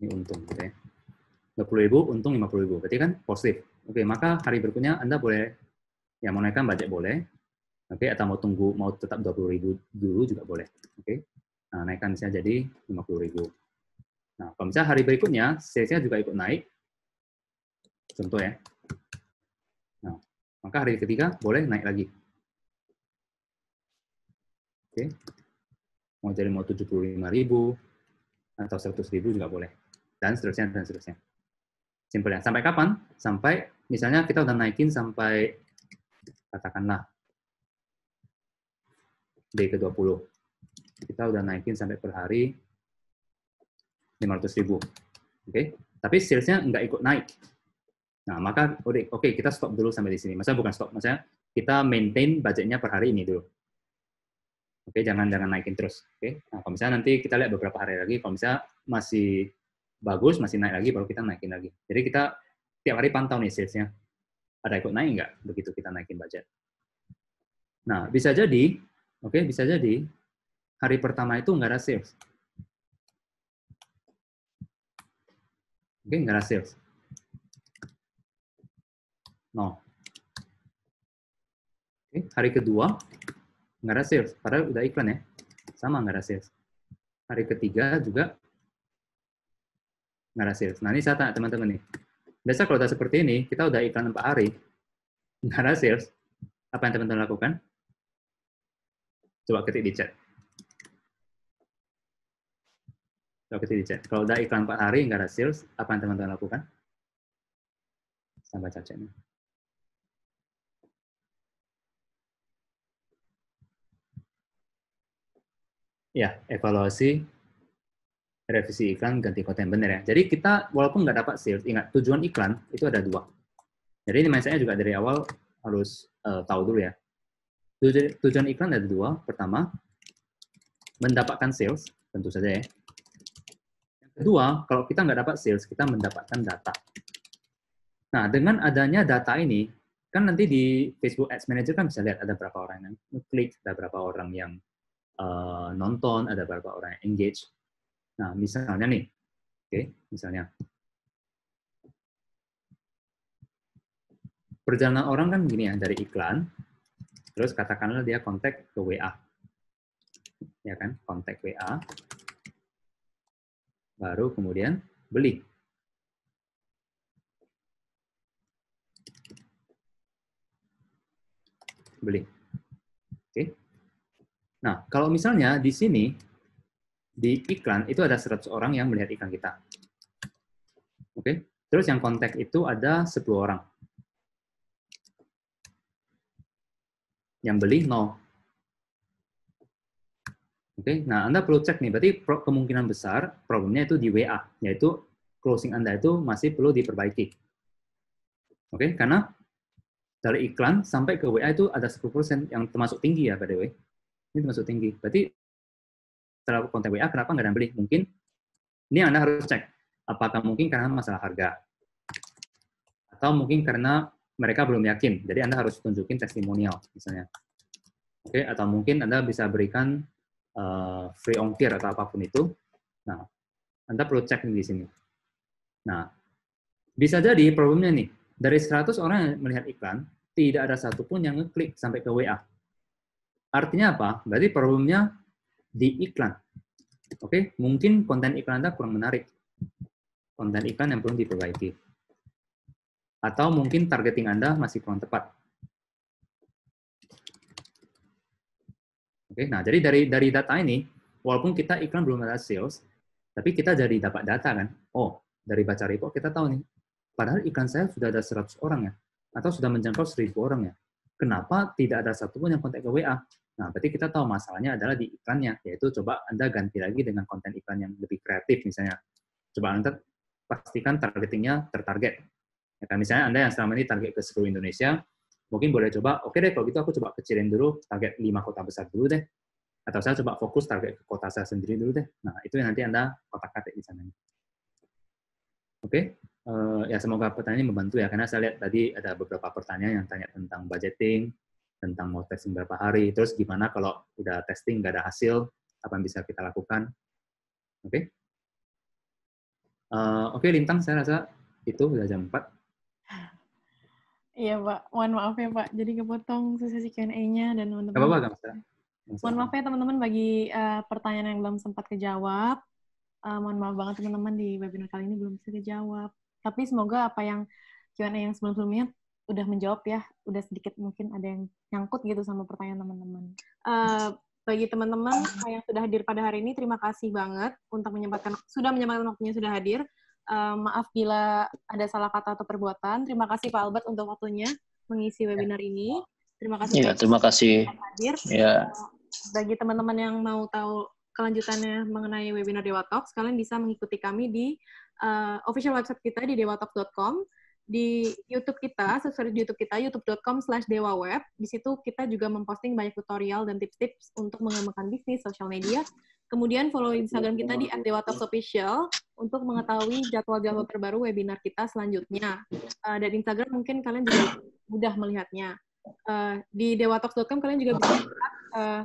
Ini untung, gitu ya. 20 ribu, untung 50 ribu. Berarti kan positif. Oke, maka hari berikutnya Anda boleh, ya mau naikkan budget boleh. Oke, atau mau tunggu, mau tetap 20 ribu dulu juga boleh. Oke, nah, naikkan saya jadi 50 ribu. Nah, kalau misalnya hari berikutnya sales juga ikut naik. Contoh ya. Nah, maka hari ketiga boleh naik lagi. Oke. Mau jadi mau tujuh puluh lima ribu atau seratus ribu juga boleh. Dan seterusnya dan seterusnya. ya Sampai kapan? Sampai misalnya kita udah naikin sampai katakanlah day ke 20. Kita udah naikin sampai per hari 500 ribu. Oke, okay? tapi salesnya nggak ikut naik. Nah, maka oke okay, kita stop dulu sampai di sini. Maksudnya bukan stop, maksudnya kita maintain budgetnya per hari ini dulu. Oke, okay, jangan jangan naikin terus. Oke, okay? nah, kalau misalnya nanti kita lihat beberapa hari lagi, kalau misalnya masih bagus, masih naik lagi, baru kita naikin lagi. Jadi kita tiap hari pantau nih salesnya. Ada ikut naik nggak? Begitu kita naikin budget. Nah, bisa jadi, oke, okay, bisa jadi hari pertama itu nggak ada sales. ada sales. No. Oke hari kedua, nggak ada sales. Padahal udah iklan ya. Sama nggak ada sales. Hari ketiga juga nggak ada sales. Nah ini saya tanya teman-teman nih. Biasa kalau udah seperti ini, kita udah iklan empat hari, nggak ada sales. Apa yang teman-teman lakukan? Coba ketik di chat. Kalau di chat. Kalau udah iklan 4 hari nggak ada sales, apa yang teman-teman lakukan? Sampai baca ini. Ya, evaluasi, revisi iklan, ganti konten. Benar ya. Jadi kita walaupun nggak dapat sales, ingat tujuan iklan itu ada dua. Jadi ini mindsetnya juga dari awal harus uh, tahu dulu ya. Tujuan, tujuan iklan ada dua. Pertama, mendapatkan sales, tentu saja ya Kedua, kalau kita nggak dapat sales, kita mendapatkan data. Nah, dengan adanya data ini, kan nanti di Facebook Ads Manager kan bisa lihat ada berapa orang yang klik, ada berapa orang yang uh, nonton, ada berapa orang yang engage. Nah, misalnya nih, oke, okay, misalnya perjalanan orang kan gini ya dari iklan terus katakanlah dia kontak ke WA ya kan kontak WA baru kemudian beli. Beli. Oke. Nah, kalau misalnya di sini di iklan itu ada 100 orang yang melihat iklan kita. Oke. Terus yang kontak itu ada 10 orang. Yang beli 0. Oke, okay? nah Anda perlu cek nih, berarti kemungkinan besar problemnya itu di WA, yaitu closing Anda itu masih perlu diperbaiki. Oke, okay? karena dari iklan sampai ke WA itu ada 10% yang termasuk tinggi ya, by the way. Ini termasuk tinggi. Berarti setelah konten WA kenapa nggak ada beli? Mungkin ini Anda harus cek. Apakah mungkin karena masalah harga? Atau mungkin karena mereka belum yakin. Jadi Anda harus tunjukin testimonial misalnya. Oke, okay? atau mungkin Anda bisa berikan uh, free ongkir atau apapun itu. Nah, Anda perlu cek di sini. Nah, bisa jadi problemnya nih, dari 100 orang yang melihat iklan, tidak ada satupun yang ngeklik sampai ke WA. Artinya apa? Berarti problemnya di iklan. Oke, mungkin konten iklan Anda kurang menarik. Konten iklan yang perlu diperbaiki. Atau mungkin targeting Anda masih kurang tepat Oke, nah jadi dari dari data ini, walaupun kita iklan belum ada sales, tapi kita jadi dapat data kan. Oh, dari baca report kita tahu nih. Padahal iklan saya sudah ada 100 orang ya, atau sudah menjangkau 1000 orang ya. Kenapa tidak ada satupun yang kontak ke WA? Nah, berarti kita tahu masalahnya adalah di iklannya, yaitu coba Anda ganti lagi dengan konten iklan yang lebih kreatif misalnya. Coba Anda pastikan targetingnya tertarget. Ya, kan? misalnya Anda yang selama ini target ke seluruh Indonesia, mungkin boleh coba, oke okay deh kalau gitu aku coba kecilin dulu target lima kota besar dulu deh. Atau saya coba fokus target ke kota saya sendiri dulu deh. Nah, itu yang nanti Anda kotak-katik di sana. Oke, okay? uh, eh, ya semoga pertanyaan membantu ya, karena saya lihat tadi ada beberapa pertanyaan yang tanya tentang budgeting, tentang mau testing berapa hari, terus gimana kalau udah testing nggak ada hasil, apa yang bisa kita lakukan. Oke, okay? uh, eh, oke okay, Lintang, saya rasa itu udah jam 4. Iya Pak, mohon maaf ya Pak. Jadi kepotong sesi Q&A-nya dan teman-teman. apa-apa, Mohon maaf ya teman-teman bagi uh, pertanyaan yang belum sempat kejawab. Uh, mohon maaf banget teman-teman di webinar kali ini belum bisa kejawab. Tapi semoga apa yang Q&A yang sebelum-sebelumnya udah menjawab ya, udah sedikit mungkin ada yang nyangkut gitu sama pertanyaan teman-teman. Uh, bagi teman-teman yang sudah hadir pada hari ini, terima kasih banget untuk menyempatkan sudah menyempatkan waktunya sudah hadir. Uh, maaf bila ada salah kata atau perbuatan. Terima kasih Pak Albert untuk waktunya mengisi ya. webinar ini. Terima kasih. Ya, terima kasih. Hadir. Ya. Bagi teman-teman yang mau tahu kelanjutannya mengenai webinar Dewa Talks, kalian bisa mengikuti kami di uh, official website kita di dewatalks.com di YouTube kita, sesuai di YouTube kita, youtube.com slash web, Di situ kita juga memposting banyak tutorial dan tips-tips untuk mengembangkan bisnis, social media. Kemudian follow Instagram kita di official untuk mengetahui jadwal-jadwal terbaru webinar kita selanjutnya. Uh, dan Instagram mungkin kalian juga mudah melihatnya. Uh, di dewatox.com kalian juga bisa lihat uh, eh,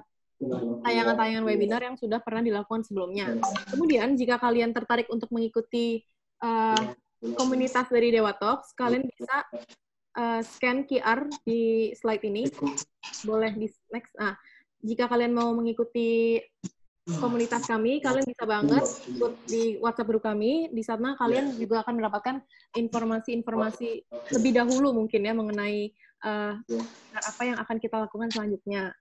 tayangan-tayangan webinar yang sudah pernah dilakukan sebelumnya. Kemudian, jika kalian tertarik untuk mengikuti uh, komunitas dari Dewa Talks, kalian bisa uh, scan QR di slide ini. Boleh di next. Nah, jika kalian mau mengikuti komunitas kami, kalian bisa banget ikut di WhatsApp grup kami. Di sana kalian juga akan mendapatkan informasi-informasi lebih dahulu mungkin ya mengenai uh, apa yang akan kita lakukan selanjutnya.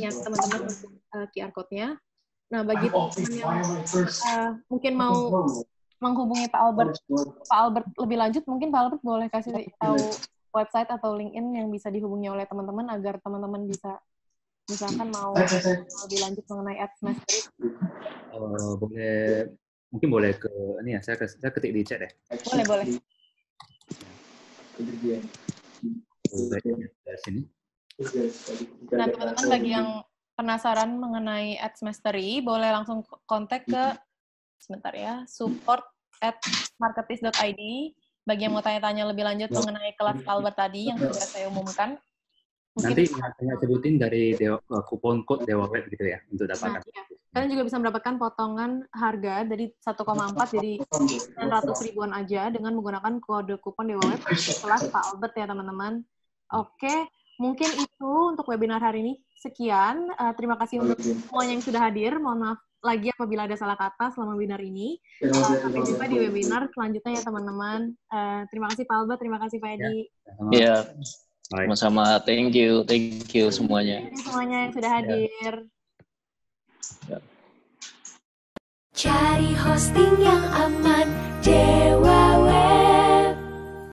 Ya, teman-teman uh, eh, QR code-nya. Nah, bagi teman-teman yang uh, mungkin mau menghubungi Pak Albert Pak Albert lebih lanjut mungkin Pak Albert boleh kasih tahu website atau LinkedIn yang bisa dihubungi oleh teman-teman agar teman-teman bisa misalkan mau eh, eh, eh. lebih lanjut mengenai ads mastery uh, boleh mungkin boleh ke ini ya saya saya ketik di chat deh. Ya. boleh boleh nah teman-teman bagi yang penasaran mengenai ads mastery boleh langsung kontak ke sebentar ya, support at marketis.id bagi yang mau tanya-tanya lebih lanjut Loh. Ya. mengenai kelas Albert tadi yang sudah ya. saya umumkan. Mungkin Nanti saya sebutin dari dewa, eh, kupon code Dewa Web gitu ya untuk nah, dapatkan. Nah, ya. Kalian juga bisa mendapatkan potongan harga dari 1,4 jadi 900 ribuan aja dengan menggunakan kode kupon Dewa Web kelas Pak Albert ya teman-teman. Oke, mungkin itu untuk webinar hari ini. Sekian, uh, terima kasih untuk semuanya yang sudah hadir. Mohon maaf lagi apabila ada salah kata selama webinar ini. Uh, sampai ya, jumpa di webinar selanjutnya ya teman-teman. Uh, terima kasih Pak Alba, terima kasih Pak Edi. Iya. yeah. sama-sama. Thank you, thank you semuanya. Thank you semuanya yang sudah hadir. Yeah. Yeah. Cari hosting yang aman, Dewa Web.